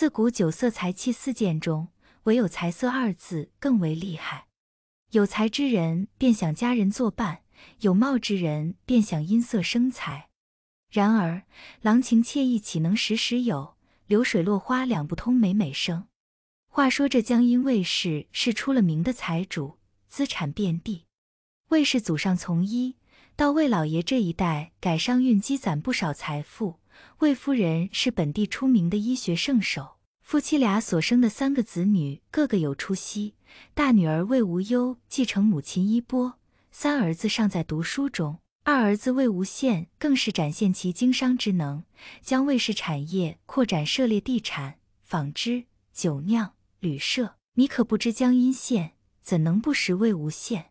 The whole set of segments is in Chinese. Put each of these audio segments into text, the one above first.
自古酒色财气四贱中，唯有财色二字更为厉害。有才之人便想佳人作伴，有貌之人便想音色生财。然而，郎情妾意岂能时时有？流水落花两不通，美美生。话说这江阴卫氏是出了名的财主，资产遍地。卫氏祖上从医，到卫老爷这一代改商运，积攒不少财富。魏夫人是本地出名的医学圣手，夫妻俩所生的三个子女个个有出息。大女儿魏无忧继承母亲衣钵，三儿子尚在读书中，二儿子魏无羡更是展现其经商之能，将魏氏产业扩展涉猎地产、纺织、酒酿、旅社。你可不知江阴县怎能不识魏无羡？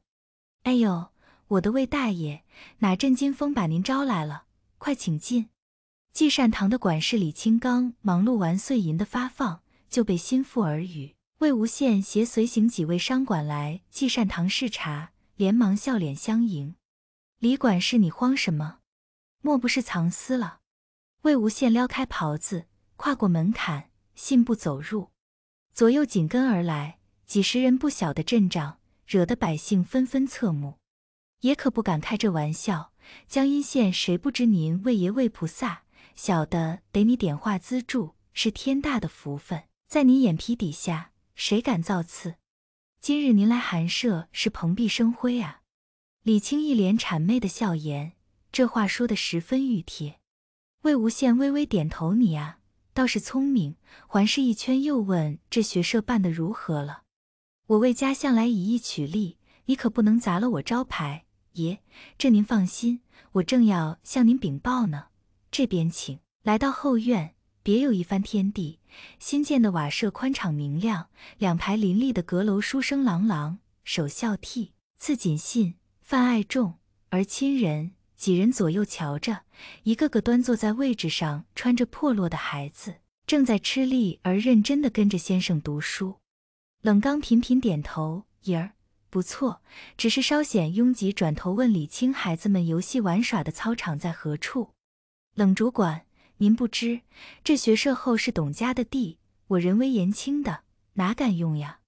哎呦，我的魏大爷，哪阵金风把您招来了？快请进。济善堂的管事李清刚忙碌完碎银的发放，就被心腹耳语：“魏无羡携随行几位商馆来济善堂视察。”连忙笑脸相迎：“李管事，你慌什么？莫不是藏私了？”魏无羡撩开袍子，跨过门槛，信步走入，左右紧跟而来，几十人不小的阵仗，惹得百姓纷纷侧目。爷可不敢开这玩笑。江阴县谁不知您魏爷魏菩萨？小的得你点化资助，是天大的福分。在你眼皮底下，谁敢造次？今日您来寒舍，是蓬荜生辉啊！李青一脸谄媚的笑颜，这话说的十分熨帖。魏无羡微微点头，你啊，倒是聪明。环视一圈，又问：“这学社办得如何了？”我魏家向来以义取利，你可不能砸了我招牌。爷，这您放心，我正要向您禀报呢。这边请。来到后院，别有一番天地。新建的瓦舍宽敞明亮，两排林立的阁楼书声琅琅。首孝悌，次谨信，泛爱众而亲仁。几人左右瞧着，一个个端坐在位置上，穿着破落的孩子正在吃力而认真地跟着先生读书。冷刚频频点头：“爷儿不错，只是稍显拥挤。”转头问李清：“孩子们游戏玩耍的操场在何处？”冷主管，您不知这学舍后是董家的地，我人微言轻的，哪敢用呀？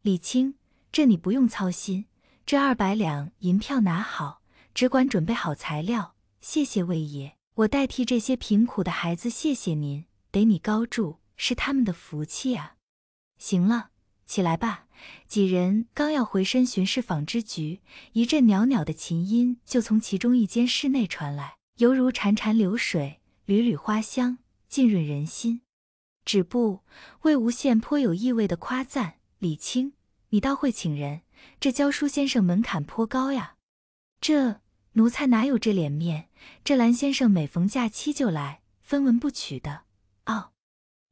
李青，这你不用操心，这二百两银票拿好，只管准备好材料。谢谢魏爷，我代替这些贫苦的孩子，谢谢您，得你高住是他们的福气啊！行了，起来吧。几人刚要回身巡视纺织局，一阵袅袅的琴音就从其中一间室内传来。犹如潺潺流水，缕缕花香浸润人心。止步，魏无羡颇有意味的夸赞：“李清：“你倒会请人。这教书先生门槛颇高呀。”“这奴才哪有这脸面？”“这蓝先生每逢假期就来，分文不取的。”“哦。”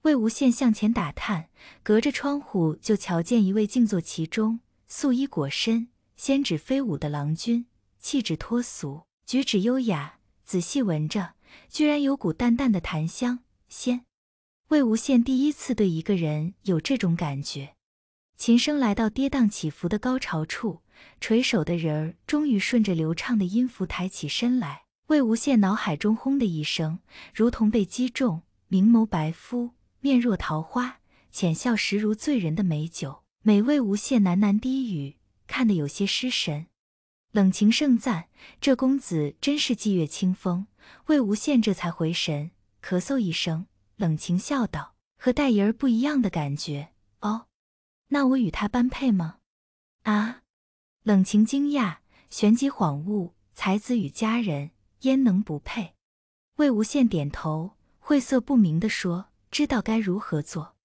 魏无羡向前打探，隔着窗户就瞧见一位静坐其中、素衣裹身、仙指飞舞的郎君，气质脱俗，举止优雅。仔细闻着，居然有股淡淡的檀香。鲜，魏无羡第一次对一个人有这种感觉。琴声来到跌宕起伏的高潮处，垂手的人儿终于顺着流畅的音符抬起身来。魏无羡脑海中轰的一声，如同被击中。明眸白肤，面若桃花，浅笑时如醉人的美酒。美魏无羡喃喃低语，看得有些失神。冷晴盛赞：“这公子真是霁月清风。”魏无羡这才回神，咳嗽一声，冷晴笑道：“和大爷儿不一样的感觉哦，那我与他般配吗？”啊！冷晴惊讶，旋即恍悟：“才子与佳人，焉能不配？”魏无羡点头，晦涩不明地说：“知道该如何做。”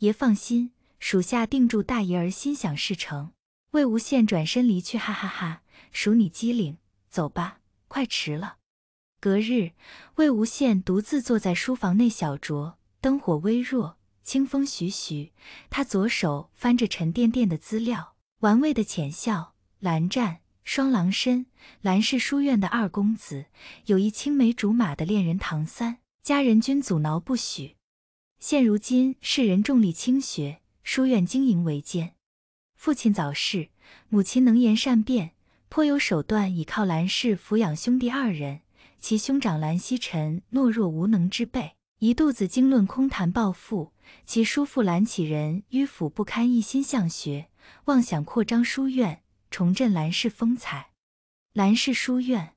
爷放心，属下定助大爷儿心想事成。”魏无羡转身离去，哈哈哈。属你机灵，走吧，快迟了。隔日，魏无羡独自坐在书房内小酌，灯火微弱，清风徐徐。他左手翻着沉甸甸的资料，玩味的浅笑。蓝湛，双狼身，蓝氏书院的二公子，有一青梅竹马的恋人唐三，家人均阻挠不许。现如今世人重利轻学，书院经营维艰。父亲早逝，母亲能言善辩。颇有手段，倚靠兰氏抚养兄弟二人。其兄长兰希臣懦弱无能之辈，一肚子经论，空谈抱负。其叔父兰启仁迂腐不堪，一心向学，妄想扩张书院，重振兰氏风采。兰氏书院，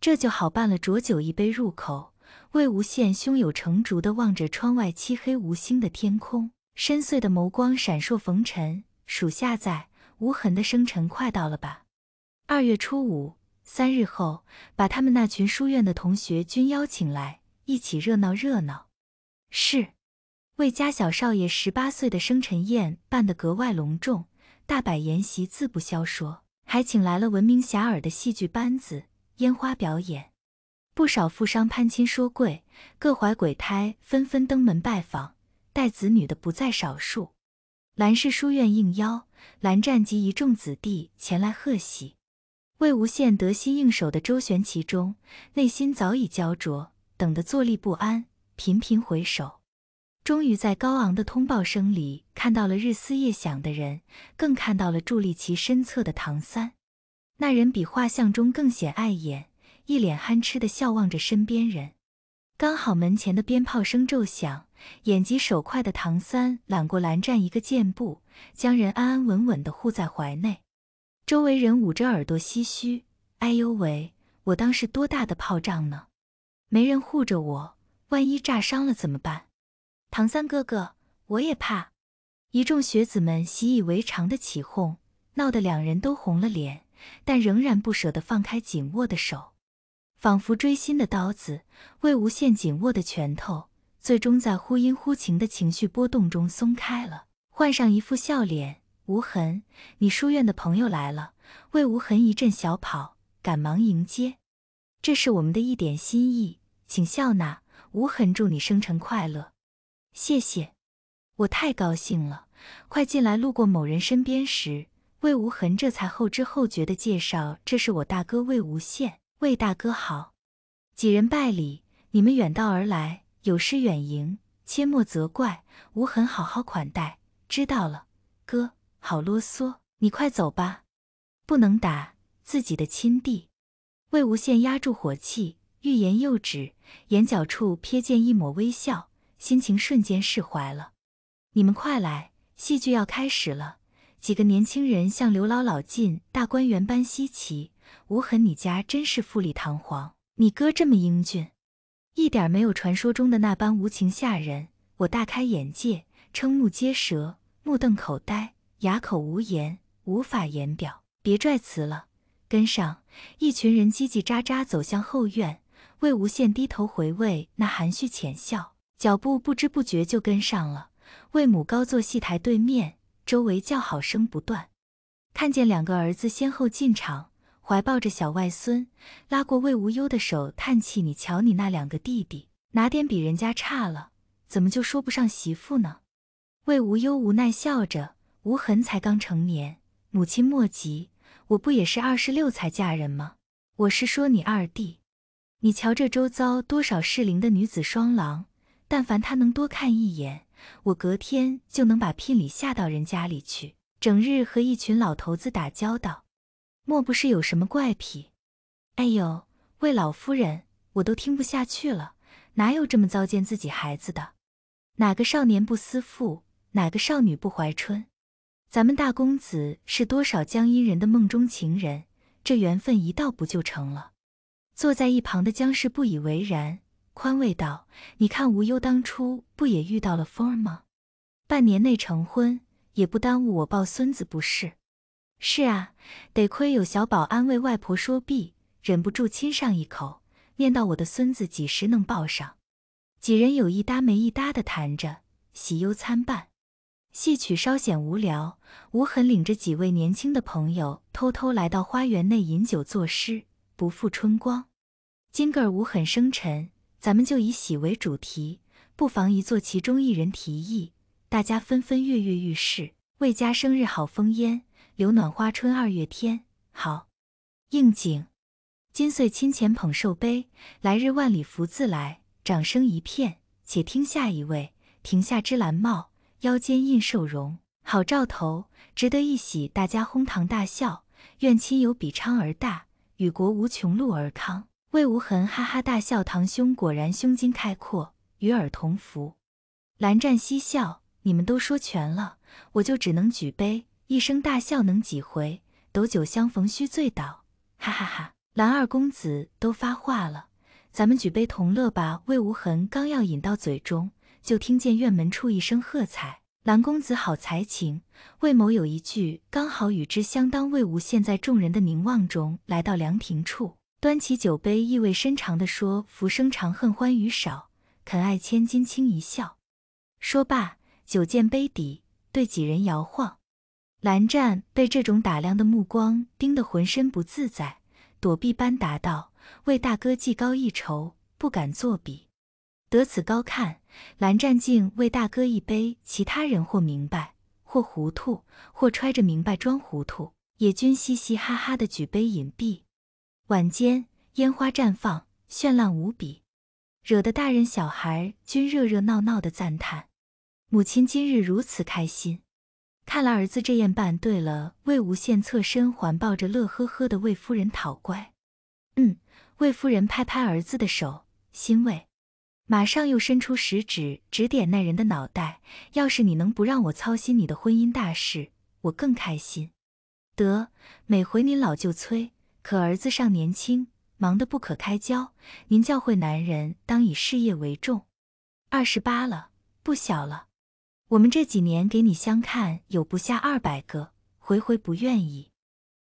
这就好办了。浊酒一杯入口，魏无羡胸有成竹的望着窗外漆黑无星的天空，深邃的眸光闪烁。逢尘，属下在。无痕的生辰快到了吧？二月初五三日后，把他们那群书院的同学均邀请来，一起热闹热闹。是魏家小少爷十八岁的生辰宴办得格外隆重，大摆筵席自不消说，还请来了闻名遐迩的戏剧班子、烟花表演。不少富商攀亲说贵，各怀鬼胎，纷纷登门拜访，带子女的不在少数。兰氏书院应邀，蓝湛及一众子弟前来贺喜。魏无羡得心应手的周旋其中，内心早已焦灼，等得坐立不安，频频回首。终于在高昂的通报声里，看到了日思夜想的人，更看到了伫立其身侧的唐三。那人比画像中更显碍眼，一脸憨痴的笑望着身边人。刚好门前的鞭炮声骤响，眼疾手快的唐三揽过蓝湛，一个箭步将人安安稳稳的护在怀内。周围人捂着耳朵唏嘘：“哎呦喂，我当是多大的炮仗呢？没人护着我，万一炸伤了怎么办？”唐三哥哥，我也怕。一众学子们习以为常的起哄，闹得两人都红了脸，但仍然不舍得放开紧握的手，仿佛锥心的刀子。魏无羡紧握的拳头，最终在忽阴忽晴的情绪波动中松开了，换上一副笑脸。无痕，你书院的朋友来了。魏无痕一阵小跑，赶忙迎接。这是我们的一点心意，请笑纳。无痕，祝你生辰快乐。谢谢，我太高兴了。快进来。路过某人身边时，魏无痕这才后知后觉地介绍：“这是我大哥魏无羡。魏大哥好。”几人拜礼。你们远道而来，有失远迎，切莫责怪。无痕，好好款待。知道了，哥。好啰嗦，你快走吧，不能打自己的亲弟。魏无羡压住火气，欲言又止，眼角处瞥见一抹微笑，心情瞬间释怀了。你们快来，戏剧要开始了。几个年轻人像刘姥姥进大观园般稀奇。无痕，你家真是富丽堂皇。你哥这么英俊，一点没有传说中的那般无情吓人。我大开眼界，瞠目结舌，目瞪口呆。哑口无言，无法言表。别拽词了，跟上！一群人叽叽喳喳走向后院。魏无羡低头回味那含蓄浅笑，脚步不知不觉就跟上了。魏母高坐戏台对面，周围叫好声不断。看见两个儿子先后进场，怀抱着小外孙，拉过魏无忧的手，叹气：“你瞧你那两个弟弟，哪点比人家差了？怎么就说不上媳妇呢？”魏无忧无奈笑着。无痕才刚成年，母亲莫急，我不也是二十六才嫁人吗？我是说你二弟，你瞧这周遭多少适龄的女子双郎，但凡他能多看一眼，我隔天就能把聘礼下到人家里去。整日和一群老头子打交道，莫不是有什么怪癖？哎呦，魏老夫人，我都听不下去了，哪有这么糟践自己孩子的？哪个少年不思父，哪个少女不怀春？咱们大公子是多少江阴人的梦中情人，这缘分一到不就成了？坐在一旁的江氏不以为然，宽慰道：“你看无忧当初不也遇到了风儿吗？半年内成婚，也不耽误我抱孙子不是？”“是啊，得亏有小宝安慰外婆。”说毕，忍不住亲上一口，念叨：“我的孙子几时能抱上？”几人有一搭没一搭的谈着，喜忧参半。戏曲稍显无聊，无痕领着几位年轻的朋友偷偷来到花园内饮酒作诗，不负春光。今个儿无痕生辰，咱们就以喜为主题，不妨一做。其中一人提议，大家纷纷跃跃欲试。魏家生日好，风烟柳暖花春二月天，好，应景。今岁亲前捧寿杯，来日万里福自来。掌声一片，且听下一位。亭下织兰帽。腰间印寿荣，好兆头，值得一喜。大家哄堂大笑。愿亲友比昌而大，与国无穷禄而康。魏无痕哈哈大笑，堂兄果然胸襟开阔，与尔同福。蓝湛嬉笑，你们都说全了，我就只能举杯，一声大笑能几回？斗酒相逢须醉倒。哈哈哈！蓝二公子都发话了，咱们举杯同乐吧。魏无痕刚要饮到嘴中。就听见院门处一声喝彩：“蓝公子好才情！”魏某有一句，刚好与之相当。魏无羡在众人的凝望中来到凉亭处，端起酒杯，意味深长地说：“浮生长恨欢愉少，肯爱千金轻一笑。”说罢，酒溅杯底，对几人摇晃。蓝湛被这种打量的目光盯得浑身不自在，躲避般答道：“魏大哥技高一筹，不敢作比，得此高看。”蓝湛静为大哥一杯，其他人或明白，或糊涂，或揣着明白装糊涂，也均嘻嘻哈哈的举杯饮毕。晚间烟花绽放，绚烂无比，惹得大人小孩均热热闹闹的赞叹。母亲今日如此开心，看来儿子这样办对了。魏无羡侧身环抱着乐呵呵的魏夫人讨乖。嗯，魏夫人拍拍儿子的手，欣慰。马上又伸出食指指点那人的脑袋。要是你能不让我操心你的婚姻大事，我更开心。得，每回您老就催，可儿子尚年轻，忙得不可开交。您教会男人当以事业为重，二十八了，不小了。我们这几年给你相看，有不下二百个，回回不愿意。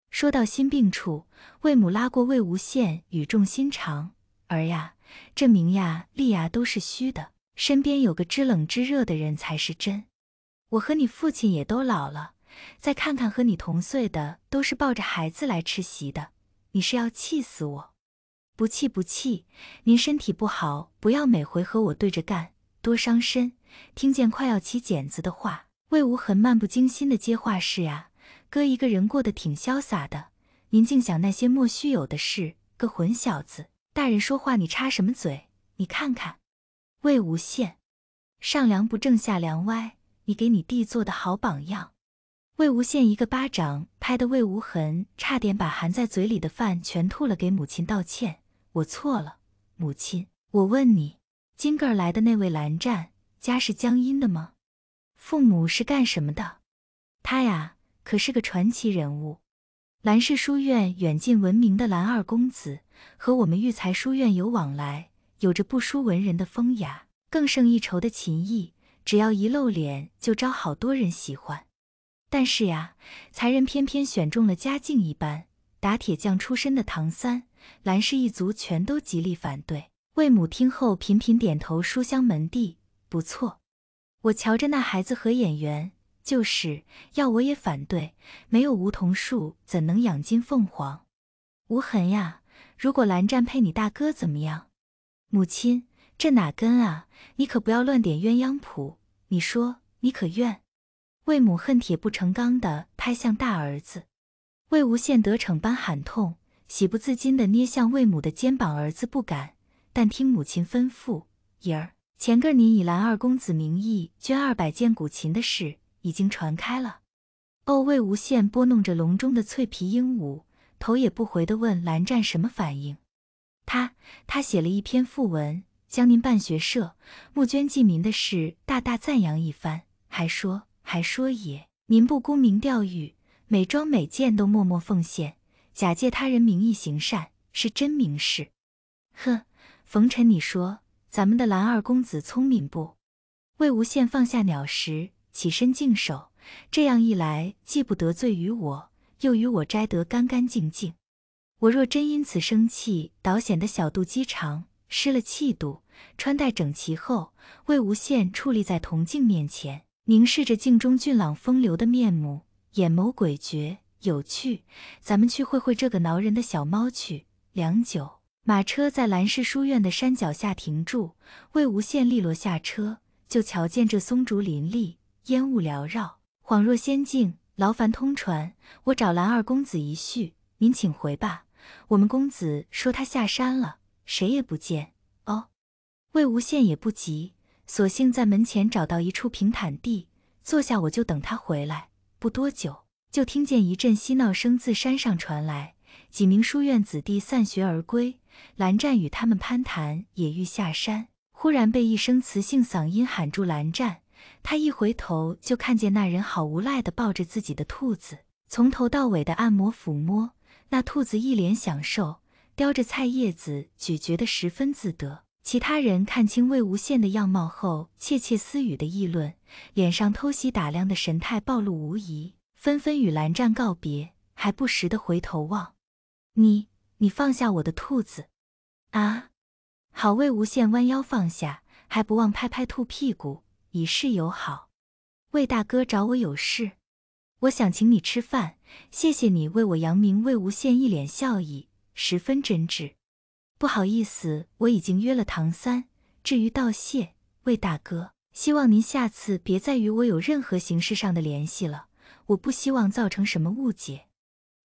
说到心病处，魏母拉过魏无羡，语重心长：“儿呀。”这名呀、利呀都是虚的，身边有个知冷知热的人才是真。我和你父亲也都老了，再看看和你同岁的，都是抱着孩子来吃席的。你是要气死我？不气不气，您身体不好，不要每回和我对着干，多伤身。听见快要起茧子的话，魏无痕漫不经心的接话：“是啊，哥一个人过得挺潇洒的。您净想那些莫须有的事，个混小子。”大人说话你插什么嘴？你看看，魏无羡，上梁不正下梁歪，你给你弟做的好榜样。魏无羡一个巴掌拍的魏无痕差点把含在嘴里的饭全吐了，给母亲道歉，我错了，母亲。我问你，今个来的那位蓝湛，家是江阴的吗？父母是干什么的？他呀，可是个传奇人物。兰氏书院远近闻名的兰二公子和我们育才书院有往来，有着不输文人的风雅，更胜一筹的琴艺，只要一露脸就招好多人喜欢。但是呀，才人偏偏选中了家境一般、打铁匠出身的唐三，兰氏一族全都极力反对。魏母听后频频点头：“书香门第不错，我瞧着那孩子和演员。就是要我也反对，没有梧桐树怎能养金凤凰？无痕呀，如果蓝湛配你大哥怎么样？母亲，这哪根啊？你可不要乱点鸳鸯谱。你说，你可愿？魏母恨铁不成钢的拍向大儿子，魏无羡得逞般喊痛，喜不自禁的捏向魏母的肩膀。儿子不敢，但听母亲吩咐。爷儿，前个你以蓝二公子名义捐二百件古琴的事。已经传开了，哦，魏无羡拨弄着笼中的脆皮鹦鹉，头也不回的问蓝湛什么反应？他他写了一篇赋文，将您办学社、募捐济民的事大大赞扬一番，还说还说也，您不沽名钓誉，每桩每件都默默奉献，假借他人名义行善，是真名士。哼，冯尘，你说咱们的蓝二公子聪明不？魏无羡放下鸟食。起身净手，这样一来既不得罪于我，又与我摘得干干净净。我若真因此生气，倒显得小肚鸡肠，失了气度。穿戴整齐后，魏无羡矗立在铜镜面前，凝视着镜中俊朗风流的面目，眼眸诡谲有趣。咱们去会会这个挠人的小猫去。良久，马车在兰氏书院的山脚下停住。魏无羡利落下车，就瞧见这松竹林立。烟雾缭绕，恍若仙境。劳烦通传，我找蓝二公子一叙。您请回吧。我们公子说他下山了，谁也不见。哦，魏无羡也不急，索性在门前找到一处平坦地坐下，我就等他回来。不多久，就听见一阵嬉闹声自山上传来。几名书院子弟散学而归，蓝湛与他们攀谈，也欲下山，忽然被一声雌性嗓音喊住。蓝湛。他一回头就看见那人好无赖的抱着自己的兔子，从头到尾的按摩抚摸，那兔子一脸享受，叼着菜叶子咀嚼的十分自得。其他人看清魏无羡的样貌后，窃窃私语的议论，脸上偷袭打量的神态暴露无遗，纷纷与蓝湛告别，还不时的回头望。你，你放下我的兔子，啊！好，魏无羡弯腰放下，还不忘拍拍兔屁股。以示友好，魏大哥找我有事，我想请你吃饭，谢谢你为我扬名。魏无羡一脸笑意，十分真挚。不好意思，我已经约了唐三。至于道谢，魏大哥，希望您下次别再与我有任何形式上的联系了，我不希望造成什么误解。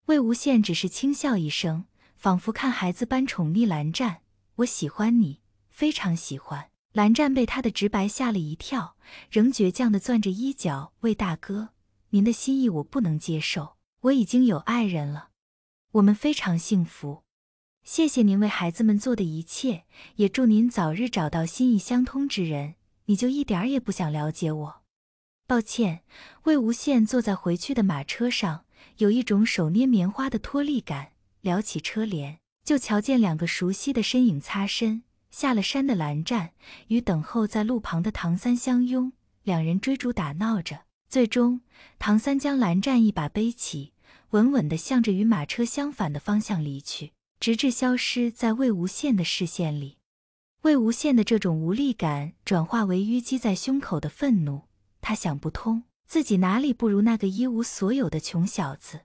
魏无羡只是轻笑一声，仿佛看孩子般宠溺蓝湛。我喜欢你，非常喜欢。蓝湛被他的直白吓了一跳，仍倔强地攥着衣角：“魏大哥，您的心意我不能接受，我已经有爱人了，我们非常幸福。谢谢您为孩子们做的一切，也祝您早日找到心意相通之人。”你就一点儿也不想了解我？抱歉。魏无羡坐在回去的马车上，有一种手捏棉花的脱力感，撩起车帘，就瞧见两个熟悉的身影擦身。下了山的蓝湛与等候在路旁的唐三相拥，两人追逐打闹着，最终唐三将蓝湛一把背起，稳稳地向着与马车相反的方向离去，直至消失在魏无羡的视线里。魏无羡的这种无力感转化为淤积在胸口的愤怒，他想不通自己哪里不如那个一无所有的穷小子。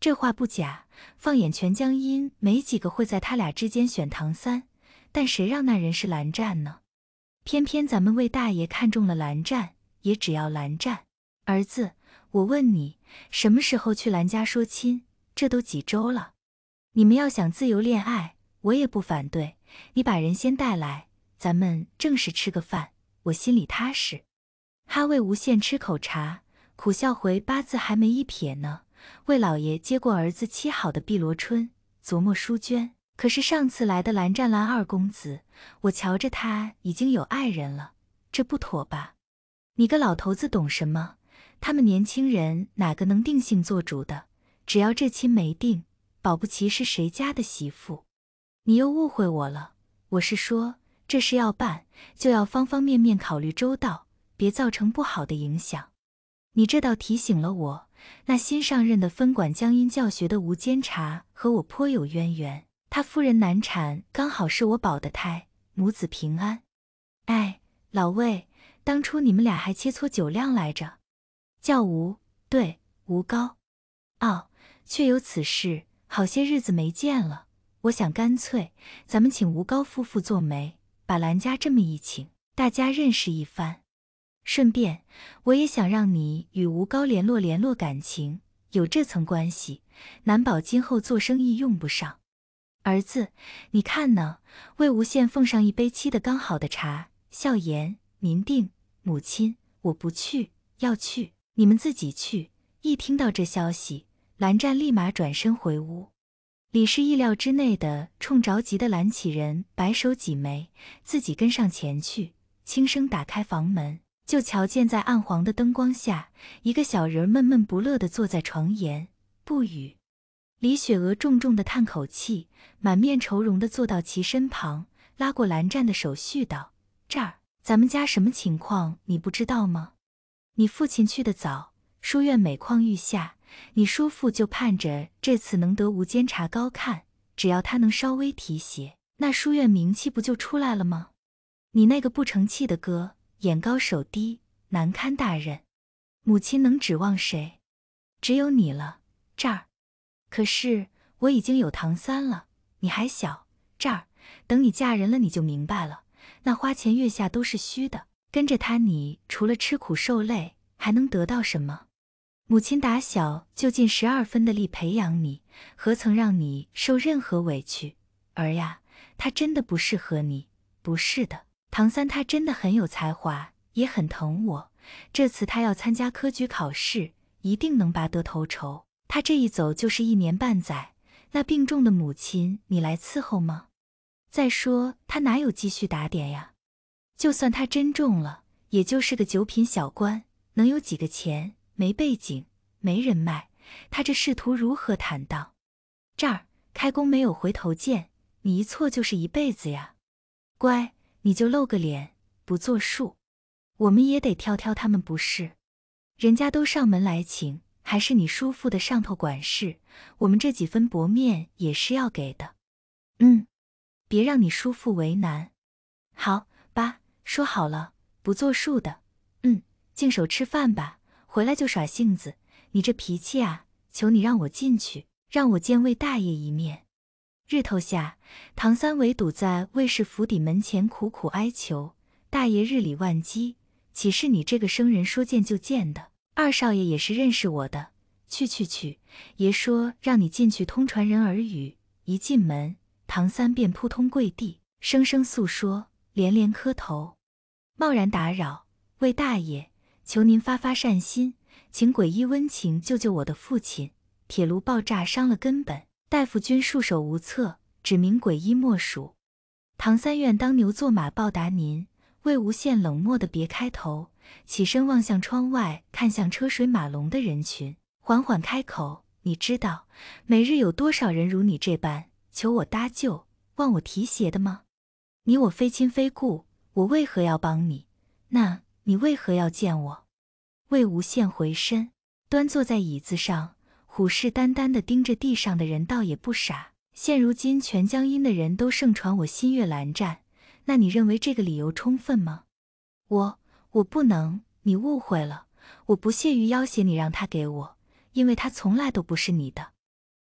这话不假，放眼全江阴，没几个会在他俩之间选唐三。但谁让那人是蓝湛呢？偏偏咱们魏大爷看中了蓝湛，也只要蓝湛。儿子，我问你，什么时候去蓝家说亲？这都几周了。你们要想自由恋爱，我也不反对。你把人先带来，咱们正式吃个饭，我心里踏实。哈，魏无羡吃口茶，苦笑回：“八字还没一撇呢。”魏老爷接过儿子沏好的碧螺春，琢磨书娟。可是上次来的蓝湛蓝二公子，我瞧着他已经有爱人了，这不妥吧？你个老头子懂什么？他们年轻人哪个能定性做主的？只要这亲没定，保不齐是谁家的媳妇。你又误会我了。我是说这事要办，就要方方面面考虑周到，别造成不好的影响。你这倒提醒了我，那新上任的分管江阴教学的吴监察和我颇有渊源。他夫人难产，刚好是我保的胎，母子平安。哎，老魏，当初你们俩还切磋酒量来着？叫吴对吴高。哦，确有此事，好些日子没见了。我想干脆咱们请吴高夫妇做媒，把兰家这么一请，大家认识一番。顺便，我也想让你与吴高联络联络感情，有这层关系，难保今后做生意用不上。儿子，你看呢？魏无羡奉上一杯沏的刚好的茶，笑言：“您定。”母亲，我不去，要去你们自己去。一听到这消息，蓝湛立马转身回屋。李氏意料之内的冲着急的蓝启仁摆手挤眉，自己跟上前去，轻声打开房门，就瞧见在暗黄的灯光下，一个小人闷闷不乐的坐在床沿，不语。李雪娥重重地叹口气，满面愁容地坐到其身旁，拉过蓝湛的手，絮道：“这儿，咱们家什么情况你不知道吗？你父亲去得早，书院每况愈下，你叔父就盼着这次能得无监察高看，只要他能稍微提携，那书院名气不就出来了吗？你那个不成器的哥，眼高手低，难堪大任，母亲能指望谁？只有你了。这儿。”可是我已经有唐三了，你还小，这儿等你嫁人了你就明白了。那花前月下都是虚的，跟着他，你除了吃苦受累，还能得到什么？母亲打小就尽十二分的力培养你，何曾让你受任何委屈？儿呀，他真的不适合你，不是的，唐三他真的很有才华，也很疼我。这次他要参加科举考试，一定能拔得头筹。他这一走就是一年半载，那病重的母亲你来伺候吗？再说他哪有积蓄打点呀？就算他真中了，也就是个九品小官，能有几个钱？没背景，没人脉，他这仕途如何坦荡？这儿开弓没有回头箭，你一错就是一辈子呀！乖，你就露个脸，不作数，我们也得挑挑他们不是？人家都上门来请。还是你叔父的上头管事，我们这几分薄面也是要给的。嗯，别让你叔父为难。好吧，说好了不作数的。嗯，净手吃饭吧，回来就耍性子。你这脾气啊，求你让我进去，让我见魏大爷一面。日头下，唐三围堵在魏氏府邸门前，苦苦哀求。大爷日理万机，岂是你这个生人说见就见的？二少爷也是认识我的，去去去！爷说让你进去通传人耳语。一进门，唐三便扑通跪地，声声诉说，连连磕头，冒然打扰魏大爷，求您发发善心，请鬼医温情救救我的父亲。铁炉爆炸伤了根本，大夫均束手无策，指名鬼医莫属。唐三愿当牛做马报答您。魏无羡冷漠的别开头。起身望向窗外，看向车水马龙的人群，缓缓开口：“你知道每日有多少人如你这般求我搭救、望我提携的吗？你我非亲非故，我为何要帮你？那你为何要见我？”魏无羡回身，端坐在椅子上，虎视眈眈地盯着地上的人，倒也不傻。现如今，全江阴的人都盛传我新月蓝湛，那你认为这个理由充分吗？我。我不能，你误会了。我不屑于要挟你让他给我，因为他从来都不是你的。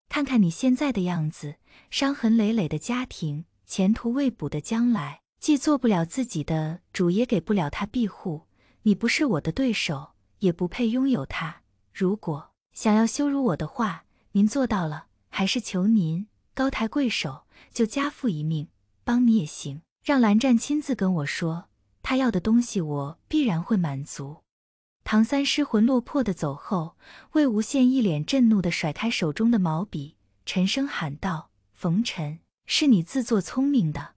看看你现在的样子，伤痕累累的家庭，前途未卜的将来，既做不了自己的主，也给不了他庇护。你不是我的对手，也不配拥有他。如果想要羞辱我的话，您做到了，还是求您高抬贵手，救家父一命，帮你也行。让蓝湛亲自跟我说。他要的东西，我必然会满足。唐三失魂落魄的走后，魏无羡一脸震怒地甩开手中的毛笔，沉声喊道：“冯尘，是你自作聪明的！”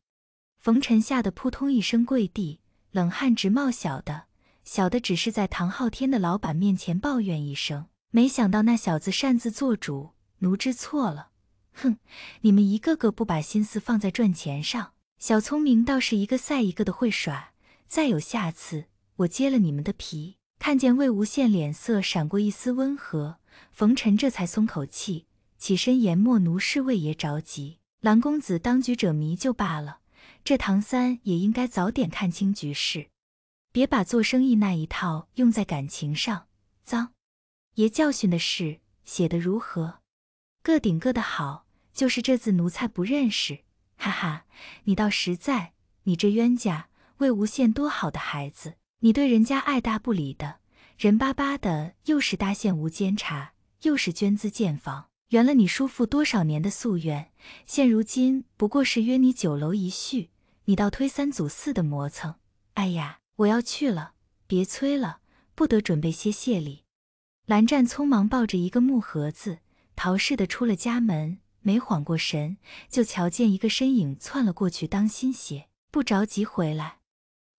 冯尘吓得扑通一声跪地，冷汗直冒。小的，小的只是在唐昊天的老板面前抱怨一声，没想到那小子擅自做主，奴知错了。哼，你们一个个不把心思放在赚钱上，小聪明倒是一个赛一个的会耍。再有下次，我揭了你们的皮。看见魏无羡脸色闪过一丝温和，冯沉这才松口气，起身言：“墨奴是魏爷着急，蓝公子当局者迷就罢了，这唐三也应该早点看清局势，别把做生意那一套用在感情上，脏。”爷教训的是写的如何？各顶各的好，就是这字奴才不认识。哈哈，你倒实在，你这冤家。魏无羡多好的孩子，你对人家爱搭不理的，人巴巴的，又是搭线无监察，又是捐资建房，圆了你叔父多少年的夙愿。现如今不过是约你酒楼一叙，你倒推三阻四的磨蹭。哎呀，我要去了，别催了，不得准备些谢礼。蓝湛匆忙抱着一个木盒子，逃似的出了家门，没缓过神，就瞧见一个身影窜了过去，当心些，不着急回来。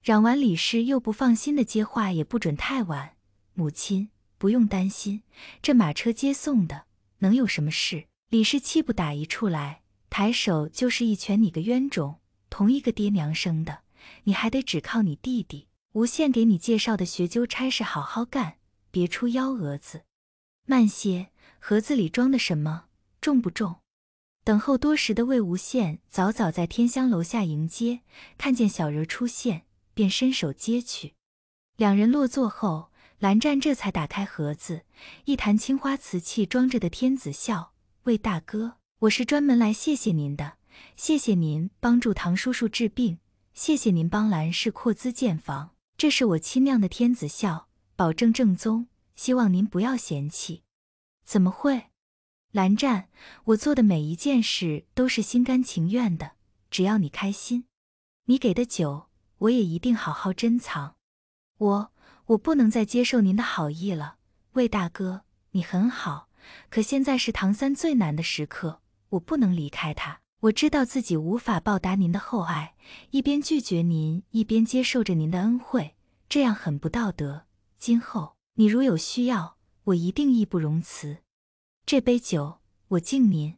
嚷完，李氏又不放心的接话，也不准太晚。母亲不用担心，这马车接送的，能有什么事？李氏气不打一处来，抬手就是一拳：“你个冤种！同一个爹娘生的，你还得只靠你弟弟？无限给你介绍的学究差事，好好干，别出幺蛾子。”慢些，盒子里装的什么？重不重？等候多时的魏无羡早早在天香楼下迎接，看见小人出现。便伸手接去。两人落座后，蓝湛这才打开盒子，一坛青花瓷器装着的天子笑。魏大哥，我是专门来谢谢您的，谢谢您帮助唐叔叔治病，谢谢您帮蓝氏扩资建房。这是我亲酿的天子笑，保证正宗，希望您不要嫌弃。怎么会？蓝湛，我做的每一件事都是心甘情愿的，只要你开心，你给的酒。我也一定好好珍藏。我，我不能再接受您的好意了，魏大哥，你很好，可现在是唐三最难的时刻，我不能离开他。我知道自己无法报答您的厚爱，一边拒绝您，一边接受着您的恩惠，这样很不道德。今后你如有需要，我一定义不容辞。这杯酒，我敬您。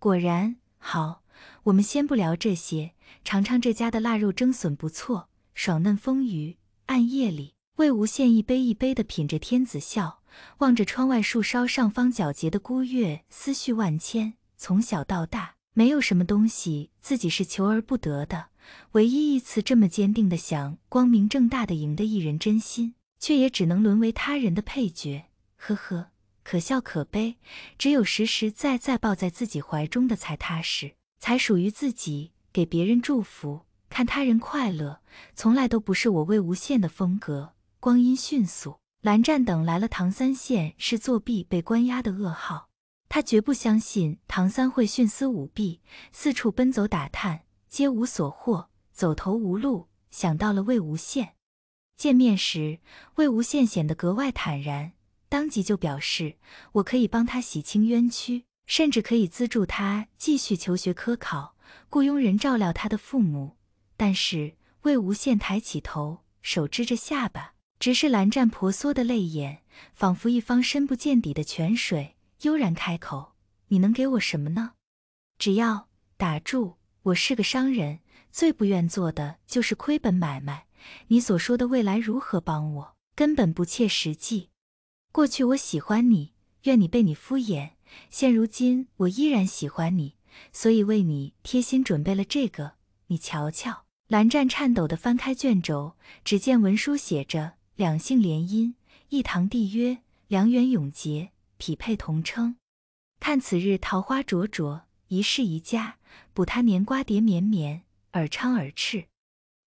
果然好。我们先不聊这些，尝尝这家的腊肉蒸笋，不错，爽嫩丰腴。暗夜里，魏无羡一杯一杯的品着天子笑，望着窗外树梢上方皎洁的孤月，思绪万千。从小到大，没有什么东西自己是求而不得的，唯一一次这么坚定的想光明正大的赢得一人真心，却也只能沦为他人的配角。呵呵，可笑可悲。只有实实在在抱在自己怀中的才踏实。才属于自己，给别人祝福，看他人快乐，从来都不是我魏无羡的风格。光阴迅速，蓝湛等来了唐三现是作弊被关押的噩耗，他绝不相信唐三会徇私舞弊，四处奔走打探，皆无所获，走投无路，想到了魏无羡。见面时，魏无羡显得格外坦然，当即就表示我可以帮他洗清冤屈。甚至可以资助他继续求学科考，雇佣人照料他的父母。但是魏无羡抬起头，手支着下巴，直视蓝湛婆娑的泪眼，仿佛一方深不见底的泉水，悠然开口：“你能给我什么呢？只要打住，我是个商人，最不愿做的就是亏本买卖。你所说的未来如何帮我，根本不切实际。过去我喜欢你，愿你被你敷衍。”现如今我依然喜欢你，所以为你贴心准备了这个，你瞧瞧。蓝湛颤抖地翻开卷轴，只见文书写着：“两姓联姻，一堂缔约，良缘永结，匹配同称。看此日桃花灼灼，一世一家，补他年瓜蝶绵绵，尔昌尔炽。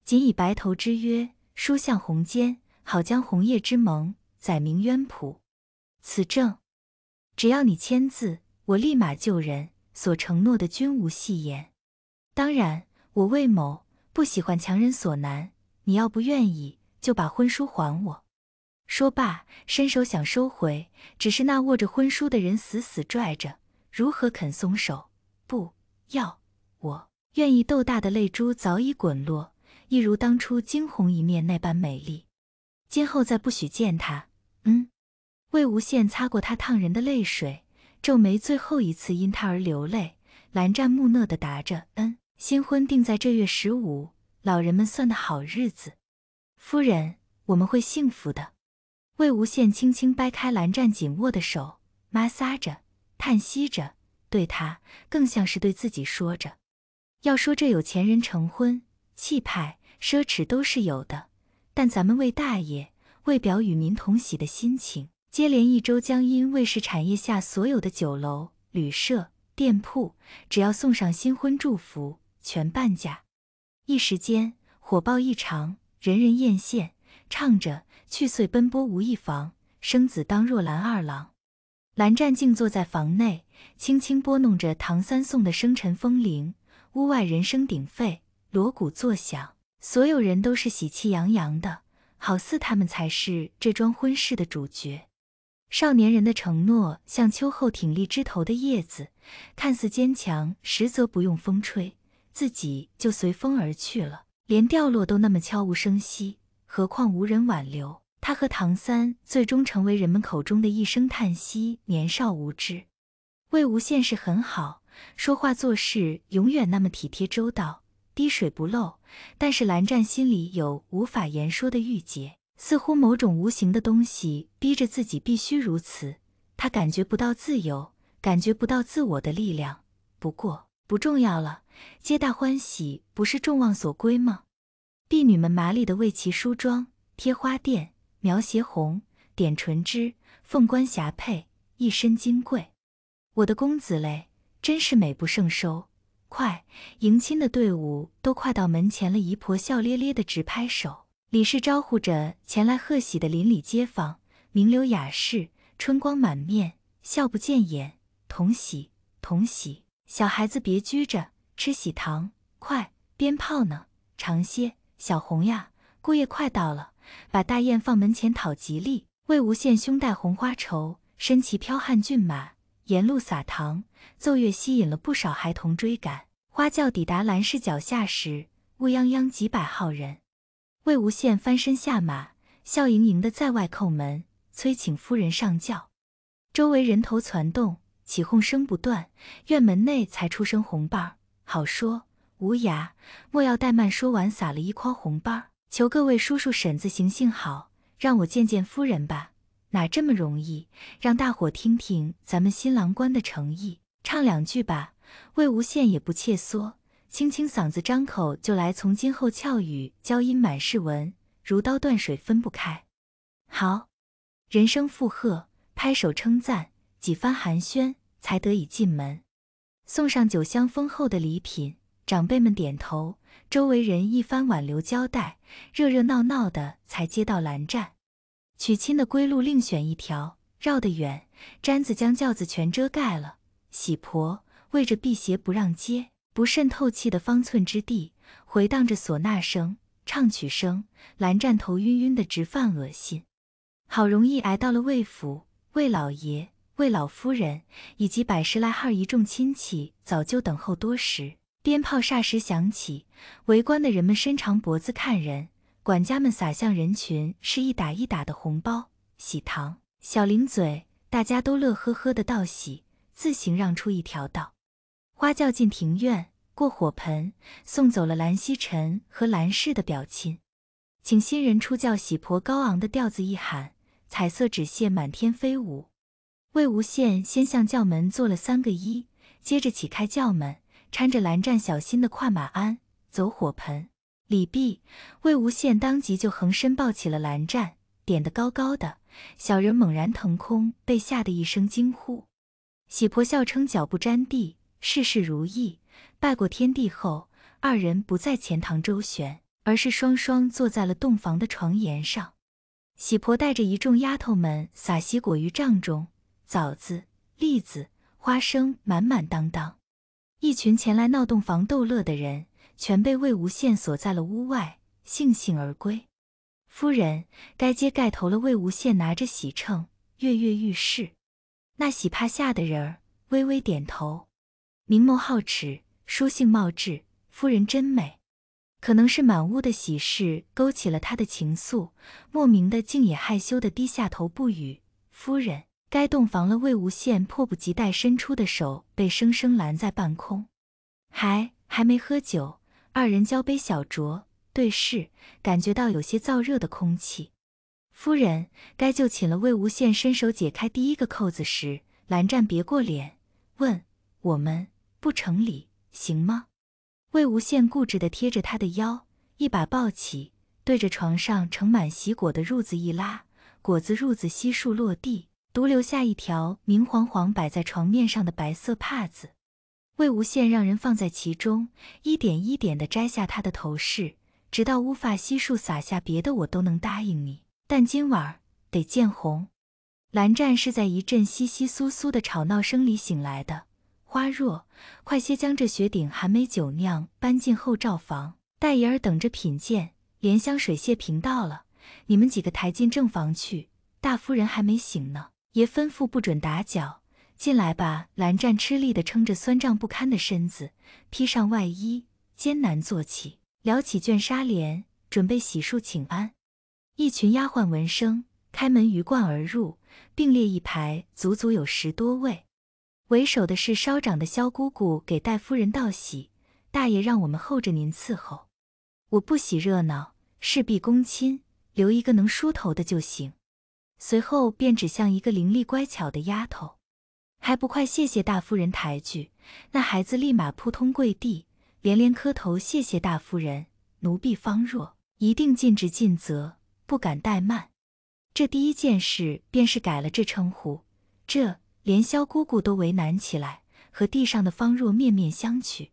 谨以白头之约，书向鸿笺，好将红叶之盟，载明渊谱。此证。”只要你签字，我立马救人。所承诺的均无戏言。当然，我魏某不喜欢强人所难，你要不愿意，就把婚书还我。说罢，伸手想收回，只是那握着婚书的人死死拽着，如何肯松手？不要，我愿意。豆大的泪珠早已滚落，一如当初惊鸿一面那般美丽。今后再不许见他。嗯。魏无羡擦过他烫人的泪水，皱眉，最后一次因他而流泪。蓝湛木讷地答着：“嗯，新婚定在这月十五，老人们算的好日子。夫人，我们会幸福的。”魏无羡轻轻掰开蓝湛紧握的手，摩挲着，叹息着，对他，更像是对自己说着：“要说这有钱人成婚，气派、奢侈都是有的，但咱们魏大爷，为表与民同喜的心情。”接连一周，江阴卫视产业下所有的酒楼、旅社、店铺，只要送上新婚祝福，全半价。一时间火爆异常，人人艳羡，唱着“去岁奔波无一房，生子当若兰二郎”。蓝湛静坐在房内，轻轻拨弄着唐三送的生辰风铃。屋外人声鼎沸，锣鼓作响，所有人都是喜气洋洋的，好似他们才是这桩婚事的主角。少年人的承诺，像秋后挺立枝头的叶子，看似坚强，实则不用风吹，自己就随风而去了，连掉落都那么悄无声息，何况无人挽留。他和唐三最终成为人们口中的一声叹息。年少无知，魏无羡是很好，说话做事永远那么体贴周到，滴水不漏。但是蓝湛心里有无法言说的郁结。似乎某种无形的东西逼着自己必须如此，他感觉不到自由，感觉不到自我的力量。不过不重要了，皆大欢喜不是众望所归吗？婢女们麻利地为其梳妆、贴花钿、描斜红、点唇脂、凤冠霞帔，一身金贵。我的公子嘞，真是美不胜收！快，迎亲的队伍都快到门前了。姨婆笑咧咧的直拍手。李氏招呼着前来贺喜的邻里街坊、名流雅士，春光满面，笑不见眼。同喜，同喜！小孩子别拘着，吃喜糖。快，鞭炮呢？长些！小红呀，姑爷快到了，把大雁放门前讨吉利。魏无羡胸带红花绸，身骑剽悍骏马，沿路撒糖，奏乐吸引了不少孩童追赶。花轿抵达兰氏脚下时，乌泱泱几百号人。魏无羡翻身下马，笑盈盈地在外叩门，催请夫人上轿。周围人头攒动，起哄声不断。院门内才出声红瓣儿，好说无涯，莫要怠慢。说完，撒了一筐红瓣儿，求各位叔叔婶子行行好，让我见见夫人吧。哪这么容易？让大伙听听咱们新郎官的诚意，唱两句吧。魏无羡也不怯缩。清清嗓子，张口就来。从今后，俏语娇音满世闻，如刀断水，分不开。好，人声附和，拍手称赞，几番寒暄，才得以进门，送上酒香丰厚的礼品。长辈们点头，周围人一番挽留交代，热热闹闹的才接到蓝湛。娶亲的归路另选一条，绕得远，毡子将轿子全遮盖了。喜婆为着避邪，不让接。不甚透气的方寸之地，回荡着唢呐声、唱曲声，蓝湛头晕晕的直犯恶心。好容易挨到了魏府，魏老爷、魏老夫人以及百十来号一众亲戚早就等候多时，鞭炮霎时响起，围观的人们伸长脖子看人，管家们撒向人群是一打一打的红包、喜糖、小零嘴，大家都乐呵呵的道喜，自行让出一条道，花轿进庭院。过火盆，送走了蓝曦臣和蓝氏的表亲，请新人出轿。喜婆高昂的调子一喊，彩色纸屑满天飞舞。魏无羡先向轿门做了三个揖，接着起开轿门，搀着蓝湛小心的跨马鞍走火盆。礼毕，魏无羡当即就横身抱起了蓝湛，点得高高的小人猛然腾空，被吓得一声惊呼。喜婆笑称脚不沾地，事事如意。拜过天地后，二人不再钱塘周旋，而是双双坐在了洞房的床沿上。喜婆带着一众丫头们撒洗果于帐中，枣子、栗子、花生满满当当。一群前来闹洞房逗乐的人，全被魏无羡锁在了屋外，悻悻而归。夫人该揭盖头了。魏无羡拿着喜秤，跃跃欲试。那喜帕下的人儿微微点头，明眸皓齿。书信茂致，夫人真美。可能是满屋的喜事勾起了他的情愫，莫名的竟也害羞的低下头不语。夫人该洞房了。魏无羡迫不及待伸出的手被生生拦在半空，还还没喝酒。二人交杯小酌，对视，感觉到有些燥热的空气。夫人该就寝了。魏无羡伸手解开第一个扣子时，蓝湛别过脸问：“我们不成礼？”行吗？魏无羡固执的贴着他的腰，一把抱起，对着床上盛满喜果的褥子一拉，果子褥子悉数落地，独留下一条明晃晃摆在床面上的白色帕子。魏无羡让人放在其中，一点一点的摘下他的头饰，直到乌发悉数洒下。别的我都能答应你，但今晚得见红。蓝湛是在一阵窸窸窣窣的吵闹声里醒来的。花若，快些将这雪顶寒梅酒酿搬进后罩房，待爷儿等着品鉴。莲香水榭瓶到了，你们几个抬进正房去。大夫人还没醒呢，爷吩咐不准打搅。进来吧。蓝湛吃力地撑着酸胀不堪的身子，披上外衣，艰难坐起，撩起绢纱帘，准备洗漱请安。一群丫鬟闻声开门鱼贯而入，并列一排，足足有十多位。为首的是稍长的萧姑姑，给戴夫人道喜。大爷让我们候着您伺候。我不喜热闹，事必躬亲，留一个能梳头的就行。随后便指向一个伶俐乖巧的丫头：“还不快谢谢大夫人抬举！”那孩子立马扑通跪地，连连磕头：“谢谢大夫人，奴婢方若，一定尽职尽责，不敢怠慢。”这第一件事便是改了这称呼。这。连萧姑姑都为难起来，和地上的方若面面相觑。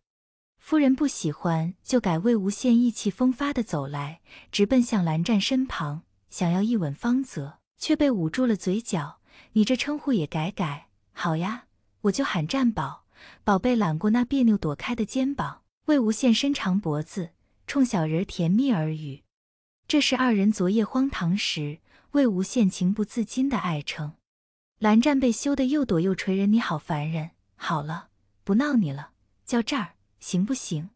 夫人不喜欢，就改。魏无羡意气风发地走来，直奔向蓝湛身旁，想要一吻方泽，却被捂住了嘴角。你这称呼也改改，好呀，我就喊战宝。宝贝揽过那别扭躲开的肩膀，魏无羡伸长脖子，冲小人甜蜜耳语：“这是二人昨夜荒唐时，魏无羡情不自禁的爱称。”蓝湛被羞得又躲又捶人，你好烦人！好了，不闹你了，叫这儿行不行？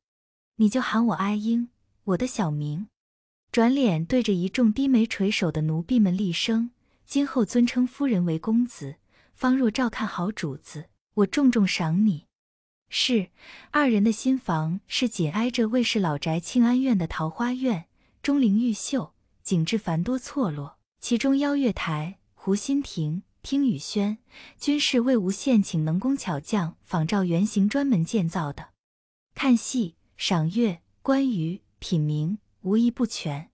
你就喊我阿英，我的小名。转脸对着一众低眉垂首的奴婢们厉声：今后尊称夫人为公子，方若照看好主子，我重重赏你。是。二人的新房是紧挨着卫氏老宅庆安院的桃花院，钟灵毓秀，景致繁多错落，其中邀月台、湖心亭。听雨轩均是魏无羡请能工巧匠仿照原型专门建造的，看戏、赏月、观鱼、品茗，无一不全。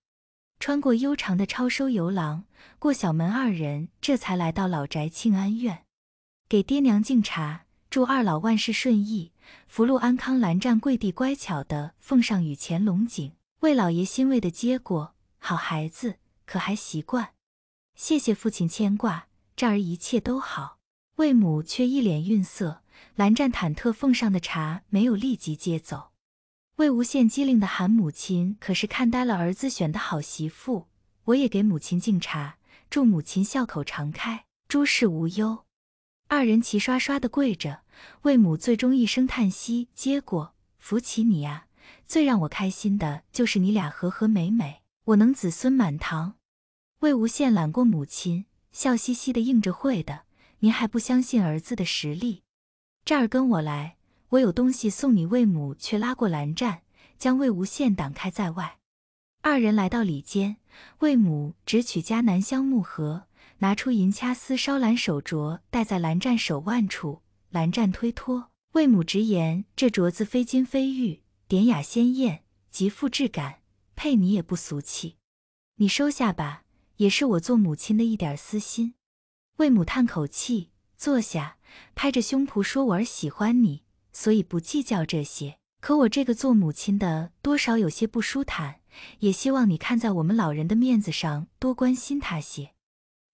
穿过悠长的抄收游廊，过小门，二人这才来到老宅庆安院，给爹娘敬茶，祝二老万事顺意、福禄安康。蓝湛跪地乖巧地奉上雨前龙井，魏老爷欣慰地接过，好孩子，可还习惯？谢谢父亲牵挂。这儿一切都好，魏母却一脸愠色。蓝湛忐忑，奉上的茶没有立即接走。魏无羡机灵的喊母亲，可是看呆了儿子选的好媳妇。我也给母亲敬茶，祝母亲笑口常开，诸事无忧。二人齐刷刷的跪着，魏母最终一声叹息，接过扶起你啊。最让我开心的就是你俩和和美美，我能子孙满堂。魏无羡揽过母亲。笑嘻嘻的应着，会的。您还不相信儿子的实力？这儿跟我来，我有东西送你。魏母却拉过蓝湛，将魏无羡挡开在外。二人来到里间，魏母只取家南香木盒，拿出银掐丝烧蓝手镯，戴在蓝湛手腕处。蓝湛推脱，魏母直言：这镯子非金非玉，典雅鲜艳，极富质感，配你也不俗气，你收下吧。也是我做母亲的一点私心，魏母叹口气，坐下，拍着胸脯说：“我儿喜欢你，所以不计较这些。可我这个做母亲的，多少有些不舒坦，也希望你看在我们老人的面子上，多关心他些。”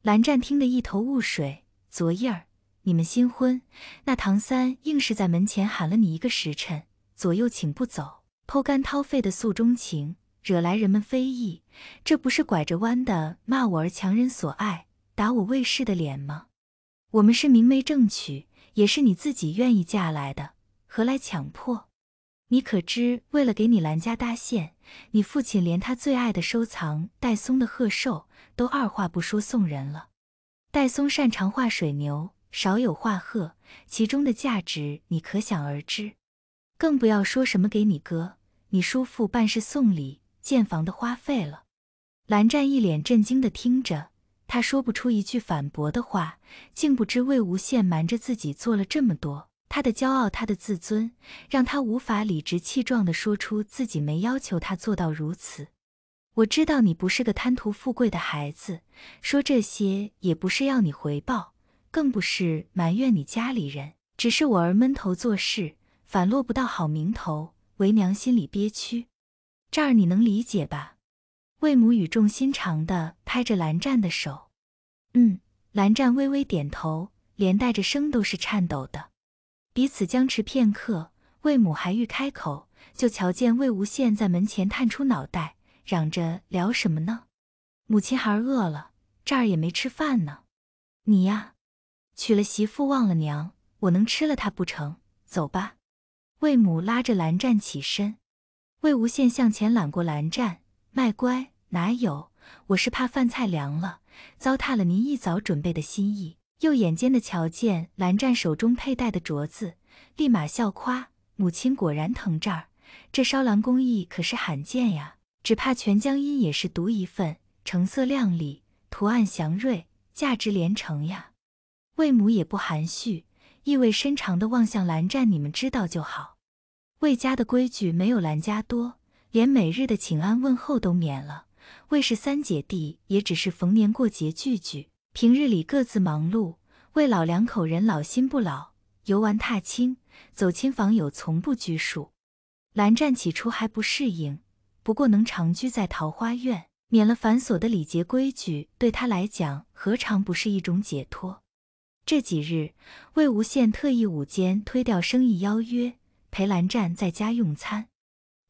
蓝湛听得一头雾水。昨夜儿你们新婚，那唐三硬是在门前喊了你一个时辰，左右请不走，剖肝掏肺的诉衷情。惹来人们非议，这不是拐着弯的骂我儿强人所爱，打我卫氏的脸吗？我们是明媒正娶，也是你自己愿意嫁来的，何来强迫？你可知为了给你兰家搭线，你父亲连他最爱的收藏戴嵩的贺寿都二话不说送人了。戴嵩擅长画水牛，少有画鹤，其中的价值你可想而知。更不要说什么给你哥、你叔父办事送礼。建房的花费了，蓝湛一脸震惊的听着，他说不出一句反驳的话，竟不知魏无羡瞒着自己做了这么多。他的骄傲，他的自尊，让他无法理直气壮的说出自己没要求他做到如此。我知道你不是个贪图富贵的孩子，说这些也不是要你回报，更不是埋怨你家里人，只是我儿闷头做事，反落不到好名头，为娘心里憋屈。这儿你能理解吧？魏母语重心长的拍着蓝湛的手，嗯，蓝湛微微点头，连带着声都是颤抖的。彼此僵持片刻，魏母还欲开口，就瞧见魏无羡在门前探出脑袋，嚷着：“聊什么呢？母亲孩饿了，这儿也没吃饭呢。”你呀，娶了媳妇忘了娘，我能吃了他不成？走吧。魏母拉着蓝湛起身。魏无羡向前揽过蓝湛，卖乖哪有？我是怕饭菜凉了，糟蹋了您一早准备的心意。又眼尖的瞧见蓝湛手中佩戴的镯子，立马笑夸：“母亲果然疼这儿，这烧蓝工艺可是罕见呀，只怕全江阴也是独一份。成色亮丽，图案祥瑞，价值连城呀。”魏母也不含蓄，意味深长的望向蓝湛：“你们知道就好。”魏家的规矩没有兰家多，连每日的请安问候都免了。魏氏三姐弟也只是逢年过节聚聚，平日里各自忙碌。魏老两口人老心不老，游玩踏青、走亲访友，从不拘束。兰湛起初还不适应，不过能长居在桃花院，免了繁琐的礼节规矩，对他来讲何尝不是一种解脱？这几日，魏无羡特意午间推掉生意邀约。陪蓝湛在家用餐，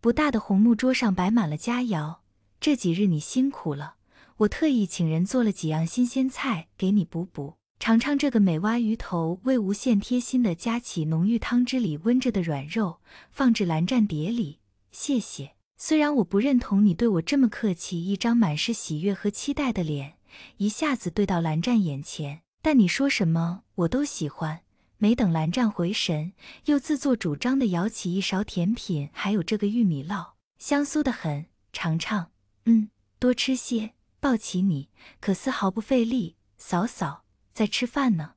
不大的红木桌上摆满了佳肴。这几日你辛苦了，我特意请人做了几样新鲜菜给你补补，尝尝这个美蛙鱼头。魏无羡贴心的夹起浓郁汤汁里温着的软肉，放置蓝湛碟里。谢谢。虽然我不认同你对我这么客气，一张满是喜悦和期待的脸一下子对到蓝湛眼前，但你说什么我都喜欢。没等蓝湛回神，又自作主张地舀起一勺甜品，还有这个玉米烙，香酥的很，尝尝。嗯，多吃些。抱起你，可丝毫不费力。嫂嫂在吃饭呢，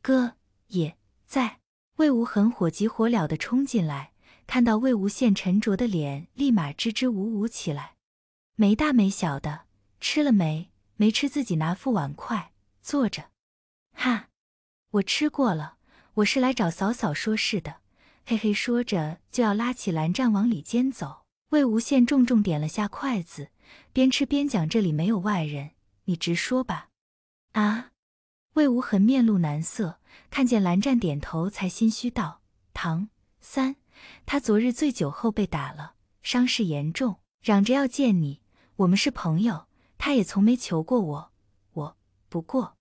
哥也在。魏无痕火急火燎地冲进来，看到魏无羡沉着的脸，立马支支吾吾起来，没大没小的，吃了没？没吃，自己拿副碗筷，坐着。哈，我吃过了。我是来找嫂嫂说事的，嘿嘿，说着就要拉起蓝湛往里间走。魏无羡重重点了下筷子，边吃边讲：“这里没有外人，你直说吧。”啊！魏无痕面露难色，看见蓝湛点头，才心虚道：“唐三，他昨日醉酒后被打了，伤势严重，嚷着要见你。我们是朋友，他也从没求过我。我不过，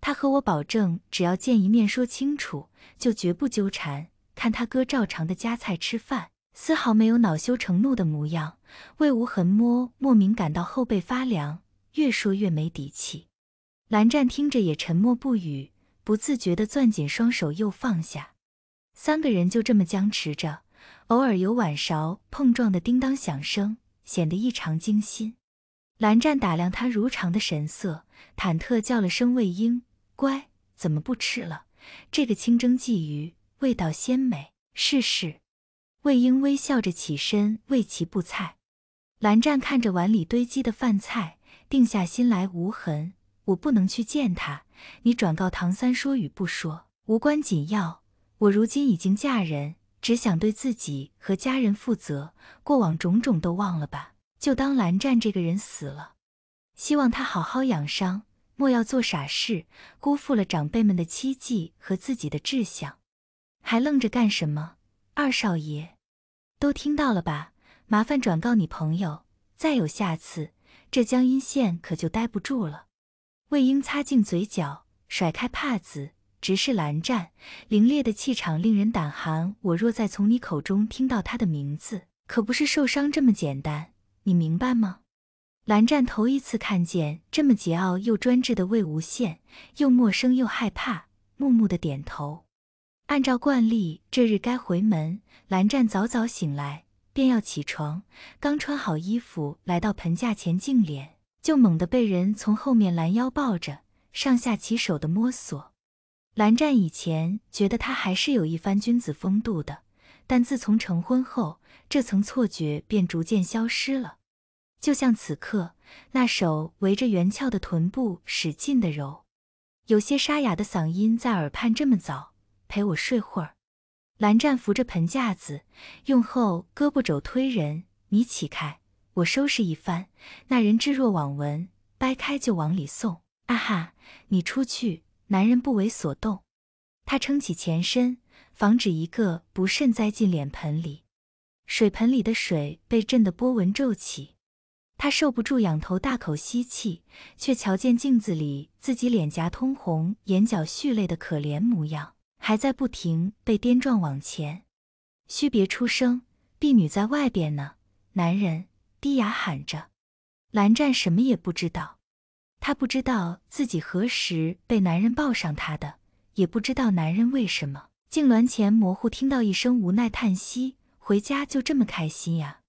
他和我保证，只要见一面，说清楚。”就绝不纠缠，看他哥照常的夹菜吃饭，丝毫没有恼羞成怒的模样。魏无痕摸莫名感到后背发凉，越说越没底气。蓝湛听着也沉默不语，不自觉地攥紧双手又放下。三个人就这么僵持着，偶尔有碗勺碰撞的叮当响声，显得异常惊心。蓝湛打量他如常的神色，忐忑叫了声：“魏婴，乖，怎么不吃了？”这个清蒸鲫鱼味道鲜美，试试。魏婴微笑着起身为其布菜。蓝湛看着碗里堆积的饭菜，定下心来。无痕，我不能去见他。你转告唐三，说与不说无关紧要。我如今已经嫁人，只想对自己和家人负责。过往种种都忘了吧，就当蓝湛这个人死了。希望他好好养伤。莫要做傻事，辜负了长辈们的期冀和自己的志向，还愣着干什么？二少爷，都听到了吧？麻烦转告你朋友，再有下次，这江阴县可就待不住了。魏婴擦净嘴角，甩开帕子，直视蓝湛，凌冽的气场令人胆寒。我若再从你口中听到他的名字，可不是受伤这么简单，你明白吗？蓝湛头一次看见这么桀骜又专制的魏无羡，又陌生又害怕，木木的点头。按照惯例，这日该回门，蓝湛早早醒来，便要起床。刚穿好衣服，来到盆架前净脸，就猛地被人从后面拦腰抱着，上下其手的摸索。蓝湛以前觉得他还是有一番君子风度的，但自从成婚后，这层错觉便逐渐消失了。就像此刻，那手围着圆翘的臀部使劲的揉，有些沙哑的嗓音在耳畔：“这么早，陪我睡会儿。”蓝湛扶着盆架子，用后胳膊肘推人：“你起开，我收拾一番。”那人置若罔闻，掰开就往里送。“啊哈，你出去！”男人不为所动，他撑起前身，防止一个不慎栽进脸盆里。水盆里的水被震得波纹皱起。他受不住，仰头大口吸气，却瞧见镜子里自己脸颊通红、眼角蓄泪的可怜模样，还在不停被颠撞往前。须别出声，婢女在外边呢。男人低哑喊着：“蓝湛，什么也不知道。他不知道自己何时被男人抱上他的，也不知道男人为什么痉挛前模糊听到一声无奈叹息。回家就这么开心呀，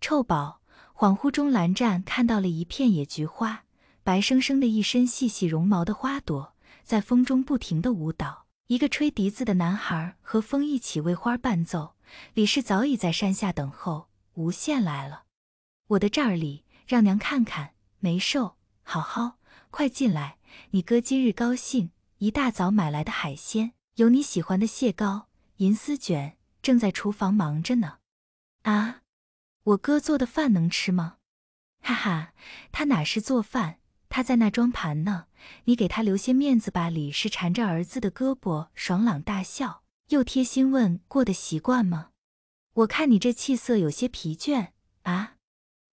臭宝。”恍惚中，蓝湛看到了一片野菊花，白生生的一身细细绒毛的花朵，在风中不停的舞蹈。一个吹笛子的男孩和风一起为花伴奏。李氏早已在山下等候，无限来了，我的这儿里，让娘看看，没瘦，好好，快进来。你哥今日高兴，一大早买来的海鲜，有你喜欢的蟹膏、银丝卷，正在厨房忙着呢。啊。我哥做的饭能吃吗？哈哈，他哪是做饭，他在那装盘呢。你给他留些面子吧。李氏缠着儿子的胳膊，爽朗大笑，又贴心问：“过得习惯吗？”我看你这气色有些疲倦啊。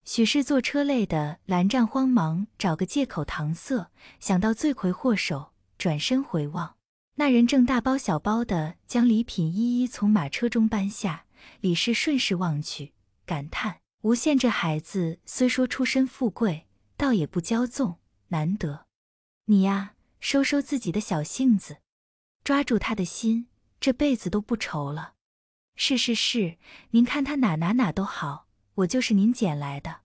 许是坐车累的，蓝湛慌忙找个借口搪塞，想到罪魁祸首，转身回望，那人正大包小包的将礼品一一从马车中搬下。李氏顺势望去。感叹：无限这孩子虽说出身富贵，倒也不骄纵，难得。你呀，收收自己的小性子，抓住他的心，这辈子都不愁了。是是是，您看他哪哪哪都好，我就是您捡来的。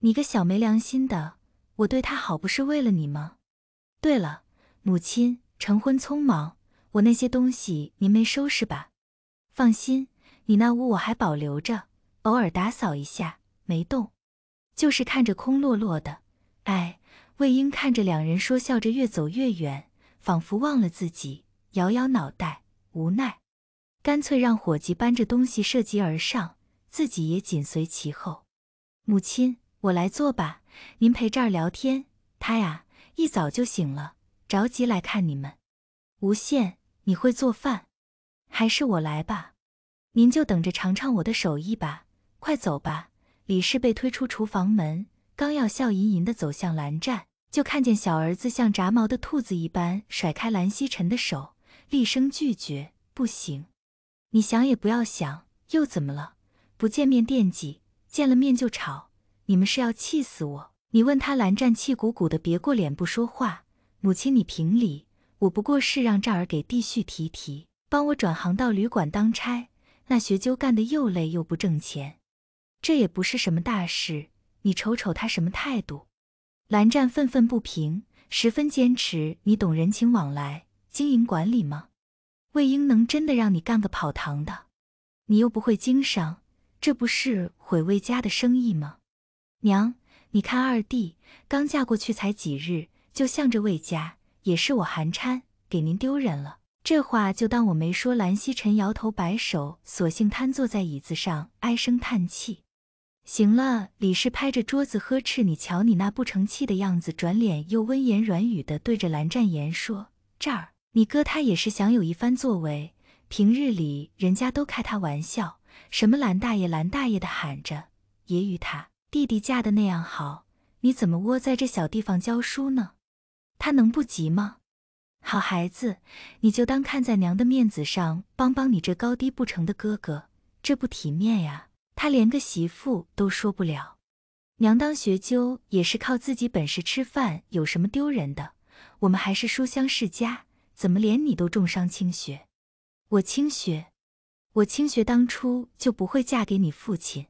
你个小没良心的，我对他好不是为了你吗？对了，母亲成婚匆忙，我那些东西您没收拾吧？放心，你那屋我还保留着。偶尔打扫一下，没动，就是看着空落落的。哎，魏婴看着两人说笑着越走越远，仿佛忘了自己，摇摇脑袋，无奈，干脆让伙计搬着东西涉级而上，自己也紧随其后。母亲，我来做吧，您陪这儿聊天。他呀，一早就醒了，着急来看你们。吴羡，你会做饭，还是我来吧，您就等着尝尝我的手艺吧。快走吧！李氏被推出厨房门，刚要笑吟吟地走向蓝湛，就看见小儿子像炸毛的兔子一般甩开蓝曦臣的手，厉声拒绝：“不行！你想也不要想，又怎么了？不见面惦记，见了面就吵，你们是要气死我！你问他。”蓝湛气鼓鼓的，别过脸不说话。母亲，你评理，我不过是让这儿给弟婿提提，帮我转行到旅馆当差。那学究干的又累又不挣钱。这也不是什么大事，你瞅瞅他什么态度！蓝湛愤愤不平，十分坚持。你懂人情往来、经营管理吗？魏婴能真的让你干个跑堂的？你又不会经商，这不是毁魏家的生意吗？娘，你看二弟刚嫁过去才几日，就向着魏家，也是我寒掺给您丢人了。这话就当我没说。蓝曦臣摇头摆手，索性瘫坐在椅子上，唉声叹气。行了，李氏拍着桌子呵斥：“你瞧你那不成器的样子！”转脸又温言软语的对着蓝湛言说：“这儿，你哥他也是想有一番作为。平日里人家都开他玩笑，什么蓝大爷、蓝大爷的喊着，揶揄他弟弟嫁的那样好，你怎么窝在这小地方教书呢？他能不急吗？好孩子，你就当看在娘的面子上，帮帮你这高低不成的哥哥，这不体面呀。”他连个媳妇都说不了，娘当学究也是靠自己本事吃饭，有什么丢人的？我们还是书香世家，怎么连你都重伤清雪？我清雪，我清雪当初就不会嫁给你父亲。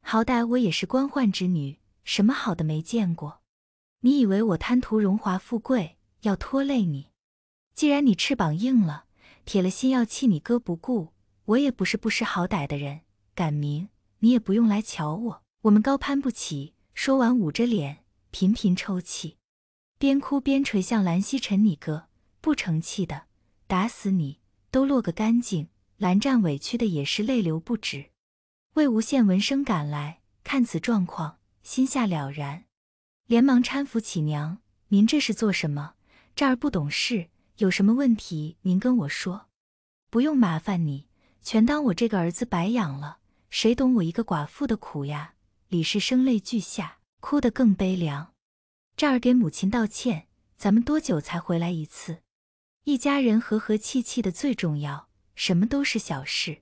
好歹我也是官宦之女，什么好的没见过？你以为我贪图荣华富贵要拖累你？既然你翅膀硬了，铁了心要弃你哥不顾，我也不是不识好歹的人，敢明。你也不用来瞧我，我们高攀不起。说完，捂着脸，频频抽泣，边哭边垂向蓝曦臣：“你个不成器的，打死你都落个干净！”蓝湛委屈的也是泪流不止。魏无羡闻声赶来，看此状况，心下了然，连忙搀扶起娘：“您这是做什么？这儿不懂事，有什么问题您跟我说，不用麻烦你，全当我这个儿子白养了。”谁懂我一个寡妇的苦呀？李氏声泪俱下，哭得更悲凉。这儿给母亲道歉，咱们多久才回来一次？一家人和和气气的最重要，什么都是小事。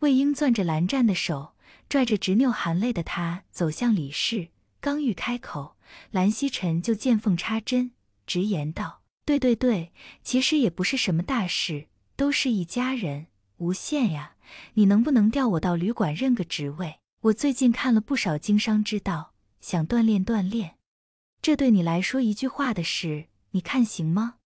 魏婴攥着蓝湛的手，拽着执拗含泪的他走向李氏，刚欲开口，蓝曦臣就见缝插针，直言道：“对对对，其实也不是什么大事，都是一家人。”无限呀！你能不能调我到旅馆任个职位？我最近看了不少经商之道，想锻炼锻炼。这对你来说一句话的事，你看行吗？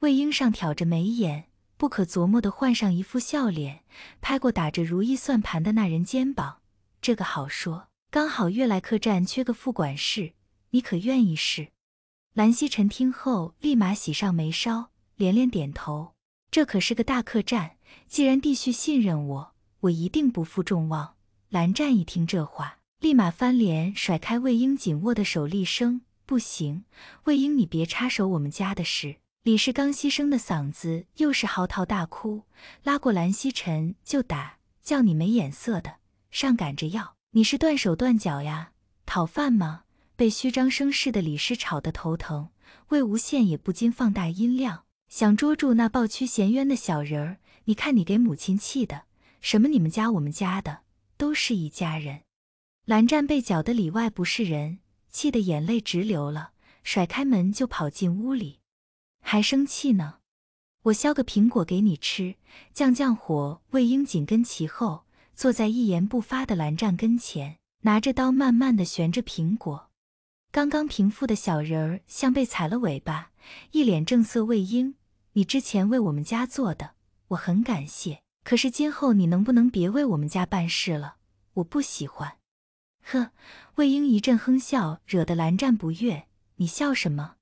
魏婴上挑着眉眼，不可琢磨的换上一副笑脸，拍过打着如意算盘的那人肩膀。这个好说，刚好月来客栈缺个副管事，你可愿意试？蓝曦臣听后立马喜上眉梢，连连点头。这可是个大客栈。既然帝旭信任我，我一定不负众望。蓝湛一听这话，立马翻脸，甩开魏婴紧握的手，厉声：“不行，魏婴，你别插手我们家的事。”李氏刚牺牲的嗓子又是嚎啕大哭，拉过蓝曦臣就打，叫你没眼色的，上赶着要你是断手断脚呀，讨饭吗？被虚张声势的李氏吵得头疼，魏无羡也不禁放大音量，想捉住那抱屈闲冤的小人儿。你看，你给母亲气的，什么你们家我们家的都是一家人。蓝湛被搅得里外不是人，气得眼泪直流了，甩开门就跑进屋里，还生气呢。我削个苹果给你吃，降降火。魏婴紧跟其后，坐在一言不发的蓝湛跟前，拿着刀慢慢的旋着苹果。刚刚平复的小人儿像被踩了尾巴，一脸正色。魏婴，你之前为我们家做的。我很感谢，可是今后你能不能别为我们家办事了？我不喜欢。呵，魏婴一阵哼笑，惹得蓝湛不悦。你笑什么？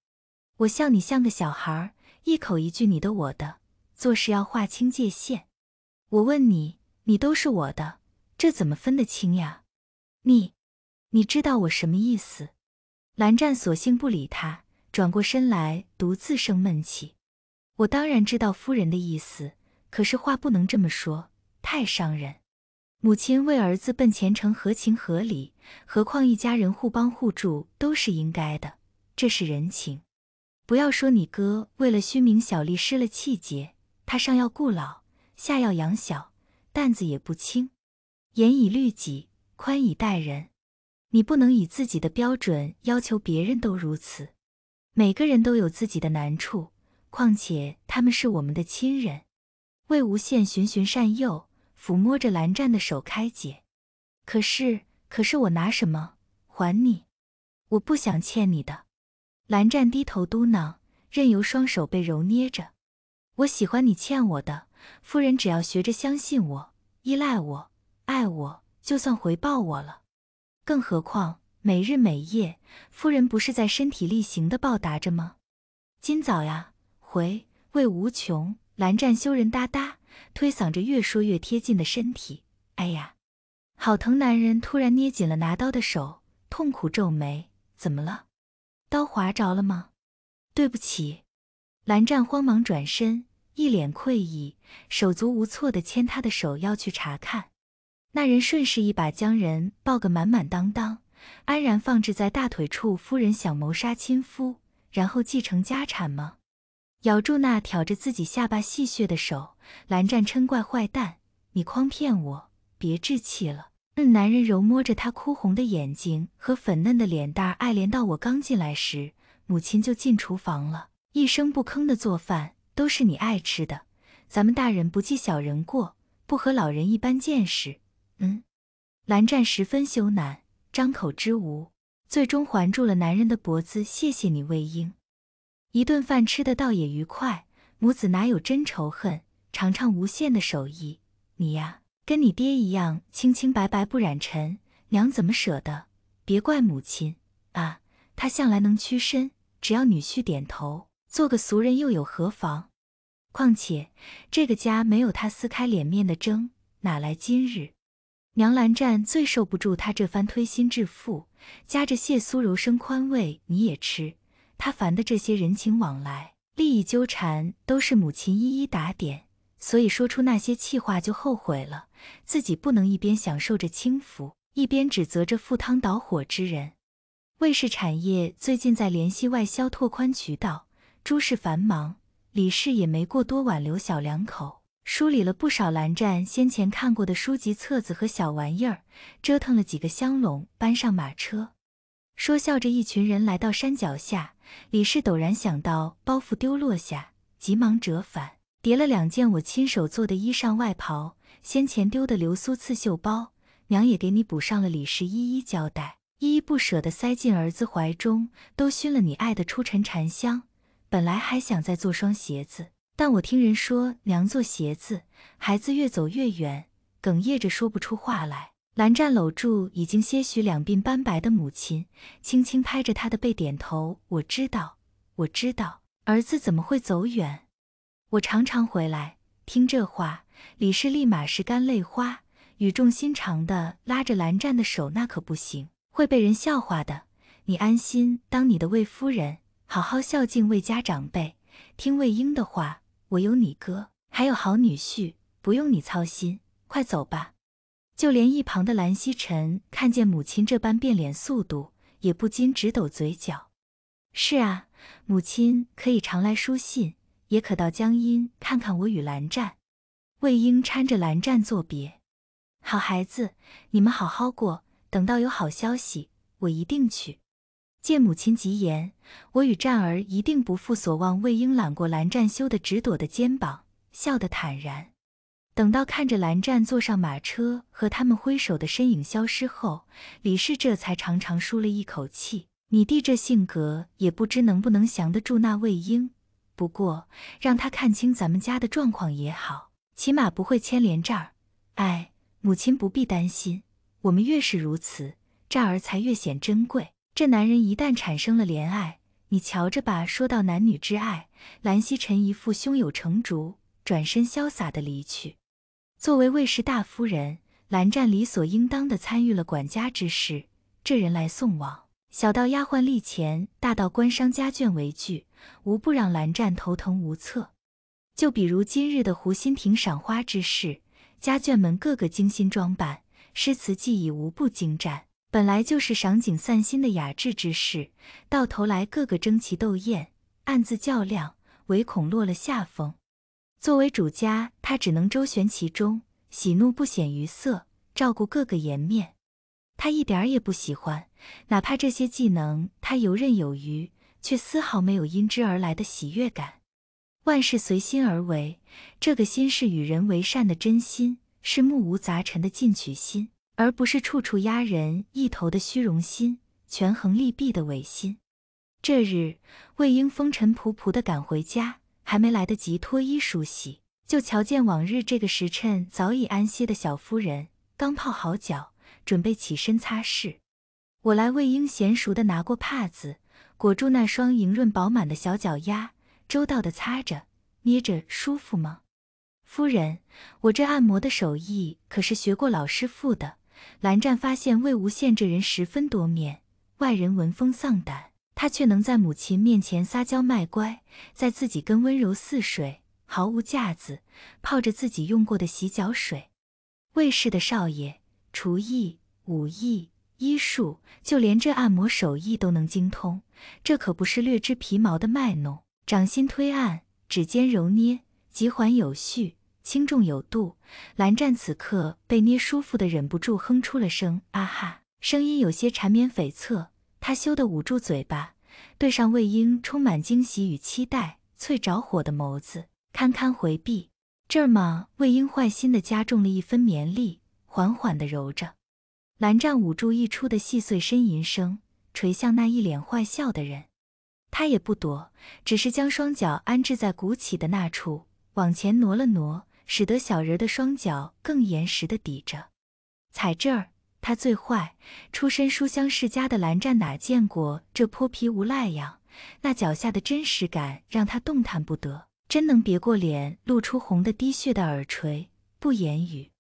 我笑你像个小孩儿，一口一句你的我的，做事要划清界限。我问你，你都是我的，这怎么分得清呀？你，你知道我什么意思？蓝湛索性不理他，转过身来独自生闷气。我当然知道夫人的意思。可是话不能这么说，太伤人。母亲为儿子奔前程，合情合理。何况一家人互帮互助都是应该的，这是人情。不要说你哥为了虚名小利失了气节，他上要顾老，下要养小，担子也不轻。严以律己，宽以待人。你不能以自己的标准要求别人都如此。每个人都有自己的难处，况且他们是我们的亲人。魏无羡循循善诱，抚摸着蓝湛的手开解：“可是，可是我拿什么还你？我不想欠你的。”蓝湛低头嘟囔，任由双手被揉捏着。“我喜欢你欠我的，夫人只要学着相信我、依赖我、爱我，就算回报我了。更何况每日每夜，夫人不是在身体力行的报答着吗？今早呀，回魏无穷，蓝湛羞人哒哒，推搡着越说越贴近的身体。哎呀，好疼！男人突然捏紧了拿刀的手，痛苦皱眉。怎么了？刀划着了吗？对不起。蓝湛慌忙转身，一脸愧意，手足无措地牵他的手要去查看。那人顺势一把将人抱个满满当当，安然放置在大腿处。夫人想谋杀亲夫，然后继承家产吗？咬住那挑着自己下巴戏谑的手，蓝湛嗔怪：“坏蛋，你诓骗我，别置气了。”嗯，男人揉摸着他哭红的眼睛和粉嫩的脸蛋，爱怜到我刚进来时，母亲就进厨房了，一声不吭的做饭，都是你爱吃的。咱们大人不计小人过，不和老人一般见识。”嗯，蓝湛十分羞赧，张口之无，最终环住了男人的脖子：“谢谢你，魏婴。”一顿饭吃的倒也愉快，母子哪有真仇恨？尝尝无限的手艺，你呀，跟你爹一样清清白白不染尘。娘怎么舍得？别怪母亲啊，她向来能屈身，只要女婿点头，做个俗人又有何妨？况且这个家没有她撕开脸面的争，哪来今日？娘蓝湛最受不住他这番推心置腹，夹着谢苏柔声宽慰，你也吃。他烦的这些人情往来、利益纠缠，都是母亲一一打点，所以说出那些气话就后悔了。自己不能一边享受着轻福，一边指责着赴汤蹈火之人。卫氏产业最近在联系外销，拓宽渠道，诸事繁忙，李氏也没过多挽留小两口，梳理了不少蓝湛先前看过的书籍册子和小玩意儿，折腾了几个香笼，搬上马车。说笑着，一群人来到山脚下。李氏陡然想到包袱丢落下，急忙折返，叠了两件我亲手做的衣裳外袍，先前丢的流苏刺绣包，娘也给你补上了。李氏一一交代，依依不舍地塞进儿子怀中，都熏了你爱的初尘禅香。本来还想再做双鞋子，但我听人说娘做鞋子。孩子越走越远，哽咽着说不出话来。蓝湛搂住已经些许两鬓斑白的母亲，轻轻拍着她的背，点头：“我知道，我知道，儿子怎么会走远？我常常回来。”听这话，李氏立马是干泪花，语重心长的拉着蓝湛的手：“那可不行，会被人笑话的。你安心当你的魏夫人，好好孝敬魏家长辈，听魏婴的话。我有你哥，还有好女婿，不用你操心。快走吧。”就连一旁的蓝曦臣看见母亲这般变脸速度，也不禁直抖嘴角。是啊，母亲可以常来书信，也可到江阴看看我与蓝湛。魏婴搀着蓝湛作别。好孩子，你们好好过，等到有好消息，我一定去。借母亲吉言，我与湛儿一定不负所望。魏婴揽过蓝湛，修的直躲的肩膀，笑得坦然。等到看着蓝湛坐上马车和他们挥手的身影消失后，李氏这才长长舒了一口气。你弟这性格也不知能不能降得住那魏婴，不过让他看清咱们家的状况也好，起码不会牵连这儿。哎，母亲不必担心，我们越是如此，这儿才越显珍贵。这男人一旦产生了怜爱，你瞧着吧。说到男女之爱，蓝曦臣一副胸有成竹，转身潇洒的离去。作为魏氏大夫人，蓝湛理所应当地参与了管家之事。这人来送往，小到丫鬟利钱，大到官商家眷为据，无不让蓝湛头疼无策。就比如今日的湖心亭赏花之事，家眷们个个精心装扮，诗词技艺无不精湛。本来就是赏景散心的雅致之事，到头来个个争奇斗艳，暗自较量，唯恐落了下风。作为主家，他只能周旋其中，喜怒不显于色，照顾各个颜面。他一点也不喜欢，哪怕这些技能他游刃有余，却丝毫没有因之而来的喜悦感。万事随心而为，这个心是与人为善的真心，是目无杂陈的进取心，而不是处处压人一头的虚荣心，权衡利弊的违心。这日，魏婴风尘仆仆地赶回家。还没来得及脱衣梳洗，就瞧见往日这个时辰早已安歇的小夫人，刚泡好脚，准备起身擦拭。我来，魏婴娴熟的拿过帕子，裹住那双莹润饱满的小脚丫，周到的擦着、捏着，舒服吗？夫人，我这按摩的手艺可是学过老师傅的。蓝湛发现魏无羡这人十分多面，外人闻风丧胆。他却能在母亲面前撒娇卖乖，在自己跟温柔似水，毫无架子，泡着自己用过的洗脚水。卫氏的少爷，厨艺、武艺、医术，就连这按摩手艺都能精通，这可不是略知皮毛的卖弄。掌心推按，指尖揉捏，急缓有序，轻重有度。蓝湛此刻被捏舒服的，忍不住哼出了声，啊哈，声音有些缠绵悱恻。他羞得捂住嘴巴，对上魏婴充满惊喜与期待、淬着火的眸子，堪堪回避这儿魏婴坏心的加重了一分绵力，缓缓的揉着。蓝湛捂住溢出的细碎呻吟声，垂向那一脸坏笑的人。他也不躲，只是将双脚安置在鼓起的那处，往前挪了挪，使得小人的双脚更严实的抵着，踩这儿。他最坏，出身书香世家的蓝湛哪见过这泼皮无赖呀？那脚下的真实感让他动弹不得，真能别过脸，露出红的滴血的耳垂，不言语。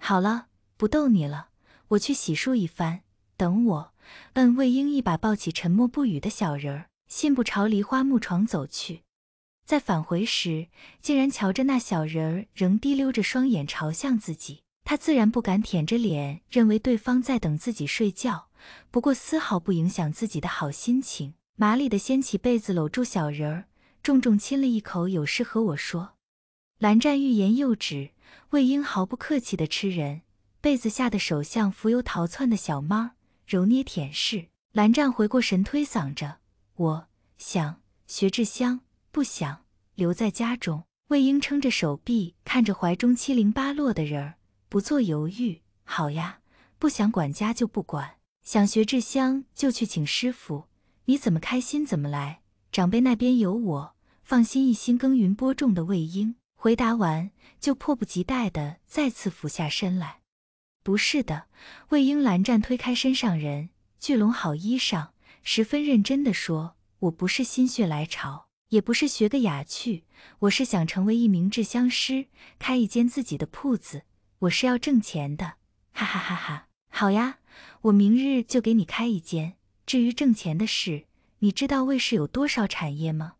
好了，不逗你了，我去洗漱一番，等我。嗯，魏婴一把抱起沉默不语的小人儿，信步朝梨花木床走去。在返回时，竟然瞧着那小人儿仍滴溜着双眼朝向自己。他自然不敢舔着脸认为对方在等自己睡觉，不过丝毫不影响自己的好心情，麻利的掀起被子搂住小人儿，重重亲了一口。有事和我说。蓝湛欲言又止，魏婴毫不客气地吃人被子下的手像浮游逃窜的小猫，揉捏舔舐。蓝湛回过神，推搡着，我想学志香，不想留在家中。魏婴撑着手臂，看着怀中七零八落的人儿。不做犹豫，好呀！不想管家就不管，想学制香就去请师傅。你怎么开心怎么来，长辈那边有我，放心。一心耕耘播种的魏英回答完，就迫不及待地再次俯下身来。不是的，魏英，蓝湛推开身上人，聚拢好衣裳，十分认真地说：“我不是心血来潮，也不是学个雅趣，我是想成为一名制香师，开一间自己的铺子。”我是要挣钱的，哈哈哈哈！好呀，我明日就给你开一间。至于挣钱的事，你知道魏氏有多少产业吗？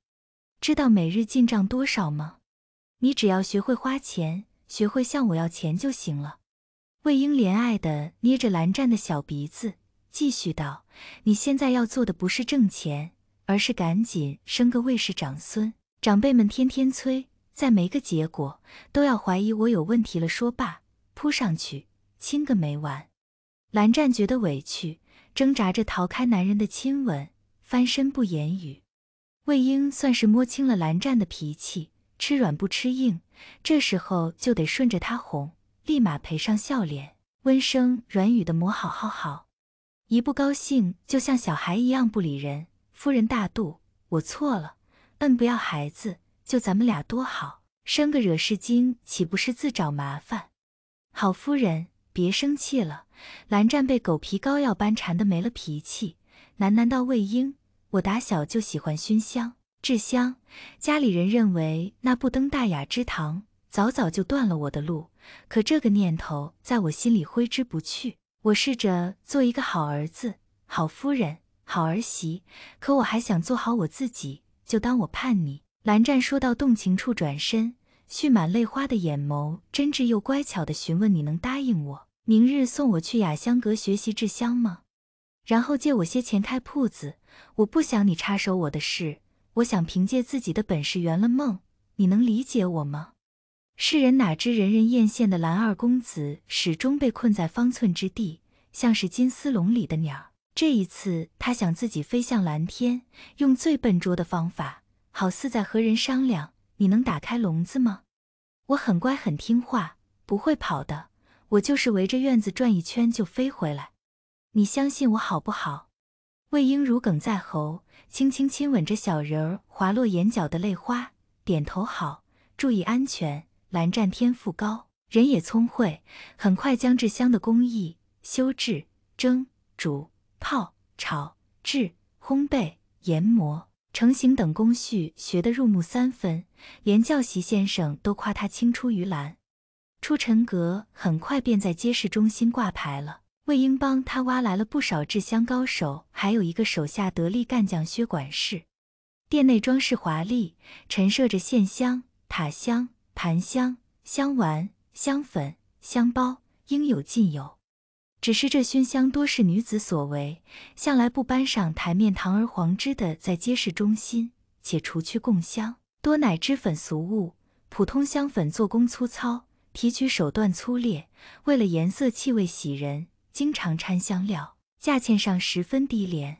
知道每日进账多少吗？你只要学会花钱，学会向我要钱就行了。魏婴怜爱地捏着蓝湛的小鼻子，继续道：“你现在要做的不是挣钱，而是赶紧生个魏氏长孙。长辈们天天催，再没个结果，都要怀疑我有问题了。”说罢。扑上去亲个没完，蓝湛觉得委屈，挣扎着逃开男人的亲吻，翻身不言语。魏婴算是摸清了蓝湛的脾气，吃软不吃硬，这时候就得顺着他哄，立马赔上笑脸，温声软语的抹好好好。一不高兴就像小孩一样不理人。夫人大度，我错了，嗯，不要孩子，就咱们俩多好，生个惹事精岂不是自找麻烦？好夫人，别生气了。蓝湛被狗皮膏药般缠得没了脾气，喃喃道：“魏婴，我打小就喜欢熏香、制香，家里人认为那不登大雅之堂，早早就断了我的路。可这个念头在我心里挥之不去。我试着做一个好儿子、好夫人、好儿媳，可我还想做好我自己，就当我叛逆。”蓝湛说到动情处，转身。蓄满泪花的眼眸，真挚又乖巧地询问：“你能答应我，明日送我去雅香阁学习制香吗？然后借我些钱开铺子。我不想你插手我的事，我想凭借自己的本事圆了梦。你能理解我吗？”世人哪知，人人艳羡的蓝二公子始终被困在方寸之地，像是金丝笼里的鸟这一次，他想自己飞向蓝天，用最笨拙的方法，好似在和人商量。你能打开笼子吗？我很乖，很听话，不会跑的。我就是围着院子转一圈就飞回来。你相信我好不好？魏婴如鲠在喉，轻轻亲吻着小人儿滑落眼角的泪花，点头好。注意安全。蓝湛天赋高，人也聪慧，很快将制香的工艺修制、蒸、煮、泡、炒、制、烘焙、研磨。成型等工序学得入木三分，连教习先生都夸他青出于蓝。出尘阁很快便在街市中心挂牌了。魏英帮他挖来了不少制香高手，还有一个手下得力干将薛管事。店内装饰华丽，陈设着线香、塔香、盘香、香丸、香粉、香包，应有尽有。只是这熏香多是女子所为，向来不搬上台面，堂而皇之的在街市中心。且除去供香，多乃脂粉俗物。普通香粉做工粗糙，提取手段粗劣，为了颜色、气味喜人，经常掺香料，价钱上十分低廉。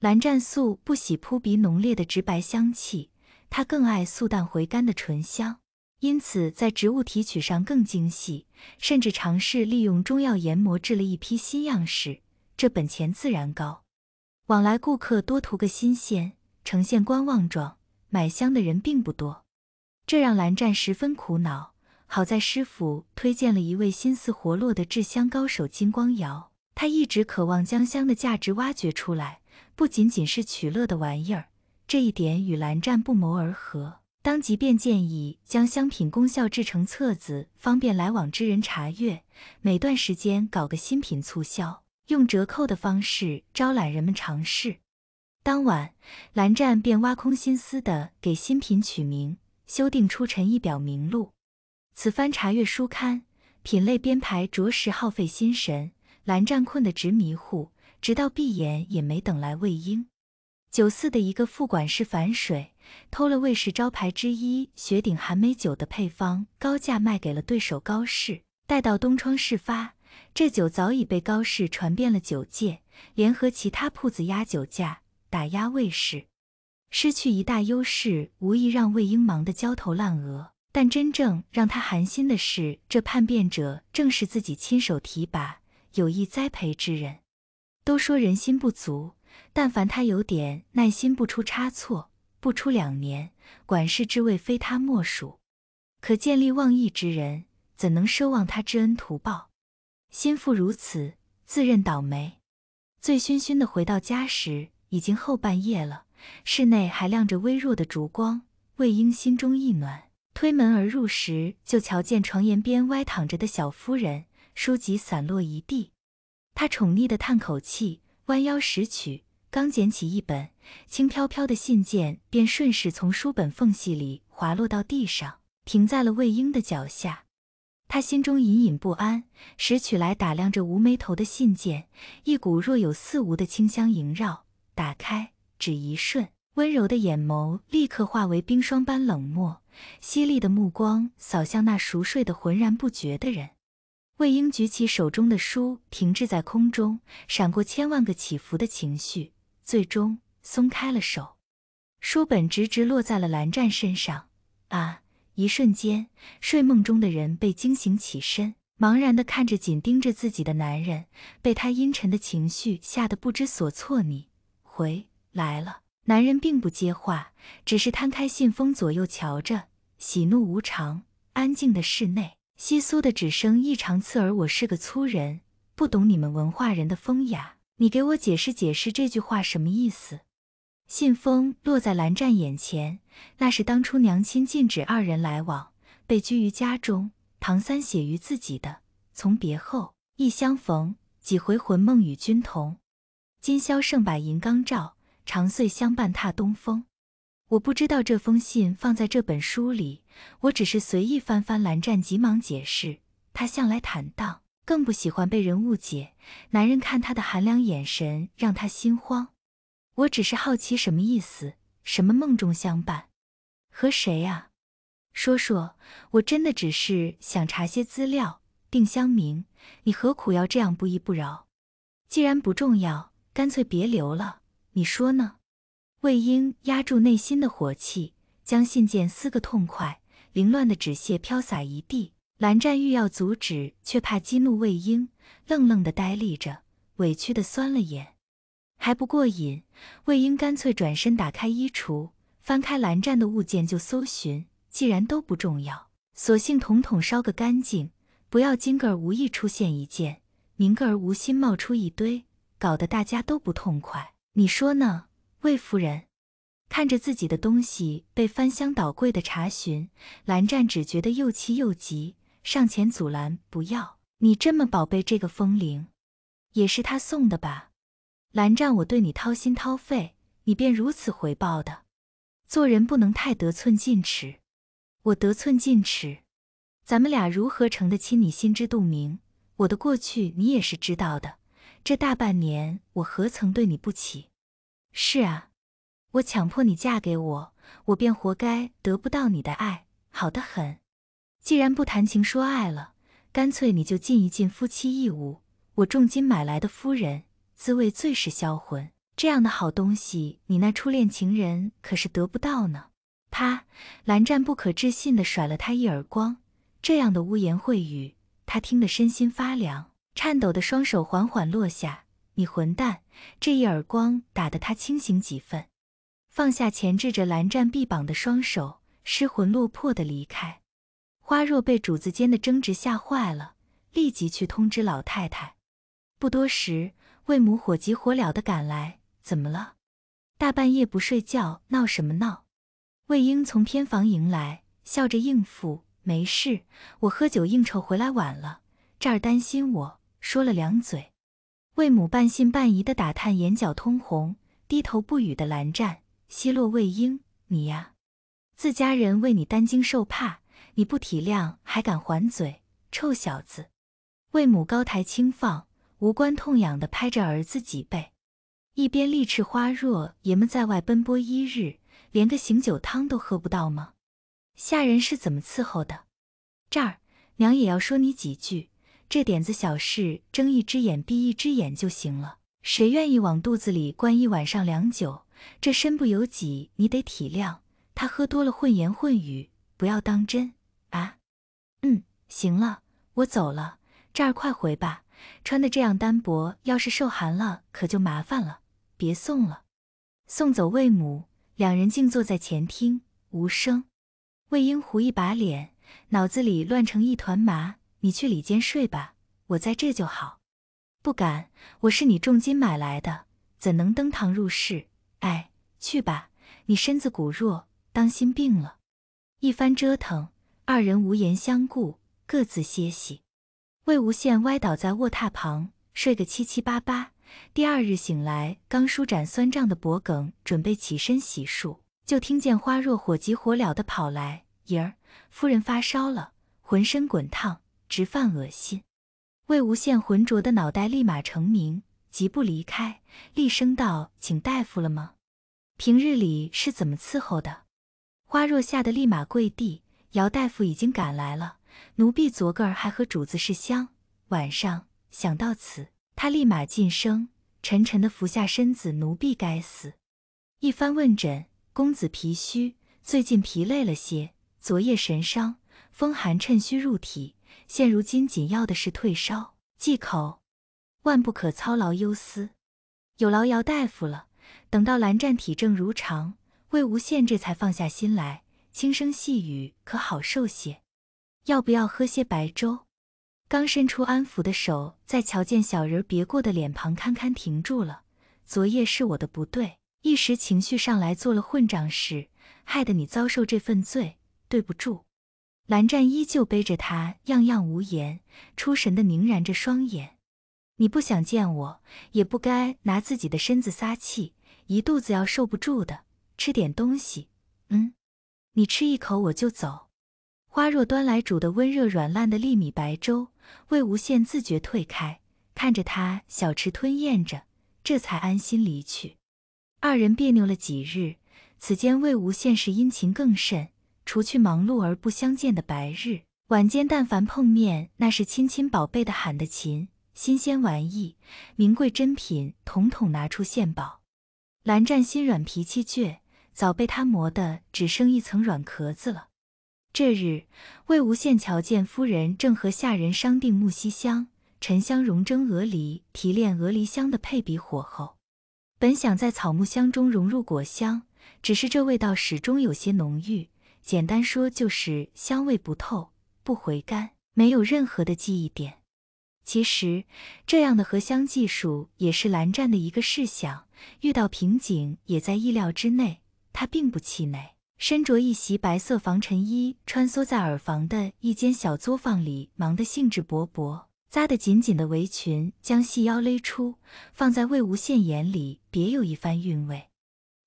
蓝湛素不喜扑鼻浓烈的直白香气，他更爱素淡回甘的醇香。因此，在植物提取上更精细，甚至尝试利用中药研磨制了一批新样式，这本钱自然高。往来顾客多图个新鲜，呈现观望状，买香的人并不多，这让蓝湛十分苦恼。好在师傅推荐了一位心思活络的制香高手金光瑶，他一直渴望将香的价值挖掘出来，不仅仅是取乐的玩意儿，这一点与蓝湛不谋而合。当即便建议将香品功效制成册子，方便来往之人查阅。每段时间搞个新品促销，用折扣的方式招揽人们尝试。当晚，蓝湛便挖空心思地给新品取名，修订出陈一表名录。此番查阅书刊、品类编排，着实耗费心神。蓝湛困得直迷糊，直到闭眼也没等来魏婴。酒肆的一个副管事反水。偷了魏氏招牌之一“雪顶寒梅酒”的配方，高价卖给了对手高氏。待到东窗事发，这酒早已被高氏传遍了酒界，联合其他铺子压酒价，打压魏氏。失去一大优势，无疑让魏婴忙得焦头烂额。但真正让他寒心的是，这叛变者正是自己亲手提拔、有意栽培之人。都说人心不足，但凡他有点耐心，不出差错。不出两年，管事之位非他莫属。可见利忘义之人，怎能奢望他知恩图报？心腹如此，自认倒霉。醉醺醺的回到家时，已经后半夜了，室内还亮着微弱的烛光。魏婴心中一暖，推门而入时，就瞧见床沿边歪躺着的小夫人，书籍散落一地。他宠溺的叹口气，弯腰拾取。刚捡起一本轻飘飘的信件，便顺势从书本缝隙里滑落到地上，停在了魏婴的脚下。他心中隐隐不安，拾取来打量着无眉头的信件，一股若有似无的清香萦绕。打开，只一瞬，温柔的眼眸立刻化为冰霜般冷漠，犀利的目光扫向那熟睡的浑然不觉的人。魏婴举起手中的书，停滞在空中，闪过千万个起伏的情绪。最终松开了手，书本直直落在了蓝湛身上。啊！一瞬间，睡梦中的人被惊醒，起身，茫然地看着紧盯着自己的男人，被他阴沉的情绪吓得不知所措。你回来了。男人并不接话，只是摊开信封，左右瞧着，喜怒无常。安静的室内，稀疏的纸声异常刺耳。我是个粗人，不懂你们文化人的风雅。你给我解释解释这句话什么意思？信封落在蓝湛眼前，那是当初娘亲禁止二人来往，被拘于家中。唐三写于自己的：“从别后，忆相逢，几回魂梦与君同。今宵剩把银缸照，长岁相伴踏东风。”我不知道这封信放在这本书里，我只是随意翻翻。蓝湛急忙解释，他向来坦荡。更不喜欢被人误解。男人看他的寒凉眼神，让他心慌。我只是好奇什么意思，什么梦中相伴，和谁啊？说说，我真的只是想查些资料，定香名。你何苦要这样不依不饶？既然不重要，干脆别留了。你说呢？魏婴压住内心的火气，将信件撕个痛快，凌乱的纸屑飘洒一地。蓝湛欲要阻止，却怕激怒魏婴，愣愣地呆立着，委屈地酸了眼，还不过瘾。魏婴干脆转身打开衣橱，翻开蓝湛的物件就搜寻。既然都不重要，索性统统烧个干净，不要今个儿无意出现一件，明个儿无心冒出一堆，搞得大家都不痛快。你说呢，魏夫人？看着自己的东西被翻箱倒柜的查询，蓝湛只觉得又气又急。上前阻拦，不要你这么宝贝这个风铃，也是他送的吧？蓝湛，我对你掏心掏肺，你便如此回报的？做人不能太得寸进尺，我得寸进尺，咱们俩如何成的亲？你心知肚明，我的过去你也是知道的。这大半年我何曾对你不起？是啊，我强迫你嫁给我，我便活该得不到你的爱，好的很。既然不谈情说爱了，干脆你就尽一尽夫妻义务。我重金买来的夫人，滋味最是销魂。这样的好东西，你那初恋情人可是得不到呢。啪！蓝湛不可置信地甩了他一耳光。这样的污言秽语，他听得身心发凉，颤抖的双手缓缓落下。你混蛋！这一耳光打得他清醒几分，放下钳制着蓝湛臂膀的双手，失魂落魄地离开。花若被主子间的争执吓坏了，立即去通知老太太。不多时，魏母火急火燎的赶来，怎么了？大半夜不睡觉，闹什么闹？魏婴从偏房迎来，笑着应付：“没事，我喝酒应酬回来晚了，这儿担心我说了两嘴。”魏母半信半疑的打探，眼角通红，低头不语的蓝湛奚落魏婴：“你呀，自家人为你担惊受怕。”你不体谅还敢还嘴，臭小子！为母高抬轻放，无关痛痒地拍着儿子脊背，一边力斥花若爷们在外奔波一日，连个醒酒汤都喝不到吗？下人是怎么伺候的？这儿娘也要说你几句，这点子小事睁一只眼闭一只眼就行了。谁愿意往肚子里灌一晚上凉酒？这身不由己，你得体谅。他喝多了混言混语，不要当真。啊，嗯，行了，我走了，这儿快回吧。穿的这样单薄，要是受寒了，可就麻烦了。别送了。送走魏母，两人静坐在前厅，无声。魏婴胡一把脸，脑子里乱成一团麻。你去里间睡吧，我在这就好。不敢，我是你重金买来的，怎能登堂入室？哎，去吧，你身子骨弱，当心病了。一番折腾。二人无言相顾，各自歇息。魏无羡歪倒在卧榻旁，睡个七七八八。第二日醒来，刚舒展酸胀的脖梗，准备起身洗漱，就听见花若火急火燎地跑来：“爷儿，夫人发烧了，浑身滚烫，直犯恶心。”魏无羡浑浊的脑袋立马成明，急步离开，厉声道：“请大夫了吗？平日里是怎么伺候的？”花若吓得立马跪地。姚大夫已经赶来了，奴婢昨个儿还和主子试香。晚上想到此，他立马噤声，沉沉的伏下身子。奴婢该死。一番问诊，公子脾虚，最近疲累了些，昨夜神伤，风寒趁虚入体，现如今紧要的是退烧、忌口，万不可操劳忧思。有劳姚大夫了。等到蓝湛体正如常，魏无羡这才放下心来。轻声细语，可好受些？要不要喝些白粥？刚伸出安抚的手，再瞧见小人儿别过的脸庞，堪堪停住了。昨夜是我的不对，一时情绪上来，做了混账事，害得你遭受这份罪，对不住。蓝湛依旧背着他，样样无言，出神的凝然着双眼。你不想见我，也不该拿自己的身子撒气，一肚子要受不住的，吃点东西。嗯。你吃一口我就走。花若端来煮的温热软烂的粒米白粥，魏无羡自觉退开，看着他小池吞咽着，这才安心离去。二人别扭了几日，此间魏无羡是殷勤更甚，除去忙碌而不相见的白日，晚间但凡碰面，那是亲亲宝贝的喊的勤，新鲜玩意、名贵珍品，统统拿出献宝。蓝湛心软，脾气倔。早被他磨得只剩一层软壳子了。这日，魏无羡瞧见夫人正和下人商定木樨香、沉香、熔蒸鹅梨提炼鹅梨香的配比火候，本想在草木香中融入果香，只是这味道始终有些浓郁，简单说就是香味不透、不回甘，没有任何的记忆点。其实，这样的合香技术也是蓝湛的一个试想，遇到瓶颈也在意料之内。他并不气馁，身着一袭白色防尘衣，穿梭在耳房的一间小作坊里，忙得兴致勃勃。扎得紧紧的围裙将细腰勒出，放在魏无羡眼里别有一番韵味。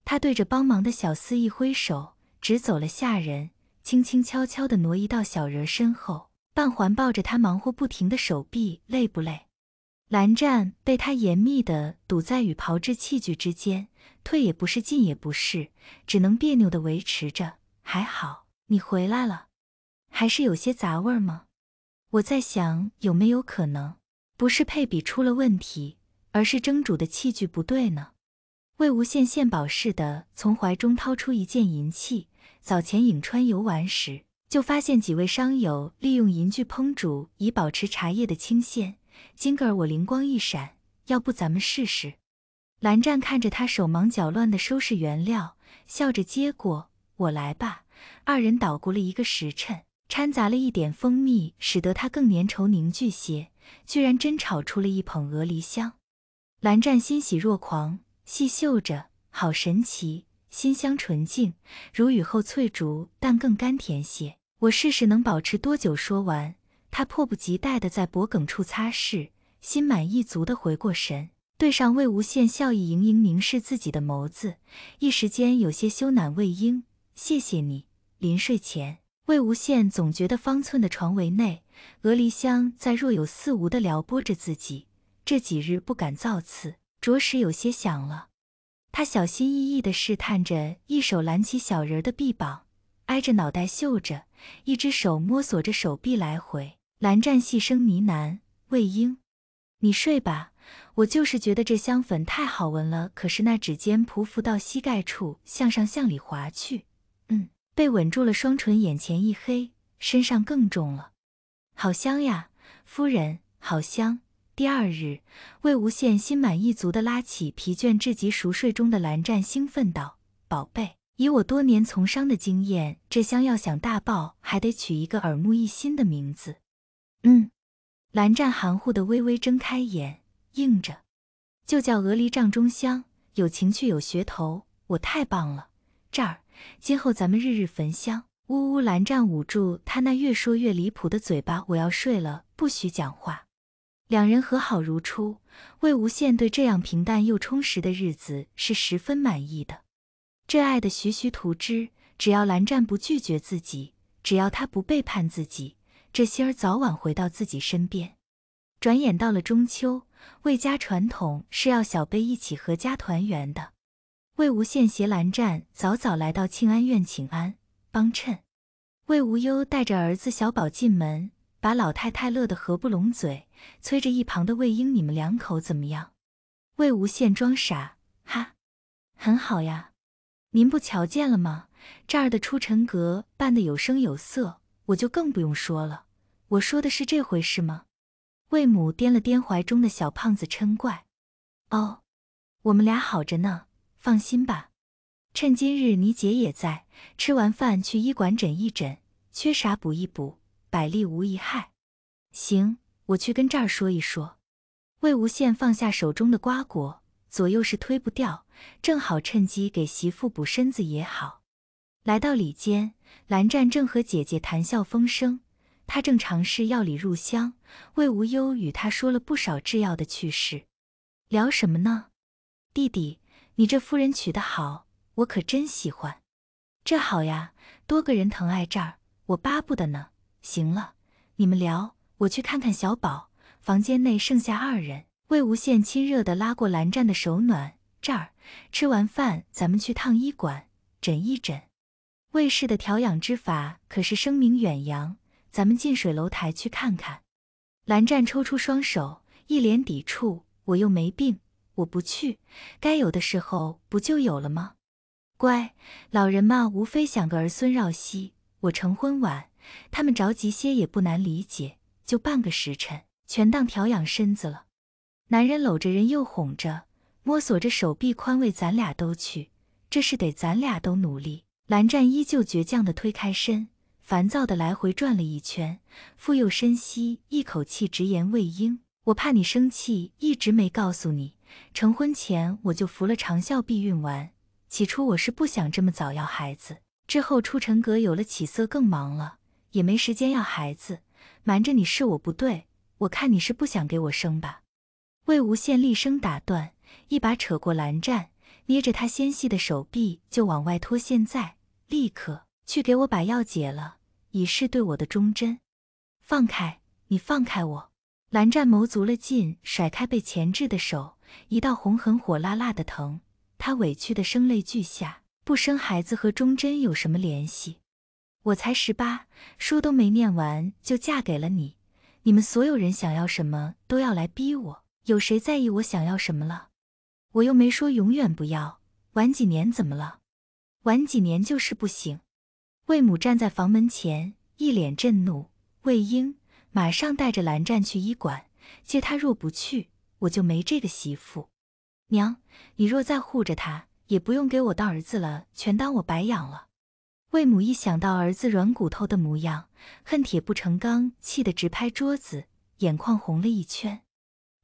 他对着帮忙的小厮一挥手，只走了下人，轻轻悄悄地挪移到小人身后，半环抱着他忙活不停的手臂，累不累？蓝湛被他严密地堵在与炮制器具之间，退也不是，进也不是，只能别扭地维持着。还好，你回来了，还是有些杂味吗？我在想，有没有可能不是配比出了问题，而是蒸煮的器具不对呢？魏无羡献宝似的从怀中掏出一件银器，早前颍川游玩时就发现几位商友利用银具烹煮，以保持茶叶的清鲜。今个儿我灵光一闪，要不咱们试试？蓝湛看着他手忙脚乱地收拾原料，笑着接过：“我来吧。”二人捣鼓了一个时辰，掺杂了一点蜂蜜，使得它更粘稠凝聚些，居然真炒出了一捧鹅梨香。蓝湛欣喜若狂，细嗅着，好神奇，馨香纯净，如雨后翠竹，但更甘甜些。我试试能保持多久？说完。他迫不及待地在脖梗处擦拭，心满意足地回过神，对上魏无羡笑意盈盈凝视自己的眸子，一时间有些羞赧。魏婴，谢谢你。临睡前，魏无羡总觉得方寸的床围内，鹅梨香在若有似无地撩拨着自己。这几日不敢造次，着实有些想了。他小心翼翼地试探着，一手揽起小人的臂膀，挨着脑袋嗅着，一只手摸索着手臂来回。蓝湛细声呢喃：“魏婴，你睡吧，我就是觉得这香粉太好闻了。”可是那指尖匍匐到膝盖处，向上向里滑去，嗯，被吻住了双唇，眼前一黑，身上更重了，好香呀，夫人，好香。第二日，魏无羡心满意足地拉起疲倦至极、熟睡中的蓝湛，兴奋道：“宝贝，以我多年从商的经验，这香要想大爆，还得取一个耳目一新的名字。”嗯，蓝湛含糊的微微睁开眼，应着，就叫“鹅梨帐中香”，有情趣，有噱头，我太棒了。这儿，今后咱们日日焚香。呜呜，蓝湛捂住他那越说越离谱的嘴巴，我要睡了，不许讲话。两人和好如初。魏无羡对这样平淡又充实的日子是十分满意的。这爱的徐徐图之，只要蓝湛不拒绝自己，只要他不背叛自己。这心儿早晚回到自己身边。转眼到了中秋，魏家传统是要小辈一起合家团圆的。魏无羡携蓝湛早早来到庆安院请安，帮衬。魏无忧带着儿子小宝进门，把老太太乐得合不拢嘴，催着一旁的魏婴：“你们两口怎么样？”魏无羡装傻，哈，很好呀，您不瞧见了吗？这儿的出尘阁办得有声有色，我就更不用说了。我说的是这回事吗？魏母掂了掂怀中的小胖子，嗔怪：“哦，我们俩好着呢，放心吧。趁今日你姐也在，吃完饭去医馆诊一诊，缺啥补一补，百利无一害。”行，我去跟这儿说一说。魏无羡放下手中的瓜果，左右是推不掉，正好趁机给媳妇补身子也好。来到里间，蓝湛正和姐姐谈笑风生。他正尝试药理入香，魏无忧与他说了不少制药的趣事。聊什么呢？弟弟，你这夫人娶得好，我可真喜欢。这好呀，多个人疼爱这儿，我巴不得呢。行了，你们聊，我去看看小宝。房间内剩下二人，魏无羡亲热的拉过蓝湛的手，暖这儿。吃完饭，咱们去趟医馆，诊一诊。魏氏的调养之法可是声名远扬。咱们近水楼台去看看。蓝湛抽出双手，一脸抵触：“我又没病，我不去。该有的时候不就有了吗？”乖，老人嘛，无非想个儿孙绕膝。我成婚晚，他们着急些也不难理解。就半个时辰，全当调养身子了。男人搂着人又哄着，摸索着手臂宽慰：“咱俩都去，这是得咱俩都努力。”蓝湛依旧倔强地推开身。烦躁地来回转了一圈，傅佑深吸一口气，直言：“魏婴，我怕你生气，一直没告诉你。成婚前我就服了长效避孕丸。起初我是不想这么早要孩子，之后出尘阁有了起色，更忙了，也没时间要孩子。瞒着你是我不对。我看你是不想给我生吧？”魏无羡厉声打断，一把扯过蓝湛，捏着他纤细的手臂就往外拖。现在，立刻！去给我把药解了，以示对我的忠贞。放开，你放开我！蓝湛谋足了劲甩开被钳制的手，一道红痕火辣辣的疼，他委屈的声泪俱下。不生孩子和忠贞有什么联系？我才十八，书都没念完就嫁给了你，你们所有人想要什么都要来逼我，有谁在意我想要什么了？我又没说永远不要，晚几年怎么了？晚几年就是不行。魏母站在房门前，一脸震怒。魏婴马上带着蓝湛去医馆。接他若不去，我就没这个媳妇。娘，你若再护着他，也不用给我当儿子了，全当我白养了。魏母一想到儿子软骨头的模样，恨铁不成钢，气得直拍桌子，眼眶红了一圈。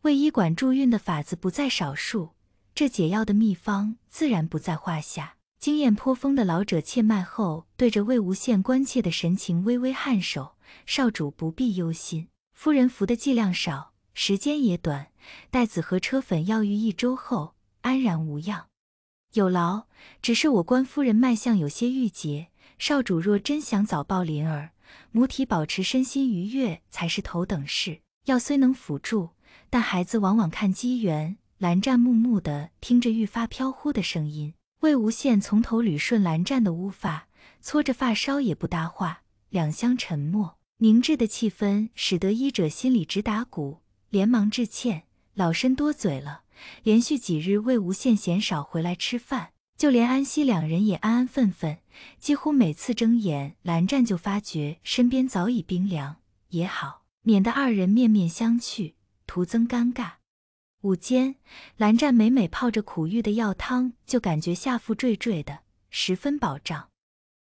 为医馆助孕的法子不在少数，这解药的秘方自然不在话下。经验颇丰的老者切脉后，对着魏无羡关切的神情微微颔首：“少主不必忧心，夫人服的剂量少，时间也短，待子和车粉药浴一周后，安然无恙。”有劳。只是我观夫人脉象有些郁结，少主若真想早抱麟儿，母体保持身心愉悦才是头等事。药虽能辅助，但孩子往往看机缘。蓝湛木木的听着愈发飘忽的声音。魏无羡从头捋顺蓝湛的乌发，搓着发梢也不搭话，两相沉默。凝滞的气氛使得医者心里直打鼓，连忙致歉：“老身多嘴了。”连续几日，魏无羡嫌少回来吃饭，就连安西两人也安安分分。几乎每次睁眼，蓝湛就发觉身边早已冰凉。也好，免得二人面面相觑，徒增尴尬。午间，蓝湛每每泡着苦玉的药汤，就感觉下腹坠坠的，十分饱胀。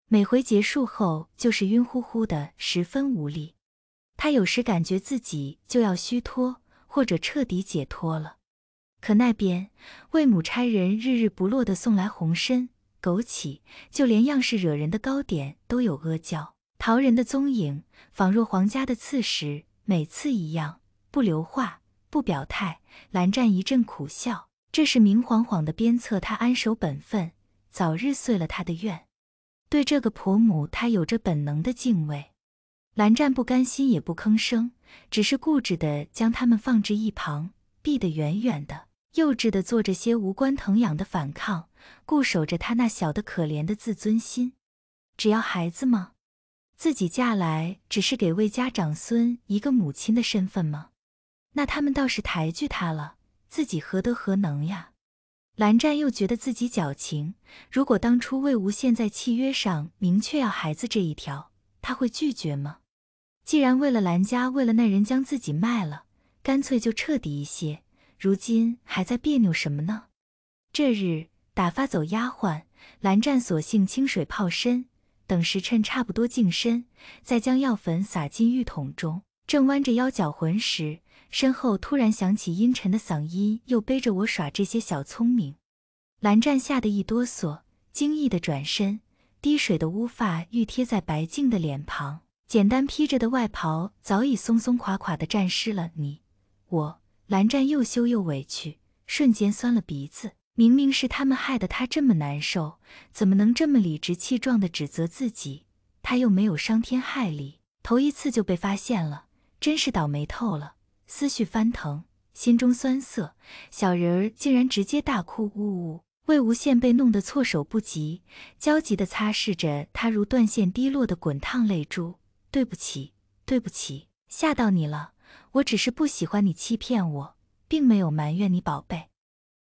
每回结束后，就是晕乎乎的，十分无力。他有时感觉自己就要虚脱，或者彻底解脱了。可那边，魏母差人日日不落的送来红参、枸杞，就连样式惹人的糕点都有阿胶、陶人的踪影，仿若皇家的刺食，每次一样，不留话。不表态，蓝湛一阵苦笑。这是明晃晃的鞭策，他安守本分，早日遂了他的愿。对这个婆母，他有着本能的敬畏。蓝湛不甘心，也不吭声，只是固执的将他们放置一旁，避得远远的。幼稚的做着些无关疼痒的反抗，固守着他那小的可怜的自尊心。只要孩子吗？自己嫁来，只是给魏家长孙一个母亲的身份吗？那他们倒是抬举他了，自己何德何能呀？蓝湛又觉得自己矫情。如果当初魏无羡在契约上明确要孩子这一条，他会拒绝吗？既然为了蓝家，为了那人将自己卖了，干脆就彻底一些。如今还在别扭什么呢？这日打发走丫鬟，蓝湛索性清水泡身，等时辰差不多净身，再将药粉撒进浴桶中。正弯着腰搅浑时，身后突然响起阴沉的嗓音，又背着我耍这些小聪明。蓝湛吓得一哆嗦，惊异地转身，滴水的乌发欲贴在白净的脸庞，简单披着的外袍早已松松垮垮地沾湿了。你我，蓝湛又羞又委屈，瞬间酸了鼻子。明明是他们害得他这么难受，怎么能这么理直气壮地指责自己？他又没有伤天害理，头一次就被发现了，真是倒霉透了。思绪翻腾，心中酸涩，小人儿竟然直接大哭，呜呜。魏无羡被弄得措手不及，焦急地擦拭着他如断线滴落的滚烫泪珠：“对不起，对不起，吓到你了。我只是不喜欢你欺骗我，并没有埋怨你，宝贝。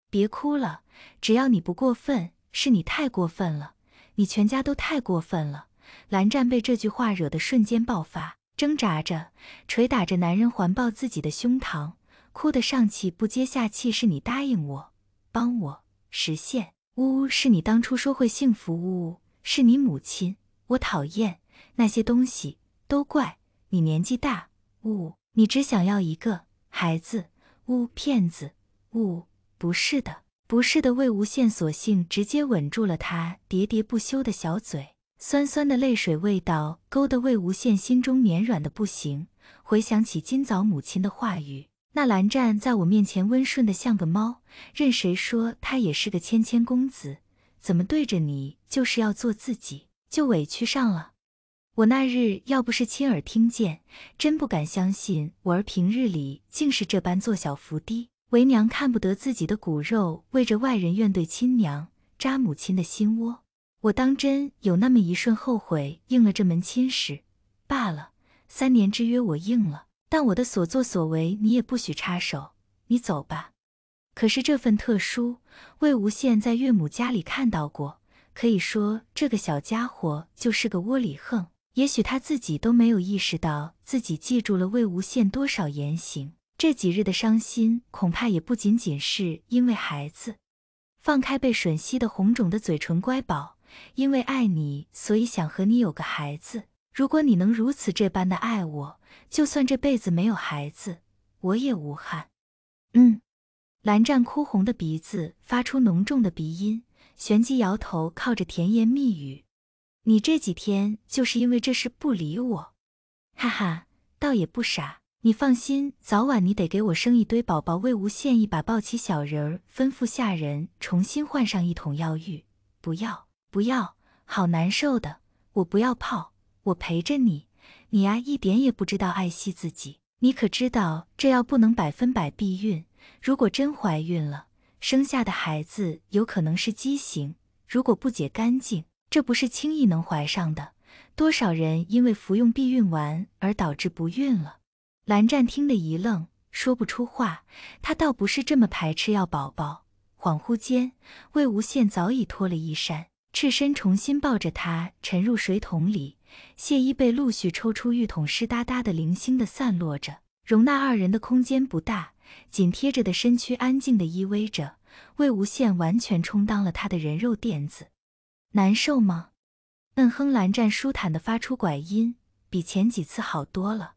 别哭了，只要你不过分，是你太过分了，你全家都太过分了。”蓝湛被这句话惹得瞬间爆发。挣扎着，捶打着男人环抱自己的胸膛，哭得上气不接下气。是你答应我，帮我实现。呜呜，是你当初说会幸福。呜呜，是你母亲。我讨厌那些东西，都怪你年纪大。呜呜，你只想要一个孩子。呜，骗子。呜，不是的，不是的。魏无羡索性直接吻住了他喋喋不休的小嘴。酸酸的泪水味道勾得魏无羡心中绵软的不行，回想起今早母亲的话语，那蓝湛在我面前温顺的像个猫，任谁说他也是个谦谦公子，怎么对着你就是要做自己就委屈上了？我那日要不是亲耳听见，真不敢相信我儿平日里竟是这般做小伏低，为娘看不得自己的骨肉为着外人怨怼亲娘，扎母亲的心窝。我当真有那么一瞬后悔应了这门亲事，罢了。三年之约我应了，但我的所作所为你也不许插手。你走吧。可是这份特殊，魏无羡在岳母家里看到过，可以说这个小家伙就是个窝里横。也许他自己都没有意识到自己记住了魏无羡多少言行。这几日的伤心恐怕也不仅仅是因为孩子。放开被吮吸的红肿的嘴唇，乖宝。因为爱你，所以想和你有个孩子。如果你能如此这般的爱我，就算这辈子没有孩子，我也无憾。嗯，蓝湛哭红的鼻子发出浓重的鼻音，旋即摇头，靠着甜言蜜语。你这几天就是因为这事不理我，哈哈，倒也不傻。你放心，早晚你得给我生一堆宝宝。魏无羡一把抱起小人儿，吩咐下人重新换上一桶药浴，不要。不要，好难受的。我不要泡，我陪着你。你呀，一点也不知道爱惜自己。你可知道，这药不能百分百避孕。如果真怀孕了，生下的孩子有可能是畸形。如果不解干净，这不是轻易能怀上的。多少人因为服用避孕丸而导致不孕了？蓝湛听得一愣，说不出话。他倒不是这么排斥要宝宝。恍惚间，魏无羡早已脱了衣衫。赤身重新抱着他沉入水桶里，谢衣被陆续抽出浴桶，湿哒哒的，零星的散落着。容纳二人的空间不大，紧贴着的身躯安静的依偎着。魏无羡完全充当了他的人肉垫子，难受吗？嗯哼，蓝湛舒坦的发出拐音，比前几次好多了。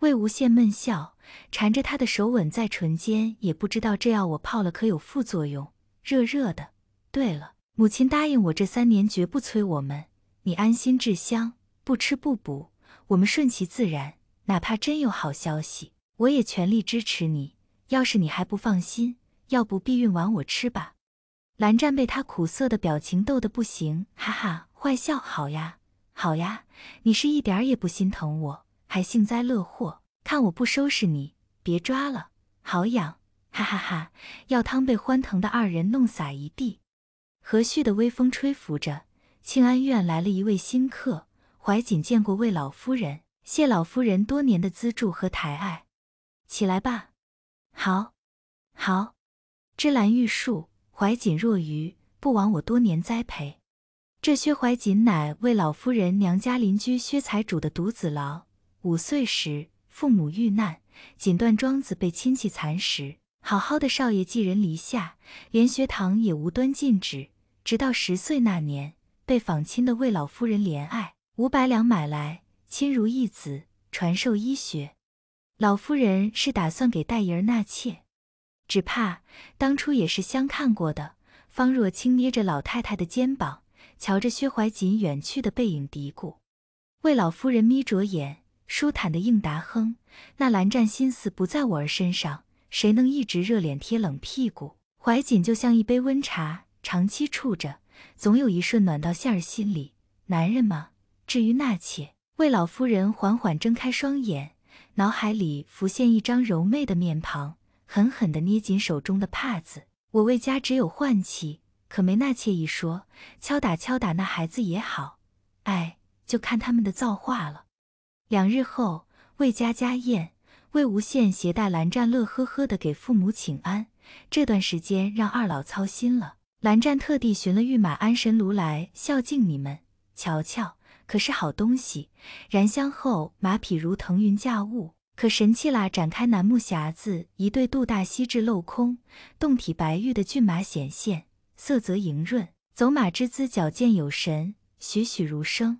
魏无羡闷笑，缠着他的手吻在唇间，也不知道这药我泡了可有副作用，热热的。对了。母亲答应我，这三年绝不催我们。你安心治香，不吃不补，我们顺其自然。哪怕真有好消息，我也全力支持你。要是你还不放心，要不避孕丸我吃吧。蓝湛被他苦涩的表情逗得不行，哈哈，坏笑。好呀，好呀，你是一点儿也不心疼我，还幸灾乐祸，看我不收拾你。别抓了，好痒，哈哈哈。药汤被欢腾的二人弄洒一地。和煦的微风吹拂着，庆安院来了一位新客。怀瑾见过魏老夫人，谢老夫人多年的资助和抬爱。起来吧，好，好，芝兰玉树，怀瑾若愚，不枉我多年栽培。这薛怀瑾乃魏老夫人娘家邻居薛财主的独子，郎五岁时父母遇难，锦缎庄子被亲戚蚕食，好好的少爷寄人篱下，连学堂也无端禁止。直到十岁那年，被访亲的魏老夫人怜爱，五百两买来，亲如一子，传授医学。老夫人是打算给黛姨儿纳妾，只怕当初也是相看过的。方若轻捏着老太太的肩膀，瞧着薛怀瑾远去的背影，嘀咕：“魏老夫人眯着眼，舒坦的应答，哼，那蓝湛心思不在我儿身上，谁能一直热脸贴冷屁股？怀瑾就像一杯温茶。”长期处着，总有一瞬暖到杏儿心里。男人嘛，至于纳妾。魏老夫人缓缓睁开双眼，脑海里浮现一张柔媚的面庞，狠狠地捏紧手中的帕子。我魏家只有换气，可没纳妾一说。敲打敲打那孩子也好，哎，就看他们的造化了。两日后，魏家家宴，魏无羡携带蓝湛，乐呵呵地给父母请安。这段时间让二老操心了。蓝湛特地寻了御马安神炉来孝敬你们，瞧瞧，可是好东西。燃香后，马匹如腾云驾雾，可神气啦！展开楠木匣子，一对肚大锡制镂空洞体白玉的骏马显现，色泽莹润，走马之姿矫健有神，栩栩如生。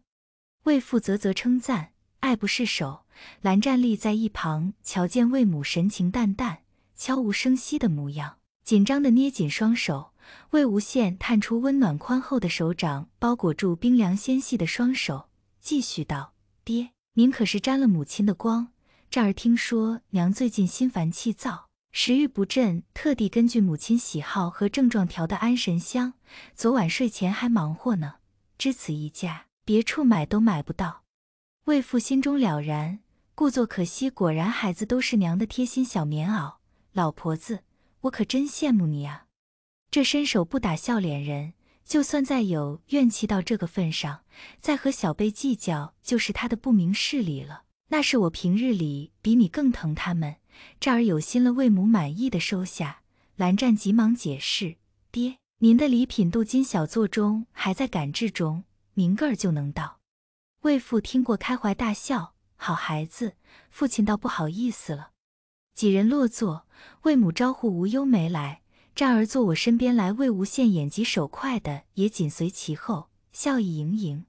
魏父啧啧称赞，爱不释手。蓝湛立在一旁，瞧见魏母神情淡淡、悄无声息的模样，紧张的捏紧双手。魏无羡探出温暖宽厚的手掌，包裹住冰凉纤细的双手，继续道：“爹，您可是沾了母亲的光。这儿听说娘最近心烦气躁，食欲不振，特地根据母亲喜好和症状调的安神香。昨晚睡前还忙活呢，只此一家，别处买都买不到。”魏父心中了然，故作可惜：“果然，孩子都是娘的贴心小棉袄。老婆子，我可真羡慕你啊。”这伸手不打笑脸人，就算再有怨气到这个份上，再和小辈计较就是他的不明事理了。那是我平日里比你更疼他们，这儿有心了，魏母满意的收下。蓝湛急忙解释：“爹，您的礼品镀金小座钟还在赶制中，明个儿就能到。”魏父听过，开怀大笑：“好孩子，父亲倒不好意思了。”几人落座，魏母招呼无忧没来。战而坐我身边来，魏无羡眼疾手快的也紧随其后，笑意盈盈。